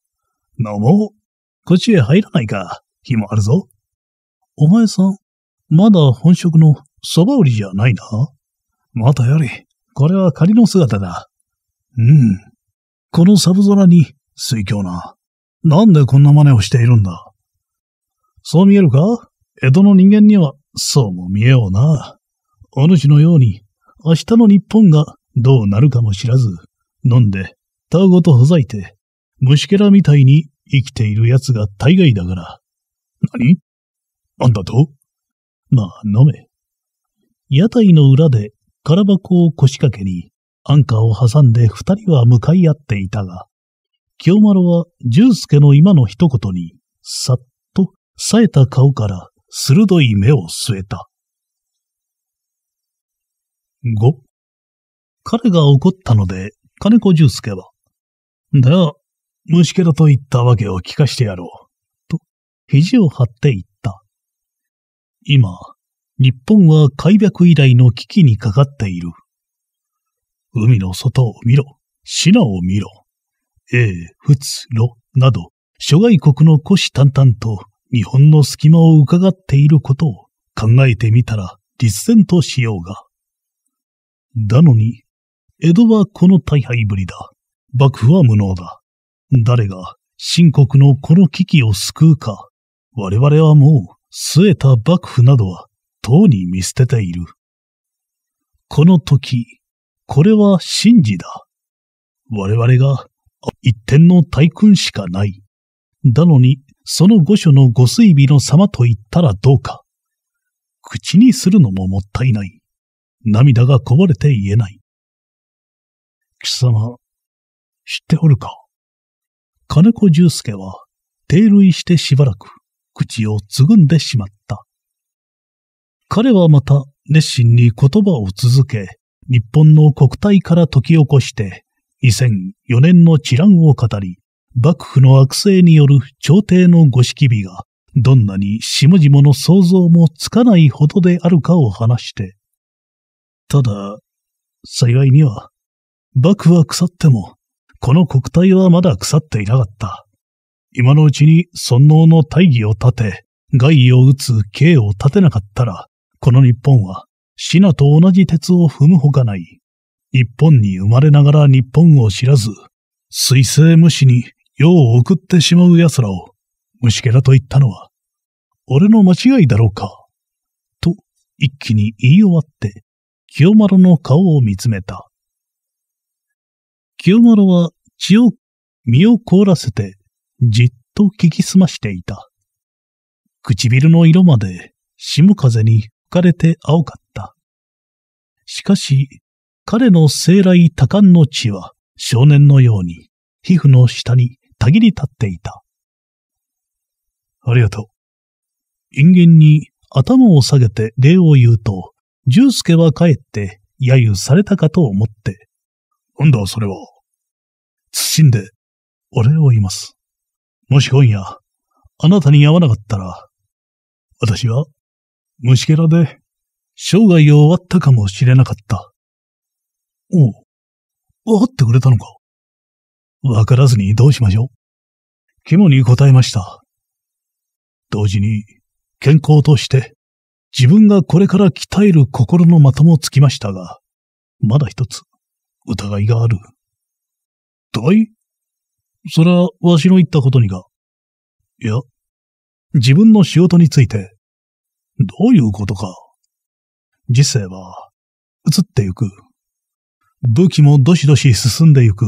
Speaker 1: 飲もう。こっちへ入らないか。日もあるぞ。お前さん、まだ本職のそば売りじゃないな。またやれ。これは仮の姿だ。うん。このサブ空に水郷な。なんでこんな真似をしているんだ。そう見えるか江戸の人間にはそうも見えような。お主のように明日の日本がどうなるかも知らず、飲んで、たわごとほざいて、虫けらみたいに生きている奴が大概だから。何あんだとまあ、飲め。屋台の裏で空箱を腰掛けに、アンカーを挟んで二人は向かい合っていたが、清丸は十助の今の一言に、さっと冴えた顔から鋭い目を据えた。5。彼が怒ったので、金子十助は、では、虫けらと言ったわけを聞かしてやろう。と、肘を張って言った。今、日本は開闢以来の危機にかかっている。海の外を見ろ、品を見ろ、え、仏、ろ、など、諸外国の虎視眈々と日本の隙間を伺っていることを考えてみたら実践としようが。だのに、江戸はこの大敗ぶりだ。幕府は無能だ。誰が秦国のこの危機を救うか、我々はもう据えた幕府などは、とうに見捨てている。この時、これは神事だ。我々が一点の大君しかない。だのに、その御所の御水美の様と言ったらどうか。口にするのももったいない。涙がこぼれて言えない。貴様、知っておるか金子重介は、停類してしばらく、口をつぐんでしまった。彼はまた、熱心に言葉を続け、日本の国体から解き起こして、2004年の治乱を語り、幕府の悪性による朝廷のご式美が、どんなに下々の想像もつかないほどであるかを話して。ただ、幸いには、幕は腐っても、この国体はまだ腐っていなかった。今のうちに尊王の大義を立て、害を打つ刑を立てなかったら、この日本は、シナと同じ鉄を踏むほかない。日本に生まれながら日本を知らず、水星無視に世を送ってしまう奴らを、虫けらと言ったのは、俺の間違いだろうか。と、一気に言い終わって、清丸の顔を見つめた。清丸は血を、身を凍らせて、じっと聞き澄ましていた。唇の色まで、霜風に吹かれて青かった。しかし、彼の生来多感の血は、少年のように、皮膚の下にたぎり立っていた。ありがとう。人間に頭を下げて礼を言うと、重助は帰って揶揄されたかと思って、んだ、それは。謹んで、お礼を言います。もし今夜、あなたに会わなかったら、私は、虫けらで、生涯を終わったかもしれなかった。おう、分かってくれたのかわからずにどうしましょう肝に答えました。同時に、健康として、自分がこれから鍛える心の的もつきましたが、まだ一つ、疑いがある。だいそは、わしの言ったことにが。いや、自分の仕事について、どういうことか。時世は、移ってゆく。武器もどしどし進んでゆく。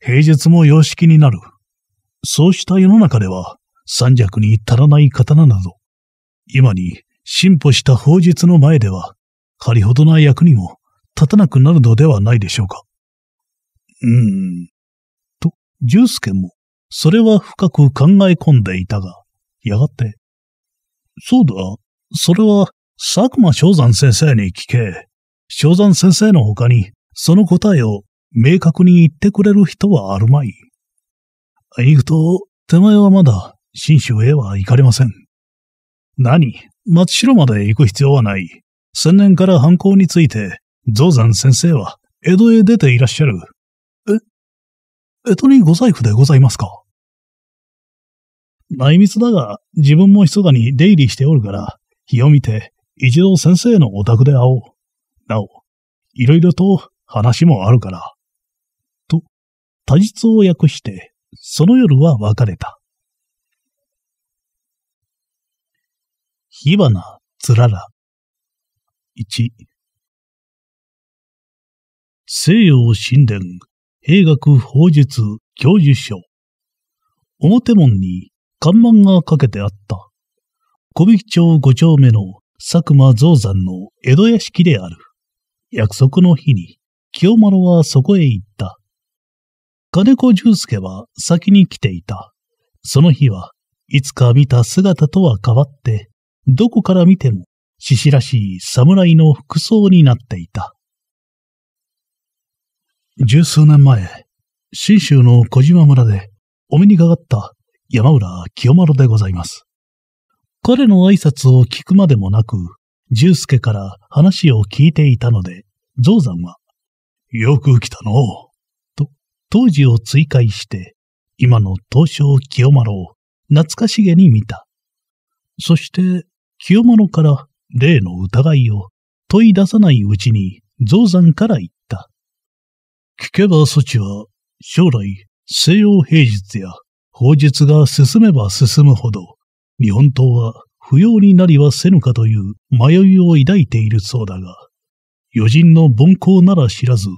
Speaker 1: 平日も様式になる。そうした世の中では、三尺に足らない刀など、今に進歩した法術の前では、仮りほどな役にも立たなくなるのではないでしょうか。うーん。と、ジュースケも、それは深く考え込んでいたが、やがて、そうだ、それは、佐久間正山先生に聞け。正山先生の他に、その答えを明確に言ってくれる人はあるまい。あいくと、手前はまだ、新州へは行かれません。何町城まで行く必要はない。千年から犯行について、象山先生は、江戸へ出ていらっしゃる。え、江戸にご財布でございますか内密だが、自分も密かに出入りしておるから、日を見て、一度先生のお宅で会おう。なお、いろいろと話もあるから。と、多日を訳して、その夜は別れた。火花、つらら。一、西洋神殿、兵学法術教授書。表門に看板がかけてあった。小引町五丁目の佐久間造山の江戸屋敷である。約束の日に、清丸はそこへ行った。金子重介は先に来ていた。その日はいつか見た姿とは変わって、どこから見ても獅子らしい侍の服装になっていた。十数年前、新州の小島村でお目にかかった山浦清丸でございます。彼の挨拶を聞くまでもなく、十助から話を聞いていたので、象山は、よく来たのと、当時を追回して、今の東証清丸を懐かしげに見た。そして、清丸から例の疑いを問い出さないうちに、象山から言っ聞けば措置は、将来、西洋平日や法術が進めば進むほど、日本刀は不要になりはせぬかという迷いを抱いているそうだが、余人の凡行なら知らず、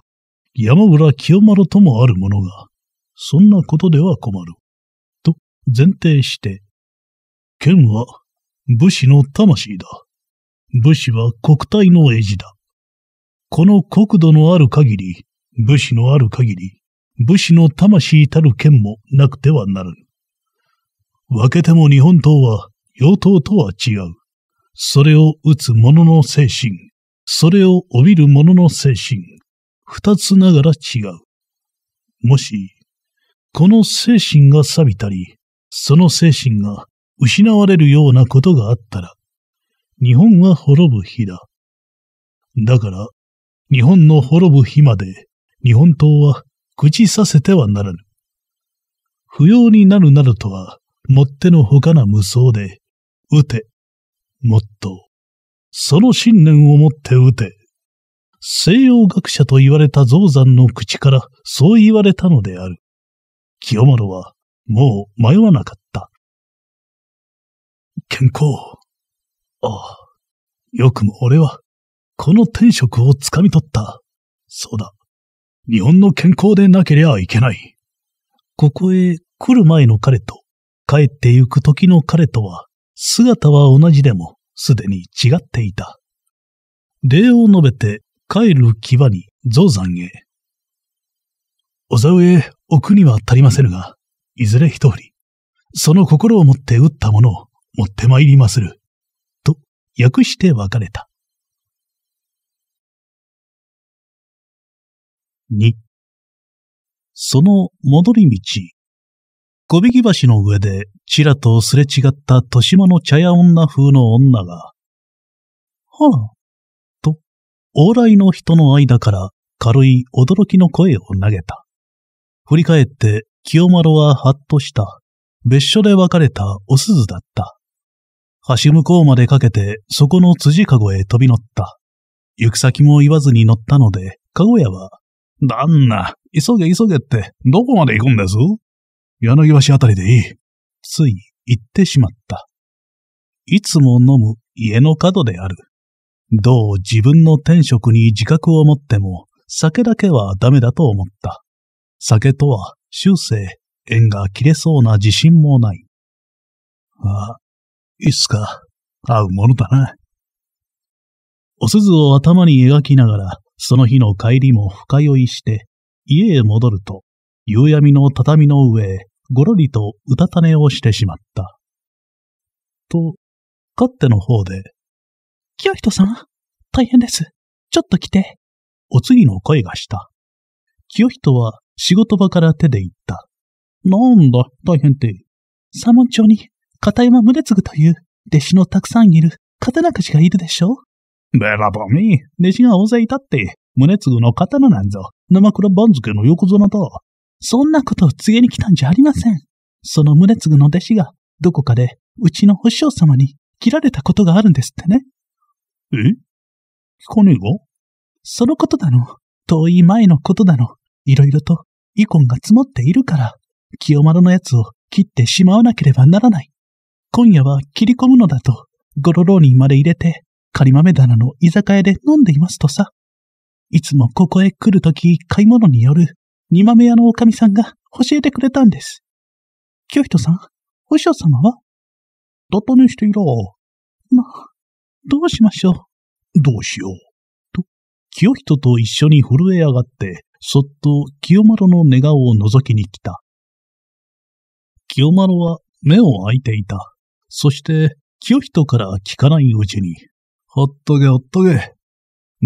Speaker 1: 山浦清丸ともあるものが、そんなことでは困る。と前提して、剣は武士の魂だ。武士は国体の絵地だ。この国土のある限り、武士のある限り、武士の魂たる剣もなくてはならぬ。分けても日本刀は、妖刀とは違う。それを打つ者の精神、それを帯びる者の精神、二つながら違う。もし、この精神が錆びたり、その精神が失われるようなことがあったら、日本は滅ぶ日だ。だから、日本の滅ぶ日まで、日本刀は愚痴させてはならぬ。不要になるなどとは、もってのほかな無双で、撃て、もっと、その信念を持って撃て。西洋学者と言われた象山の口からそう言われたのである。清丸はもう迷わなかった。健康。ああ、よくも俺は、この天職をつかみ取った。そうだ。日本の健康でなけれゃいけない。ここへ来る前の彼と、帰って行く時の彼とは、姿は同じでも、すでに違っていた。礼を述べて、帰る際に、象山へ。小沢へ奥には足りませぬが、いずれ一人、その心を持って打ったものを持って参りまする。と、訳して別れた。2その戻り道、小引橋の上でちらとすれ違った豊島の茶屋女風の女が、はあ、と、往来の人の間から軽い驚きの声を投げた。振り返って清丸ははっとした。別所で別れたお鈴だった。橋向こうまでかけて、そこの辻かごへ飛び乗った。行く先も言わずに乗ったので、かごやは旦那、急げ急げって、どこまで行くんです柳橋あたりでいい。つい行ってしまった。いつも飲む家の角である。どう自分の天職に自覚を持っても、酒だけはダメだと思った。酒とは、終生、縁が切れそうな自信もない。ああ、いつか、合うものだな。お鈴を頭に描きながら、その日の帰りも深酔いして、家へ戻ると、夕闇の畳の上へごろりとうたた寝をしてしまった。と、勝っての方で、清人さん、大変です。ちょっと来て。お次の声がした。清人は仕事場から手で行った。なんだ、大変って。左門町に片山宗次という弟子のたくさんいる刀鍛冶がいるでしょべらぼみ、弟子が大勢いたって、胸継ぐの刀なんぞ、生倉番付の横綱と。そんなことを告げに来たんじゃありません。その胸継ぐの弟子が、どこかで、うちの保証様に切られたことがあるんですってね。え聞かねえがそのことだの、遠い前のことだの、いろいろと、遺恨が積もっているから、清丸のやつを切ってしまわなければならない。今夜は切り込むのだと、ゴロローにまで入れて、仮豆棚の居酒屋で飲んでいますとさ。いつもここへ来るとき買い物による煮豆屋のおかみさんが教えてくれたんです。清人さん、お師匠様はだったねしていろ。まあ、どうしましょう。どうしよう。と、清人と一緒に震え上がって、そっと清丸の寝顔を覗きに来た。清丸は目を開いていた。そして、清人から聞かないうちに、ほっとけほっとけ。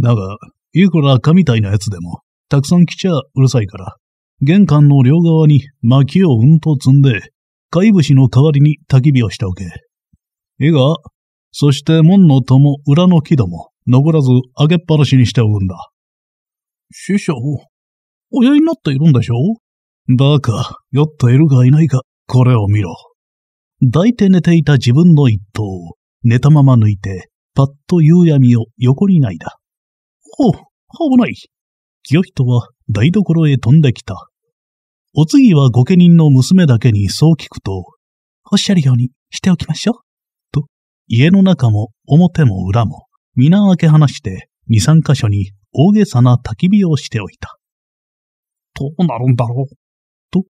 Speaker 1: だが、いくら赤みたいなやつでも、たくさん来ちゃうるさいから、玄関の両側に薪をうんと積んで、貝節の代わりに焚き火をしておけ。いいかそして門の戸も裏の木戸も登らず開けっぱなしにしておくんだ。師匠、親になっているんでしょだか、酔っているかいないか、これを見ろ。抱いて寝ていた自分の一頭を寝たまま抜いて、ぱっと夕闇を横にないだ。おほ危ない。清人は台所へ飛んできた。お次は御家人の娘だけにそう聞くと、おっしゃるようにしておきましょう。と、家の中も表も裏も皆開け放して二三箇所に大げさな焚き火をしておいた。どうなるんだろう。と、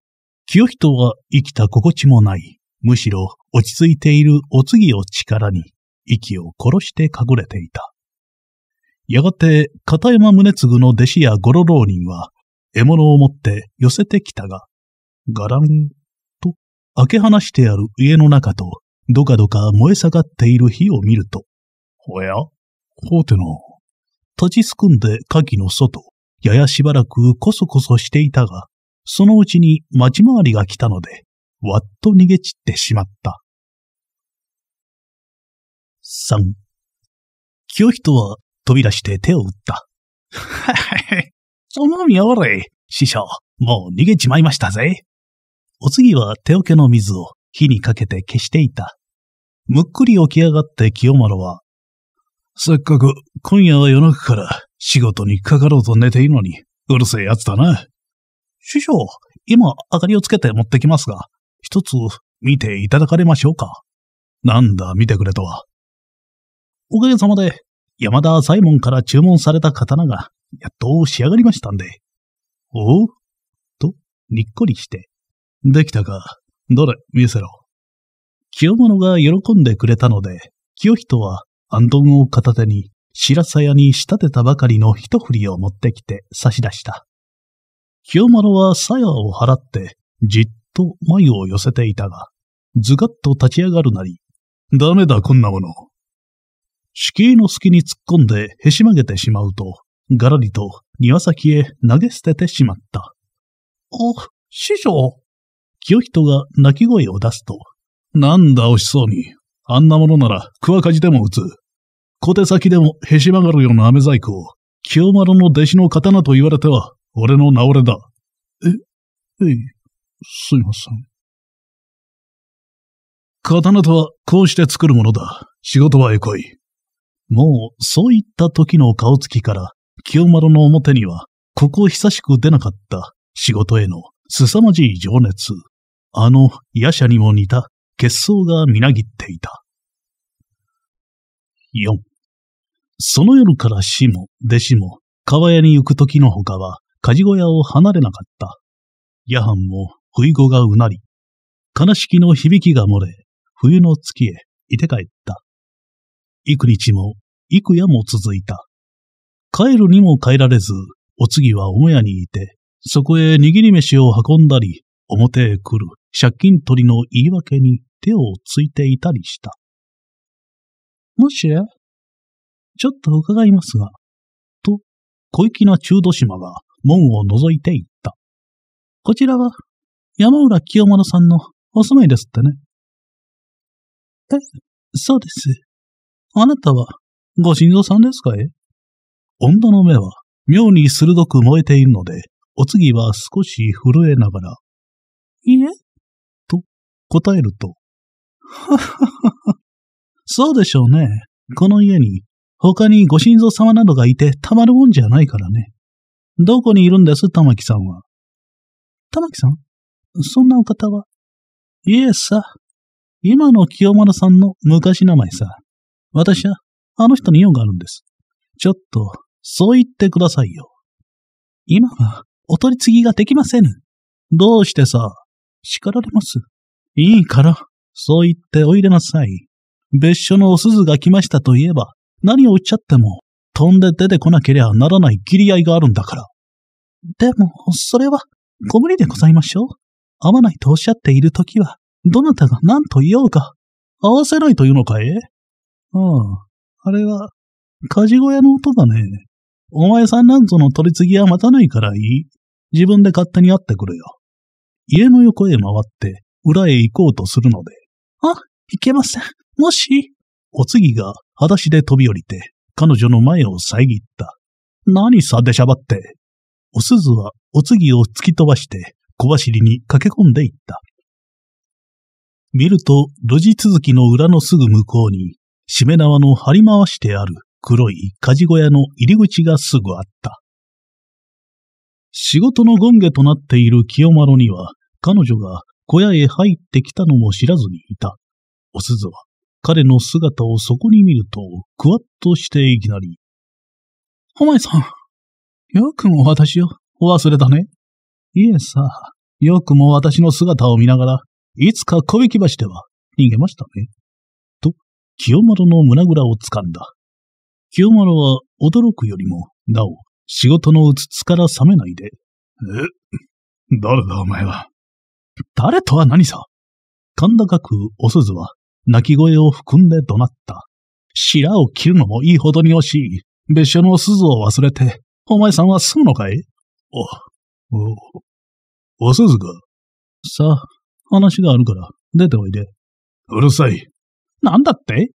Speaker 1: 清人は生きた心地もない、むしろ落ち着いているお次を力に、息を殺して隠れていた。やがて、片山宗次の弟子や五郎浪人は、獲物を持って寄せてきたが、ガランと開け放してある家の中と、どかどか燃え下がっている火を見ると、おやほうてな。立ちすくんで火器の外、ややしばらくこそこそしていたが、そのうちに町回りが来たので、わっと逃げ散ってしまった。3。清人は飛び出して手を打った。はい。のみおれ、師匠。もう逃げちまいましたぜ。お次は手桶の水を火にかけて消していた。むっくり起き上がって清丸は、せっかく今夜は夜中から仕事にかかろうと寝ているのに、うるせえ奴だな。師匠、今明かりをつけて持ってきますが、一つ見ていただかれましょうか。なんだ見てくれとは。おかげさまで、山田左衛門から注文された刀が、やっと仕上がりましたんで。おおと、にっこりして。できたか。どれ、見せろ。清物が喜んでくれたので、清人は、安頓を片手に、白鞘に仕立てたばかりの一振りを持ってきて差し出した。清丸は鞘を払って、じっと眉を寄せていたが、ずがっと立ち上がるなり、ダメだこんなもの。敷居の隙に突っ込んでへし曲げてしまうと、がらりと庭先へ投げ捨ててしまった。あ、師匠清人が泣き声を出すと、なんだ惜しそうに。あんなものなら、クワカジでも打つ。小手先でもへし曲がるような飴細工を、清丸の弟子の刀と言われては、俺の折れだ。え、えい、すいません。刀とはこうして作るものだ。仕事はえこい。もう、そういった時の顔つきから、清丸の表には、ここ久しく出なかった仕事への凄まじい情熱。あの、夜叉にも似た結相がみなぎっていた。4. その夜から死も弟子も川屋に行く時の他は、鍛事小屋を離れなかった。夜半も、不意語がうなり、悲しきの響きが漏れ、冬の月へいて帰った。幾日も、幾夜も続いた。帰るにも帰られず、お次は母屋にいて、そこへ握り飯を運んだり、表へ来る借金取りの言い訳に手をついていたりした。もしちょっと伺いますが、と、小粋な中途島が門を覗いていった。こちらは、山浦清丸さんのお住まいですってね。え、そうです。あなたは、ご心臓さんですかえ女の目は、妙に鋭く燃えているので、お次は少し震えながら、いいえ、と答えると、ははは。そうでしょうね。この家に、他にご心臓様などがいてたまるもんじゃないからね。どこにいるんです、玉木さんは。玉木さんそんなお方は。いえさ。今の清丸さんの昔名前さ。私は、あの人に用があるんです。ちょっと、そう言ってくださいよ。今は、お取り次ぎができませぬ。どうしてさ、叱られます。いいから、そう言っておいでなさい。別所のお鈴が来ましたと言えば、何をおっしゃっても、飛んで出てこなけりゃならない切り合いがあるんだから。でも、それは、ご無理でございましょう。合わないとおっしゃっているときは、どなたが何と言おうか、合わせないというのかえうん。あれは、鍛冶小屋の音だね。お前さんなんぞの取り次ぎは待たないからいい。自分で勝手に会ってくるよ。家の横へ回って、裏へ行こうとするので。あ、いけません。もし、お次が、裸足で飛び降りて、彼女の前を遮った。何さでしゃばって。お鈴は、お次を突き飛ばして、小走りに駆け込んでいった。見ると、路地続きの裏のすぐ向こうに、しめ縄の張り回してある黒い鍛冶小屋の入り口がすぐあった。仕事の権下となっている清丸には、彼女が小屋へ入ってきたのも知らずにいた。お鈴は、彼の姿をそこに見ると、くわっとしていきなり。お前さん、よくも私をお忘れだね。いえさ、よくも私の姿を見ながら、いつか小引き橋では逃げましたね。清丸の胸ぐらを掴んだ。清丸は驚くよりも、なお、仕事のうつつから覚めないで。え誰だお前は。誰とは何さ甲高くお鈴は、泣き声を含んで怒鳴った。白を切るのもいいほどに惜しい。別所の鈴を忘れて、お前さんは済むのかいお、お、お鈴か。さあ、話があるから、出ておいで。うるさい。なんだって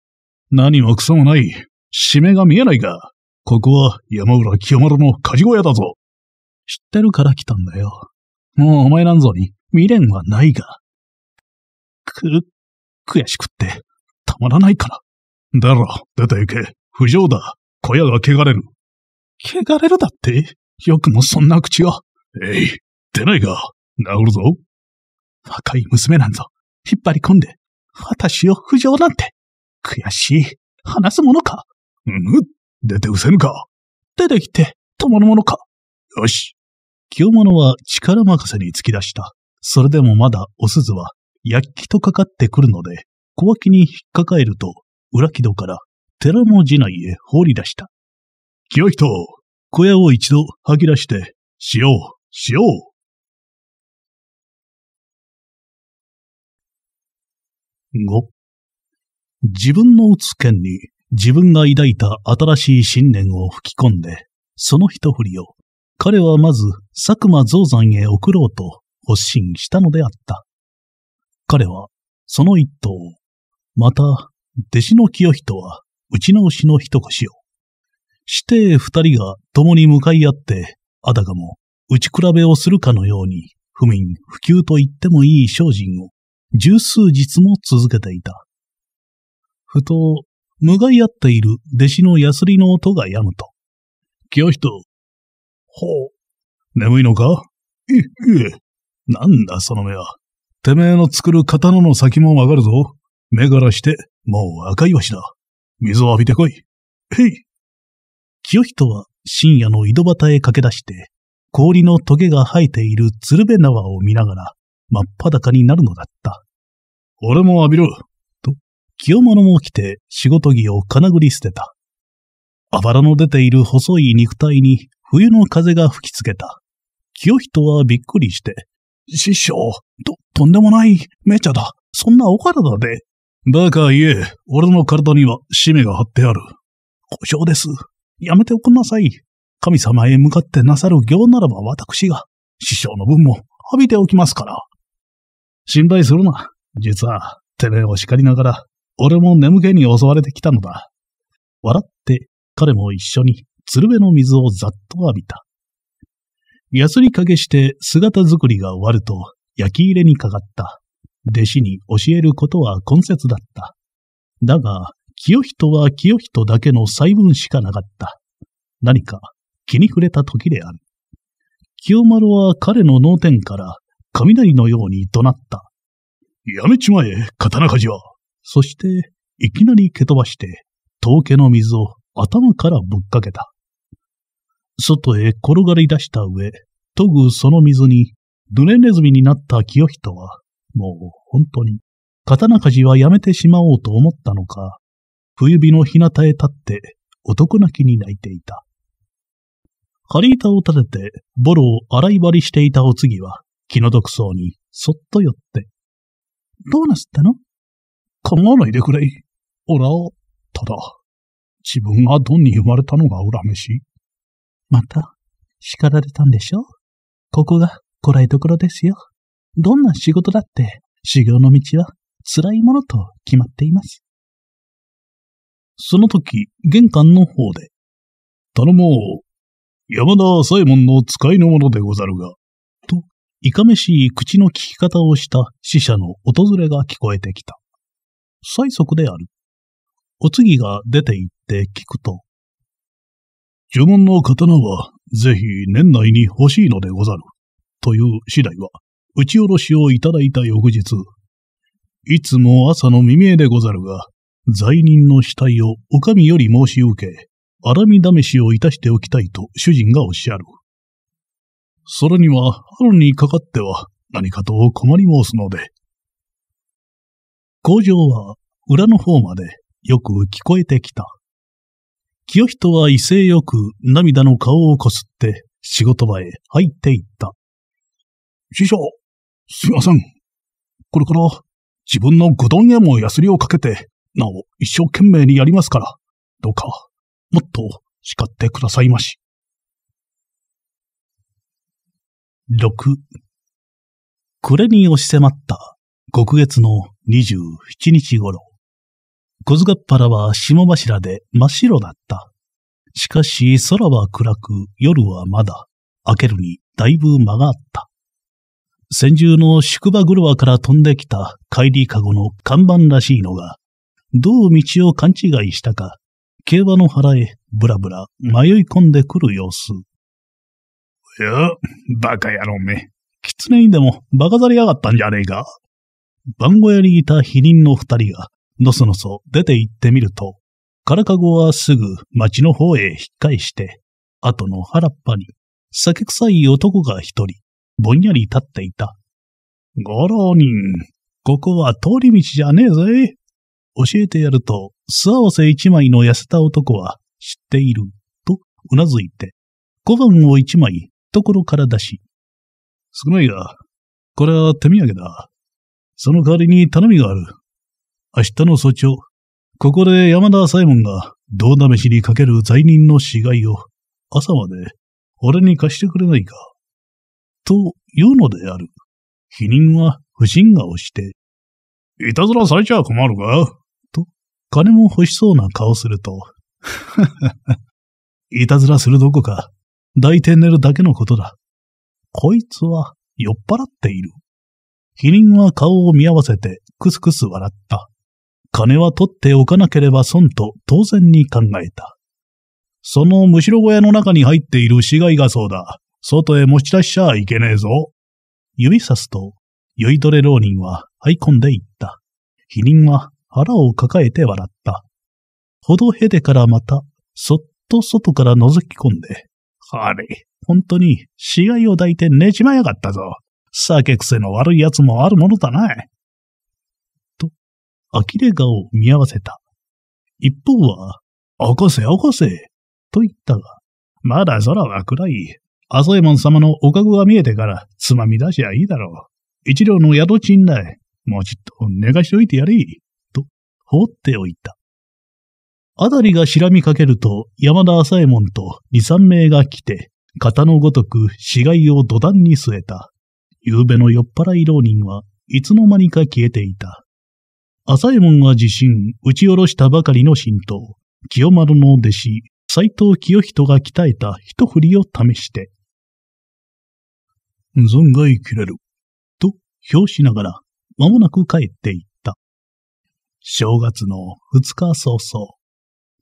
Speaker 1: 何も草もない。締めが見えないが、ここは山浦清丸の鍛冶小屋だぞ。知ってるから来たんだよ。もうお前なんぞに未練はないが。く、悔しくって、たまらないから。だろ、出て行け。不条だ。小屋が汚れる。汚れるだってよくもそんな口を。えい、出ないが、治るぞ。若い娘なんぞ、引っ張り込んで、果たしを浮上なんて、悔しい、話すものか。うむ、出てうせぬか。出てきて、共のものか。よし。清物は力任せに突き出した。それでもまだお鈴は、薬器とかかってくるので、小脇に引っかかえると、裏木戸から寺の寺内へ放り出した。清人、小屋を一度吐き出して、しよう、しよう。5自分の打つ剣に自分が抱いた新しい信念を吹き込んで、その一振りを彼はまず佐久間造山へ送ろうと発信したのであった。彼はその一頭また弟子の清人は打ち直しの一腰を、して二人が共に向かい合って、あたかも打ち比べをするかのように不眠不休と言ってもいい精進を十数日も続けていた。ふと、向かい合っている弟子のヤスリの音が止むと、清人、ほう、眠いのかい、いえ、なんだその目は。てめえの作る刀の先もわかるぞ。目からして、もう赤いわしだ。水を浴びてこい。へい。清人は深夜の井戸端へ駆け出して、氷の棘が生えている鶴瓶縄を見ながら、真っ裸になるのだった。俺も浴びろと、清物も着て仕事着を金繰り捨てた。あばらの出ている細い肉体に冬の風が吹きつけた。清人はびっくりして、師匠、と、とんでもない、めちゃだ。そんなお体で。バカ言え、俺の体には使命が張ってある。故障です。やめておくなさい。神様へ向かってなさる行ならば私が、師匠の分も浴びておきますから。心配するな。実は、てめえを叱りながら、俺も眠気に襲われてきたのだ。笑って、彼も一緒に鶴瓶の水をざっと浴びた。やすりかけして姿作りが終わると、焼き入れにかかった。弟子に教えることは根節だった。だが、清人は清人だけの細分しかなかった。何か気に触れた時である。清丸は彼の脳天から雷のように怒鳴った。やめちまえ、刀鍛冶は。そして、いきなり蹴飛ばして、峠の水を頭からぶっかけた。外へ転がり出した上、研ぐその水に、ぬれネズミになった清人は、もう本当に、刀鍛冶はやめてしまおうと思ったのか、冬日の日向へ立って、男泣きに泣いていた。張り板を立てて、ボロを洗い張りしていたお次は、気の毒そうに、そっと寄って。どうなすったの考えないでくれおらを、ただ、自分がドンに生まれたのが恨めしい。また、叱られたんでしょここが、こらえどころですよ。どんな仕事だって、修行の道は、辛いものと決まっています。その時、玄関の方で、頼もう、山田左衛門の使いのものでござるが、いかめしい口の聞き方をした死者の訪れが聞こえてきた。最速である。お次が出て行って聞くと、呪文の刀はぜひ年内に欲しいのでござる。という次第は、打ち下ろしをいただいた翌日、いつも朝の未明でござるが、罪人の死体をお上より申し受け、荒み試しをいたしておきたいと主人がおっしゃる。それには、春にかかっては何かと困り申すので。工場は裏の方までよく聞こえてきた。清人は威勢よく涙の顔をこすって仕事場へ入っていった。師匠、すいません。これから自分のうどへもヤスリをかけて、なお一生懸命にやりますから、どうか、もっと叱ってくださいまし。6暮れに押し迫った極月の27日頃、小塚っ腹は霜柱で真っ白だった。しかし空は暗く夜はまだ明けるにだいぶ間があった。先住の宿場車から飛んできた帰りかごの看板らしいのが、どう道を勘違いしたか、競馬の腹へぶらぶら迷い込んでくる様子。よ、バカ野郎め。狐にでもバカざりやがったんじゃねえか。番小屋にいた否認の二人が、のそのそ出て行ってみると、からかごはすぐ町の方へ引っ返して、後の原っぱに、酒臭い男が一人、ぼんやり立っていた。ご浪人、ここは通り道じゃねえぜ。教えてやると、素合わせ一枚の痩せた男は知っている、とうなずいて、小判を一枚懐から出し。少ないが、これは手土産だ。その代わりに頼みがある。明日の早朝、ここで山田左衛門が銅試しにかける罪人の死骸を朝まで俺に貸してくれないか。と言うのである。否認は不審顔して。いたずらされちゃ困るかと、金も欲しそうな顔すると。いたずらするどこか、抱いて寝るだけのことだ。こいつは酔っ払っている。否認は顔を見合わせてクスクス笑った。金は取っておかなければ損と当然に考えた。そのむしろ小屋の中に入っている死骸がそうだ。外へ持ち出しちゃいけねえぞ。指さすと、酔いどれ浪人は這い込んでいった。否認は腹を抱えて笑った。ほどへでからまた、そっと外から覗き込んで、あれ、本当に死骸を抱いて寝ちまやがったぞ。酒癖の悪い奴もあるものだな。と、呆れ顔を見合わせた。一方は、起こせ起こせ、と言ったが、まだ空は暗い。麻右衛門様のおかごが見えてからつまみ出しゃいいだろう。一両の宿賃だ。もうちっと寝かしといてやれ。と、放っておいた。あたりがしらみかけると、山田朝右衛門と二三名が来て、型のごとく死骸を土壇に据えた。夕べの酔っ払い浪人はいつの間にか消えていた。朝右衛門は自身、打ち下ろしたばかりの神道、清丸の弟子、斎藤清人が鍛えた一振りを試して、存外切れる、と評しながら、間もなく帰っていった。正月の二日早々。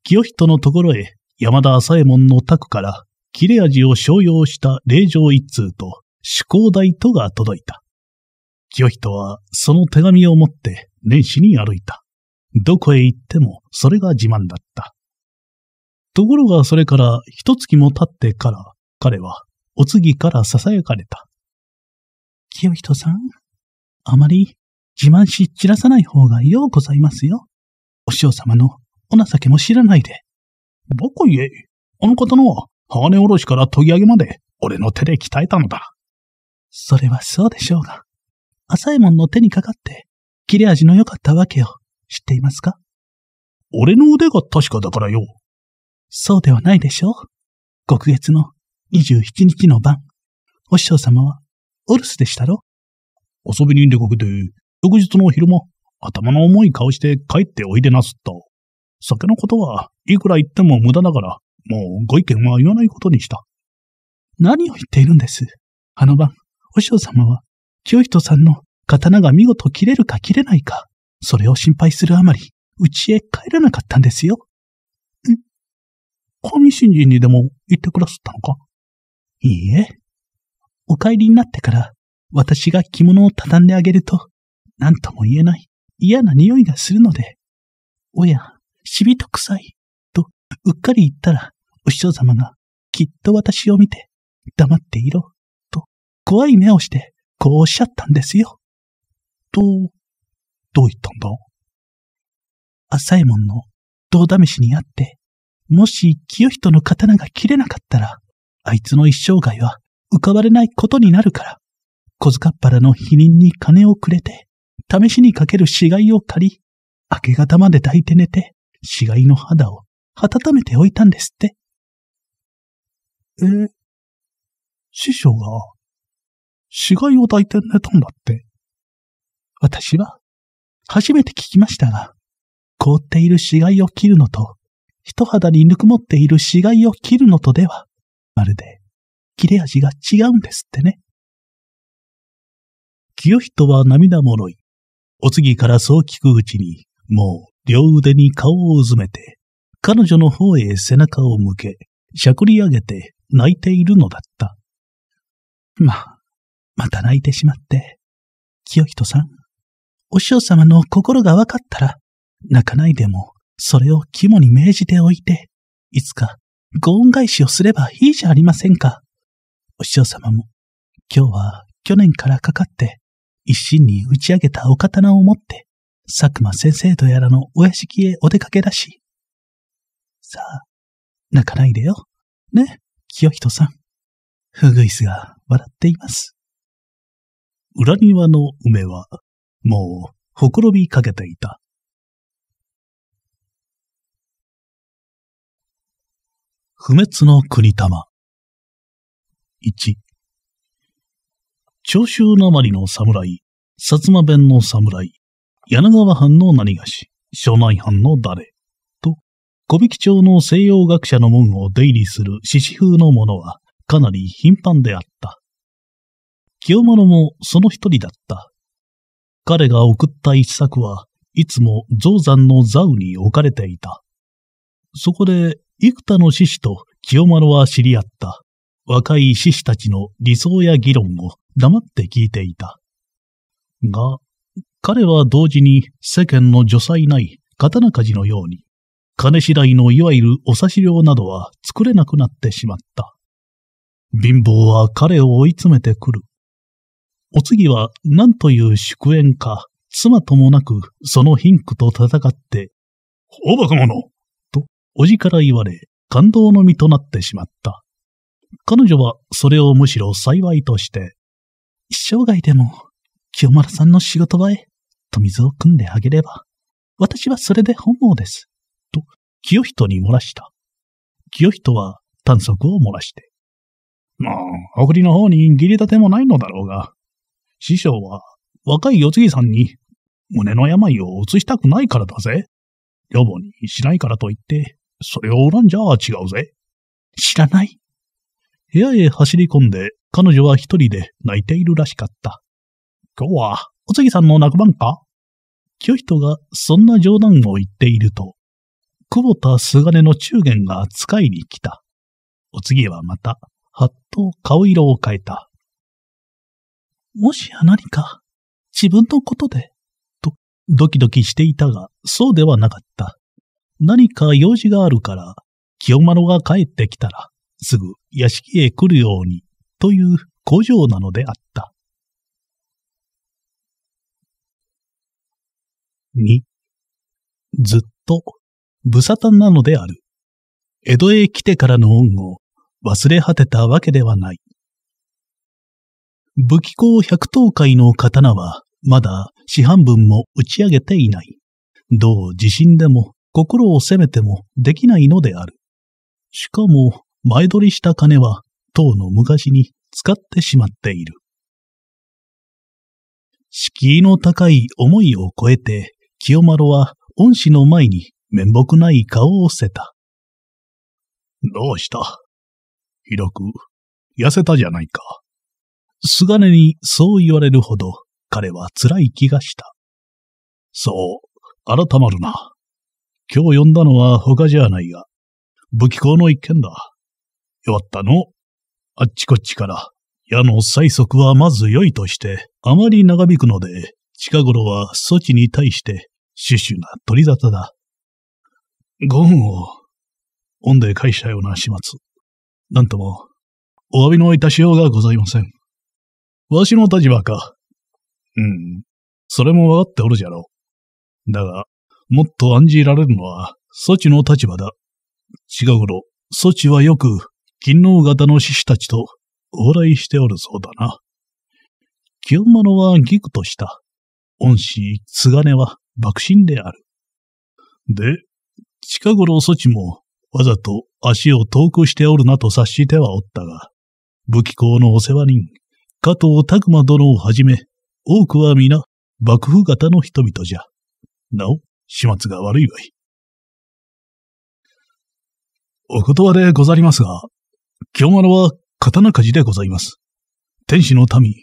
Speaker 1: 清人のところへ、山田朝右衛門の宅から、切れ味を商用した令状一通と、主工台とが届いた。清人は、その手紙を持って、年始に歩いた。どこへ行っても、それが自慢だった。ところがそれから、一月も経ってから、彼は、お次から囁かれた。清人さん、あまり自慢し散らさない方がようございますよ。お師匠様のお情けも知らないで。僕はいえ、あの方の鋼おろしから研ぎ上げまで、俺の手で鍛えたのだ。それはそうでしょうが、浅右衛門の手にかかって、切れ味の良かったわけを知っていますか俺の腕が確かだからよ。そうではないでしょう。極月の27日の晩、お師匠様はお留守でしたろ遊びに出かけて、翌日の昼間、頭の重い顔して帰っておいでなすった。酒のことはいくら言っても無駄だから、もうご意見は言わないことにした。何を言っているんです。あの晩、お嬢様は、清人さんの刀が見事切れるか切れないか、それを心配するあまり、家へ帰らなかったんですよ。ん神新人にでも言ってくださったのかいいえ。お帰りになってから、私が着物を畳んであげると、何とも言えない嫌な匂いがするので、おや、しびと臭い、と、うっかり言ったら、お師匠様が、きっと私を見て、黙っていろ、と、怖い目をして、こうおっしゃったんですよ。と、どう言ったんだ浅右衛門の道試しにあって、もし清人の刀が切れなかったら、あいつの一生涯は浮かばれないことになるから、小塚っ腹の否認に金をくれて、試しにかける死骸を借り、明け方まで抱いて寝て、死骸の肌を温めておいたんですって。え、師匠が死骸を抱いて寝たんだって。私は初めて聞きましたが、凍っている死骸を切るのと、人肌にぬくもっている死骸を切るのとでは、まるで切れ味が違うんですってね。清人は涙もろい。お次からそう聞くうちに、もう両腕に顔をうずめて、彼女の方へ背中を向け、しゃくり上げて泣いているのだった。ま、また泣いてしまって。清人さん、お師匠様の心が分かったら、泣かないでも、それを肝に銘じておいて、いつか、ご恩返しをすればいいじゃありませんか。お師匠様も、今日は去年からかかって、一心に打ち上げたお刀を持って、佐久間先生とやらのお屋敷へお出かけだし。さあ、泣かないでよ。ね、清人さん。ふぐいすが笑っています。裏庭の梅は、もう、ほころびかけていた。不滅の国玉。一。長州なまりの侍、薩摩弁の侍、柳川藩の何がし、庄内藩の誰、と、小引町の西洋学者の門を出入りする獅子風のものは、かなり頻繁であった。清丸もその一人だった。彼が送った一作はいつも象山の座ウに置かれていた。そこで幾多の獅子と清丸は知り合った。若い獅子たちの理想や議論を黙って聞いていた。が、彼は同時に世間の除災ない刀鍛冶のように、金次第のいわゆるお刺し料などは作れなくなってしまった。貧乏は彼を追い詰めてくる。お次は何という祝宴か、妻ともなくその貧苦と戦って、お馬鹿者と、おじから言われ、感動の身となってしまった。彼女はそれをむしろ幸いとして、一生涯でも清丸さんの仕事場へ、と水を汲んであげれば、私はそれで本望です。と、清人に漏らした。清人は短足を漏らして。まあ、送りの方に義理立てもないのだろうが、師匠は若い四次さんに胸の病を移したくないからだぜ。女房にしないからと言って、それを恨んじゃ違うぜ。知らない。部屋へ走り込んで、彼女は一人で泣いているらしかった。今日は、お次さんの落番か清人がそんな冗談を言っていると、久保田菅根の中元が使いに来た。お次はまた、はっと顔色を変えた。もしや何か、自分のことで、と、ドキドキしていたが、そうではなかった。何か用事があるから、清丸が帰ってきたら、すぐ屋敷へ来るように、という工場なのであった。に、ずっと、無沙汰なのである。江戸へ来てからの恩を忘れ果てたわけではない。武器工百刀会の刀は、まだ四半分も打ち上げていない。どう地震でも心を責めてもできないのである。しかも、前取りした金は、当の昔に使ってしまっている。敷居の高い思いを超えて、清丸は恩師の前に面目ない顔をせた。どうしたひどく、痩せたじゃないか。菅根にそう言われるほど彼は辛い気がした。そう、改まるな。今日呼んだのは他じゃないが、武器校の一件だ。弱ったの。あっちこっちから、矢の催促はまず良いとして、あまり長引くので、近頃は措置に対してシュシュな鳥沙汰だ。ご恩を、恩で返したような始末。なんとも、お詫びのいたしようがございません。わしの立場か。うん。それもわかっておるじゃろう。だが、もっと案じられるのは、そちの立場だ。近頃、そちはよく、勤労型の志士たちと往来しておるそうだな。清物はギクとした。恩師、津金は、爆心である。で、近頃措置もわざと足を遠くしておるなと察してはおったが、武器校のお世話人、加藤拓馬殿をはじめ、多くは皆、幕府型の人々じゃ。なお、始末が悪いわい。お言葉でござりますが、京丸は刀鍛冶でございます。天使の民、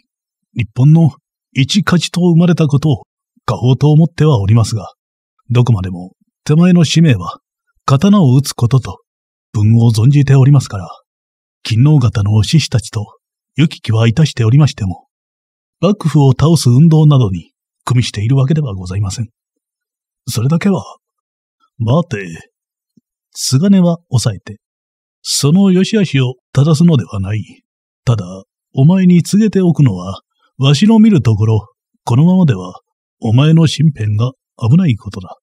Speaker 1: 日本の一鍛冶と生まれたことを下方と思ってはおりますが、どこまでも手前の使命は、刀を打つことと、文を存じておりますから、勤王方のお志士たちと、良き気はいたしておりましても、幕府を倒す運動などに、組みしているわけではございません。それだけは、待て、菅根は抑えて、その良し悪しを正すのではない。ただ、お前に告げておくのは、わしの見るところ、このままではお前の身辺が危ないことだ。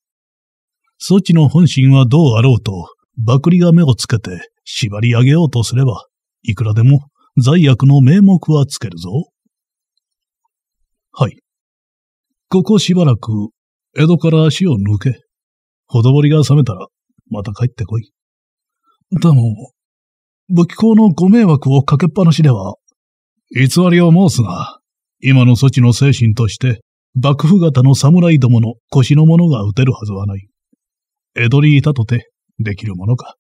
Speaker 1: そちの本心はどうあろうと、ばくりが目をつけて縛り上げようとすれば、いくらでも罪悪の名目はつけるぞ。はい。ここしばらく、江戸から足を抜け。ほどぼりが冷めたら、また帰ってこい。でも、武器工のご迷惑をかけっぱなしでは、偽りを申すが、今の措置の精神として、幕府型の侍どもの腰の者が打てるはずはない。江戸にいたとて、できるものか。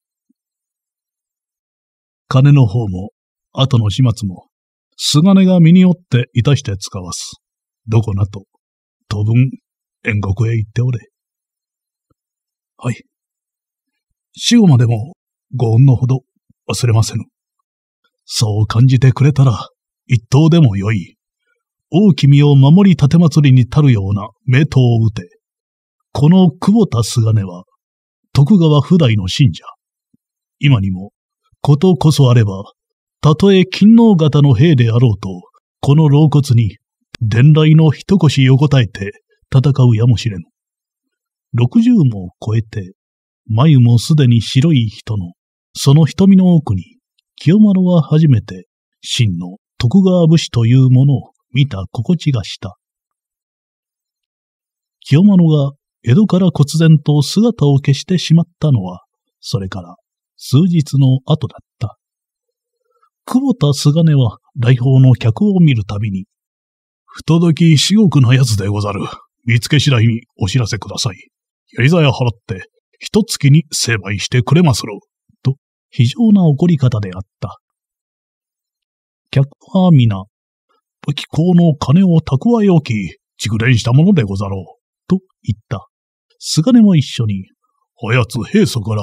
Speaker 1: 金の方も、後の始末も、菅ねが身によっていたして使わす。どこなと、当分、遠国へ行っておれ。はい。死後までも、ご恩のほど、忘れませぬ。そう感じてくれたら、一等でもよい。大君を守り立て祭りにたるような名刀を打て。この久保田菅根は、徳川普代の信者。今にも、ことこそあれば、たとえ勤王型の兵であろうと、この老骨に、伝来の一腰横たえて戦うやもしれぬ。六十も超えて、眉もすでに白い人の、その瞳の奥に、清丸は初めて、真の徳川武士というものを見た心地がした。清物が江戸から忽然と姿を消してしまったのは、それから数日の後だった。久保田菅根は来訪の客を見るたびに、不届き至極なやつでござる。見つけ次第にお知らせください。やりざや払って、一月に成敗してくれますろう。と、非常な怒り方であった。客は皆、気候の金を蓄え置き、蓄電したものでござろう。と言った。菅根も一緒に、あやつ平素から、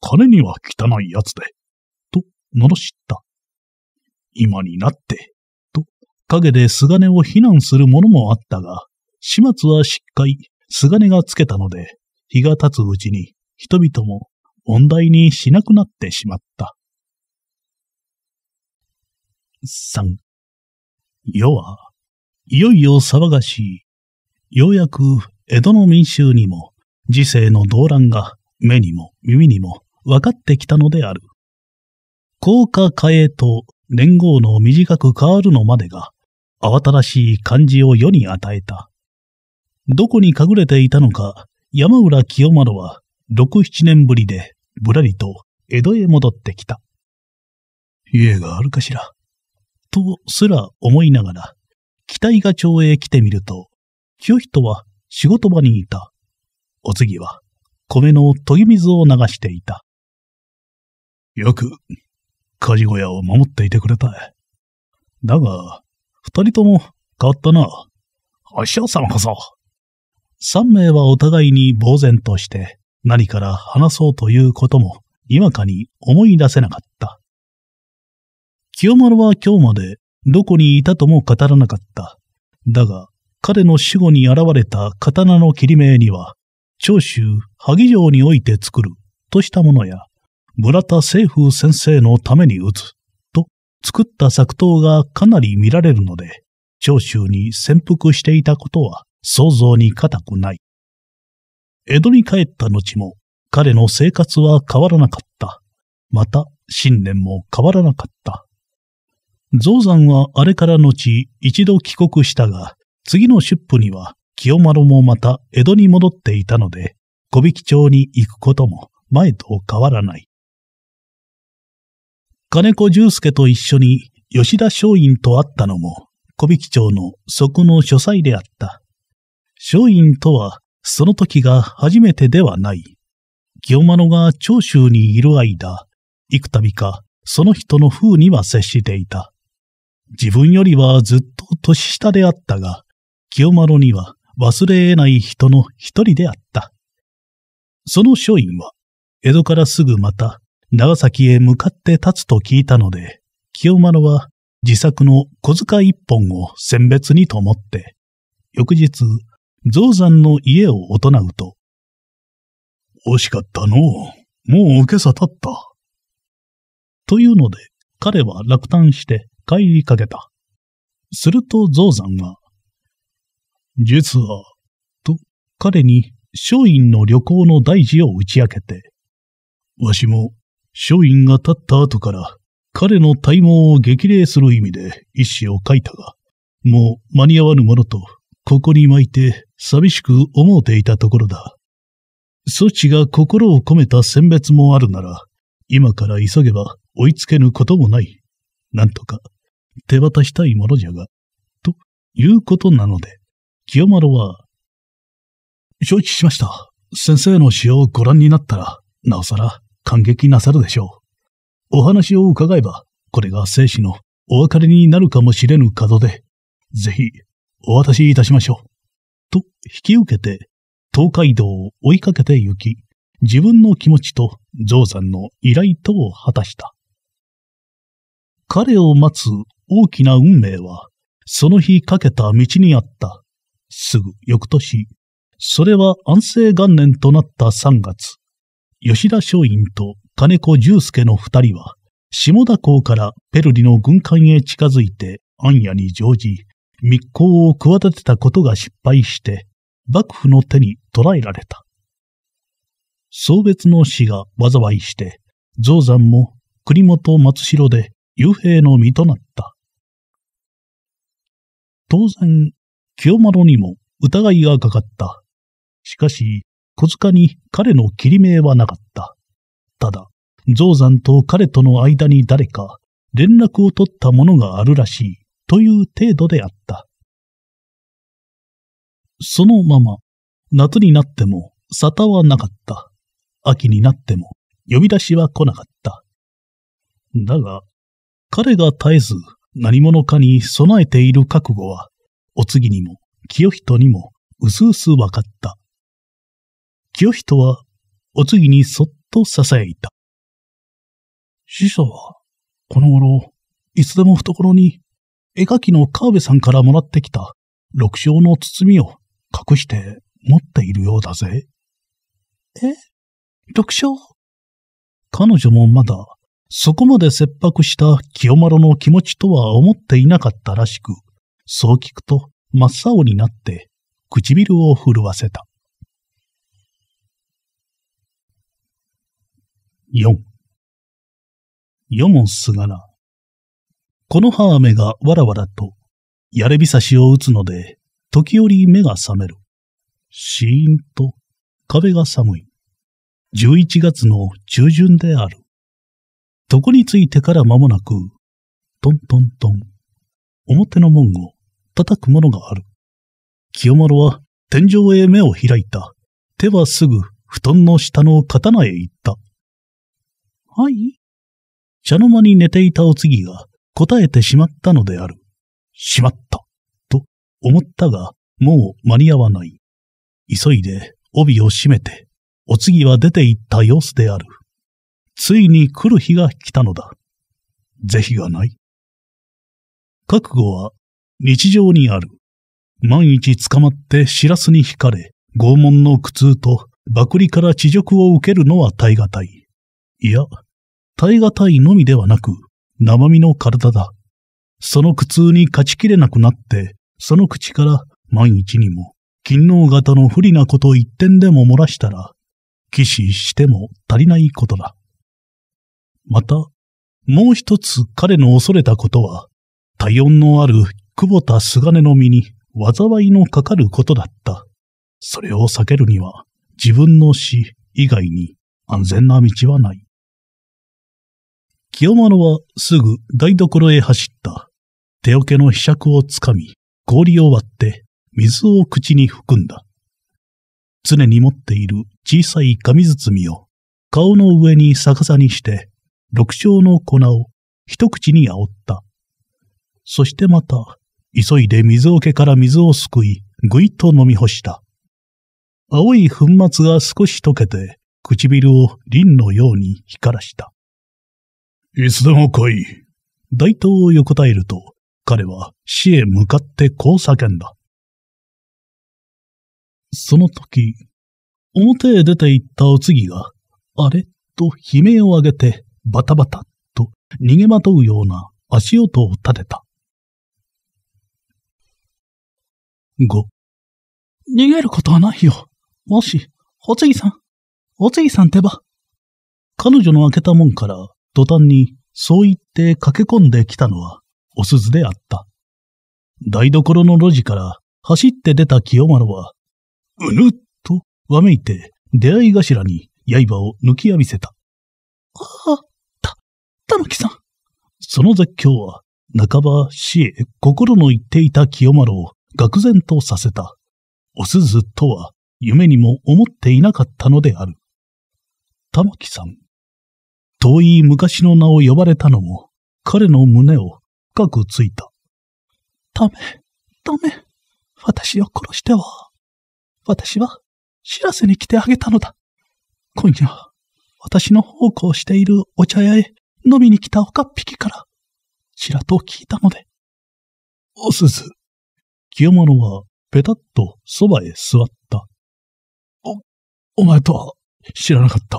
Speaker 1: 金には汚いやつで。と、罵った。今になって、と、陰で菅根を非難する者もあったが、始末はしっかり、菅根がつけたので、日が経つうちに、人々も問題にしなくなってしまった。3世は、いよいよ騒がしい。ようやく江戸の民衆にも、時世の動乱が目にも耳にも分かってきたのである。高価化へと連合の短く変わるのまでが、慌ただしい感じを世に与えた。どこに隠れていたのか、山浦清丸は、六七年ぶりで、ぶらりと江戸へ戻ってきた。家があるかしら。とすら思いながら、北体が町へ来てみると、清人は仕事場にいた。お次は、米の研ぎ水を流していた。よく、鍛冶小屋を守っていてくれた。だが、二人とも変わったな。お師匠様こそ。三名はお互いに呆然として、何から話そうということも、にわかに思い出せなかった。清丸は今日までどこにいたとも語らなかった。だが、彼の死後に現れた刀の切り目には、長州萩城において作るとしたものや、村田清風先生のために打つと作った作刀がかなり見られるので、長州に潜伏していたことは想像に難くない。江戸に帰った後も彼の生活は変わらなかった。また信念も変わらなかった。象山はあれから後、一度帰国したが、次の出府には清丸もまた江戸に戻っていたので、小引町に行くことも前と変わらない。金子重介と一緒に吉田松陰と会ったのも、小引町のこの書斎であった。松陰とは、その時が初めてではない。清丸が長州にいる間、幾度かその人の風には接していた。自分よりはずっと年下であったが、清丸には忘れ得ない人の一人であった。その書院は、江戸からすぐまた長崎へ向かって立つと聞いたので、清丸は自作の小遣い一本を選別にと思って、翌日、象山の家を行うと、惜しかったのもう受けさ立った。というので、彼は落胆して、回いかけた。すると象山が、実は、と彼に松陰の旅行の大事を打ち明けて、わしも松陰が立った後から彼の体毛を激励する意味で一詩を書いたが、もう間に合わぬものと、ここに巻いて寂しく思うていたところだ。措置が心を込めた選別もあるなら、今から急げば追いつけぬこともない。なんとか、手渡したいものじゃが、ということなので、清丸は、承知しました。先生の詩をご覧になったら、なおさら感激なさるでしょう。お話を伺えば、これが生死のお別れになるかもしれぬ角で、ぜひ、お渡しいたしましょう。と、引き受けて、東海道を追いかけて行き、自分の気持ちと、象さんの依頼とを果たした。彼を待つ大きな運命は、その日かけた道にあった。すぐ翌年、それは安政元年となった3月、吉田松陰と金子重介の二人は、下田港からペルリの軍艦へ近づいて暗夜に乗じ、密航を企てたことが失敗して、幕府の手に捕らえられた。送別の死が災いして、象山も国本松代で幽閉の身となった。当然、清丸にも疑いがかかった。しかし、小塚に彼の切り目はなかった。ただ、象山と彼との間に誰か連絡を取ったものがあるらしいという程度であった。そのまま、夏になっても沙汰はなかった。秋になっても呼び出しは来なかった。だが、彼が絶えず何者かに備えている覚悟は、お次にも清人にもうすうす分かった。清人はお次にそっと囁いた。死者は、この頃、いつでも懐に、絵描きの川辺さんからもらってきた六章の包みを隠して持っているようだぜ。え六章彼女もまだそこまで切迫した清丸の気持ちとは思っていなかったらしく、そう聞くと真っ青になって唇を震わせた。4四すが名この葉雨がわらわらと、やれびさしを打つので、時折目が覚める。シーンと、壁が寒い。11月の中旬である。床についてから間もなく、トントントン、表の門を叩くものがある。清丸は天井へ目を開いた。手はすぐ布団の下の刀へ行った。はい茶の間に寝ていたお次が答えてしまったのである。しまった、と思ったが、もう間に合わない。急いで帯を締めて、お次は出て行った様子である。ついに来る日が来たのだ。是非がない。覚悟は日常にある。万一捕まって知らずに惹かれ、拷問の苦痛と剥離から恥辱を受けるのは耐え難い。いや、耐え難いのみではなく、生身の体だ。その苦痛に勝ちきれなくなって、その口から万一にも、勤王型の不利なこと一点でも漏らしたら、騎士しても足りないことだ。また、もう一つ彼の恐れたことは、体温のある久保田菅根の身に災いのかかることだった。それを避けるには、自分の死以外に安全な道はない。清丸はすぐ台所へ走った。手桶の柄杓をつかみ、氷を割って水を口に含んだ。常に持っている小さい紙包みを顔の上に逆さにして六章の粉を一口に煽った。そしてまた、急いで水桶から水をすくい、ぐいっと飲み干した。青い粉末が少し溶けて、唇を凛のように光らした。いつでも来い。大刀を横たえると、彼は死へ向かってこう叫んだ。その時、表へ出て行ったお次が、あれと悲鳴を上げてバタバタと逃げまとうような足音を立てた。5逃げることはないよ。もし、おつぎさん、おつぎさんってば。彼女の開けた門から途端にそう言って駆け込んできたのはお鈴であった。台所の路地から走って出た清丸は、うぬっとわめいて出会い頭に刃を抜き浴びせた。ああ、た玉きさん。その絶叫は、半ば死へ心の言っていた清丸を愕然とさせた。お鈴とは夢にも思っていなかったのである。玉木さん。遠い昔の名を呼ばれたのも、彼の胸を深くついた。ダメ、ダメ。私を殺しては。私は、知らせに来てあげたのだ。今夜、私の奉公しているお茶屋へ飲みに来た岡っ引きから、ちらと聞いたので。おすず。清物は、ペタッとそばへ座った。お、お前とは、知らなかった。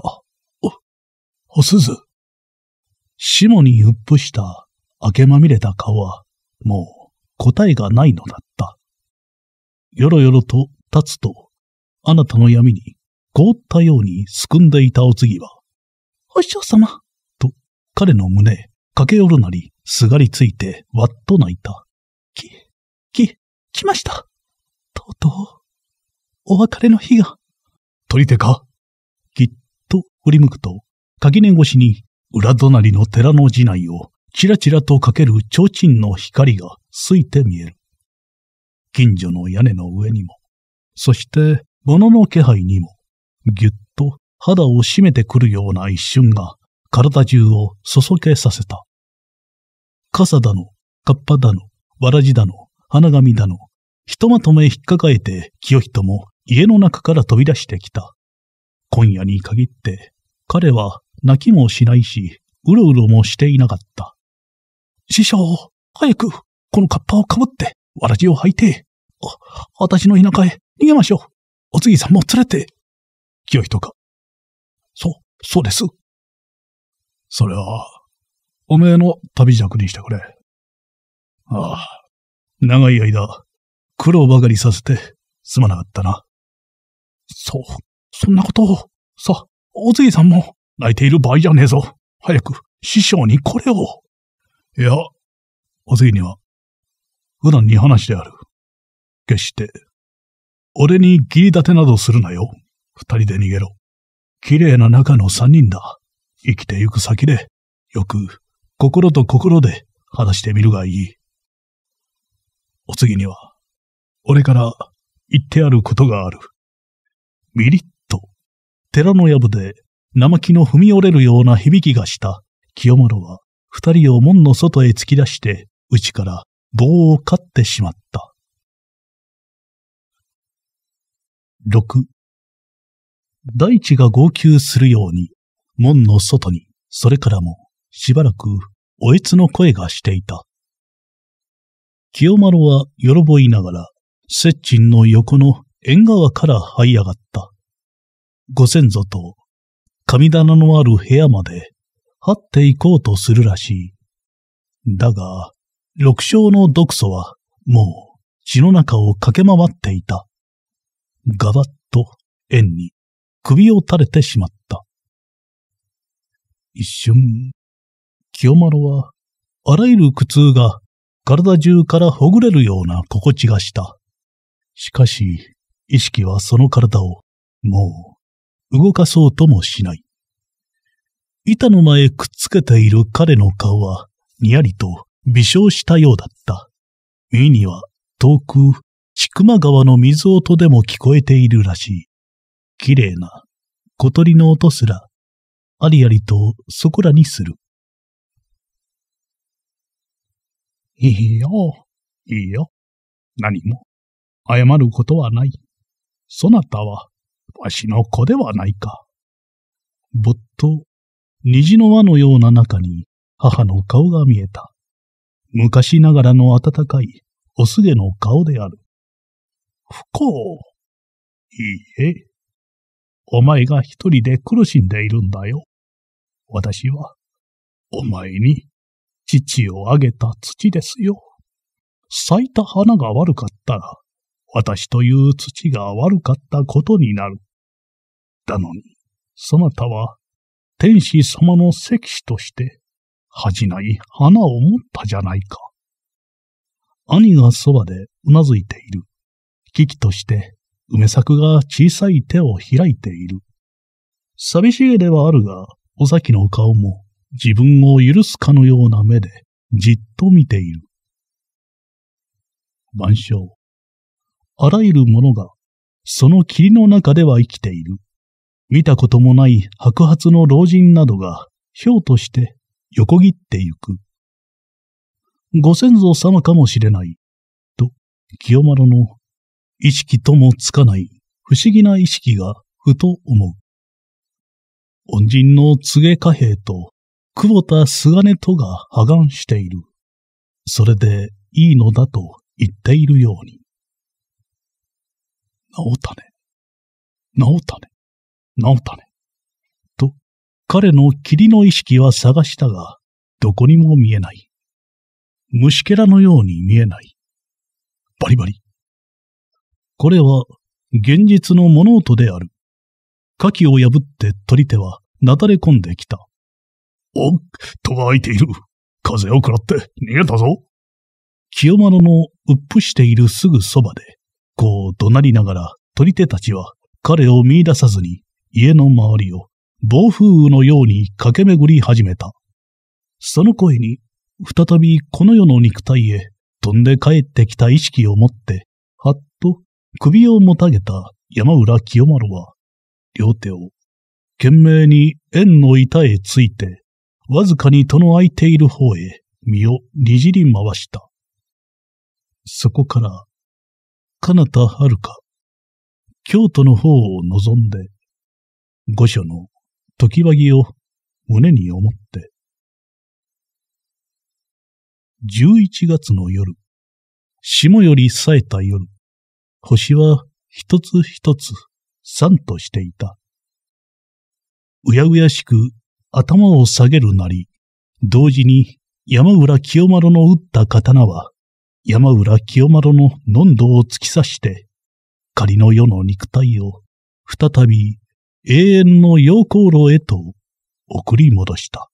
Speaker 1: お、おすず。下にうっぷした明けまみれた顔は、もう答えがないのだった。よろよろと立つと、あなたの闇に凍ったようにすくんでいたお次は、お師匠様、彼の胸へ駆け寄るなり、すがりついてわっと泣いた。き、き、来ました。とうとう、お別れの日が。取り手かきっと振り向くと、垣根越しに裏隣の寺の寺内をちらちらとかける提灯の光がついて見える。近所の屋根の上にも、そして物の気配にも、ぎゅっと肌を締めてくるような一瞬が体中をそそけさせた。傘だの、カッパだの、わらじだの、花紙だの、ひとまとめ引っかかえて清人も家の中から飛び出してきた。今夜に限って彼は泣きもしないし、うろうろもしていなかった。師匠、早く、このカッパをかぶって、わらじを履いて、あ、私の田舎へ逃げましょう。お次さんも連れて。清人か。そ、そうです。それは、おめえの旅弱にしてくれ。ああ、長い間、苦労ばかりさせて、すまなかったな。そう、そんなことを。さ、おじいさんも泣いている場合じゃねえぞ。早く、師匠にこれを。いや、おじいには、普段に話である。決して、俺に義理立てなどするなよ。二人で逃げろ。綺麗な中の三人だ。生きてゆく先で、よく、心と心で話してみるがいい。お次には、俺から言ってあることがある。ミリッと、寺の藪で生木の踏み折れるような響きがした清丸は、二人を門の外へ突き出して、内から棒を飼ってしまった。六、大地が号泣するように、門の外に、それからも、しばらく、おえつの声がしていた。清丸は、よろぼいながら、接近の横の縁側から這い上がった。ご先祖と、神棚のある部屋まで、張っていこうとするらしい。だが、六章の毒素は、もう、血の中を駆け回っていた。ガバッと、縁に、首を垂れてしまった。一瞬、清丸は、あらゆる苦痛が体中からほぐれるような心地がした。しかし、意識はその体を、もう、動かそうともしない。板の前くっつけている彼の顔は、にやりと微笑したようだった。耳には、遠く、千曲川の水音でも聞こえているらしい。綺麗な、小鳥の音すらありありとそこらにする。いいよ、いいよ。何も、謝ることはない。そなたは、わしの子ではないか。ぼっと、虹の輪のような中に母の顔が見えた。昔ながらの温かいおすげの顔である。不幸。いいえ。お前が一人で苦しんでいるんだよ。私は、お前に、父をあげた土ですよ。咲いた花が悪かったら、私という土が悪かったことになる。だのに、そなたは、天使様の石子として、恥じない花を持ったじゃないか。兄がそばでうなずいている。危機として、梅作が小さい手を開いている。寂しげではあるが、尾崎の顔も自分を許すかのような目でじっと見ている。万象。あらゆるものがその霧の中では生きている。見たこともない白髪の老人などが、ひょうとして横切ってゆく。ご先祖様かもしれない、と、清丸の意識ともつかない不思議な意識がふと思う。恩人の柘植貨幣と久保田菅根とが破顔している。それでいいのだと言っているように。直種、直種、直種。と、彼の霧の意識は探したが、どこにも見えない。虫けらのように見えない。バリバリ。これは、現実の物音である。火器を破って取り手は、なだれ込んできた。おっ、戸が開いている。風を食らって逃げたぞ。清丸のうっぷしているすぐそばで、こう怒鳴りながら取り手たちは彼を見出さずに家の周りを暴風雨のように駆け巡り始めた。その声に、再びこの世の肉体へ飛んで帰ってきた意識を持って、はっと首をもたげた山浦清丸は、両手を懸命に縁の板へついて、わずかに戸の開いている方へ身をにじり回した。そこから、かなたはるか、京都の方を望んで、御所の時わ木を胸に思って、11月の夜、霜より冴えた夜、星は一つ一つ、散としていた。うやうやしく頭を下げるなり、同時に山浦清丸の打った刀は、山浦清丸の飲んどを突き刺して、仮の世の肉体を再び永遠の陽光炉へと送り戻した。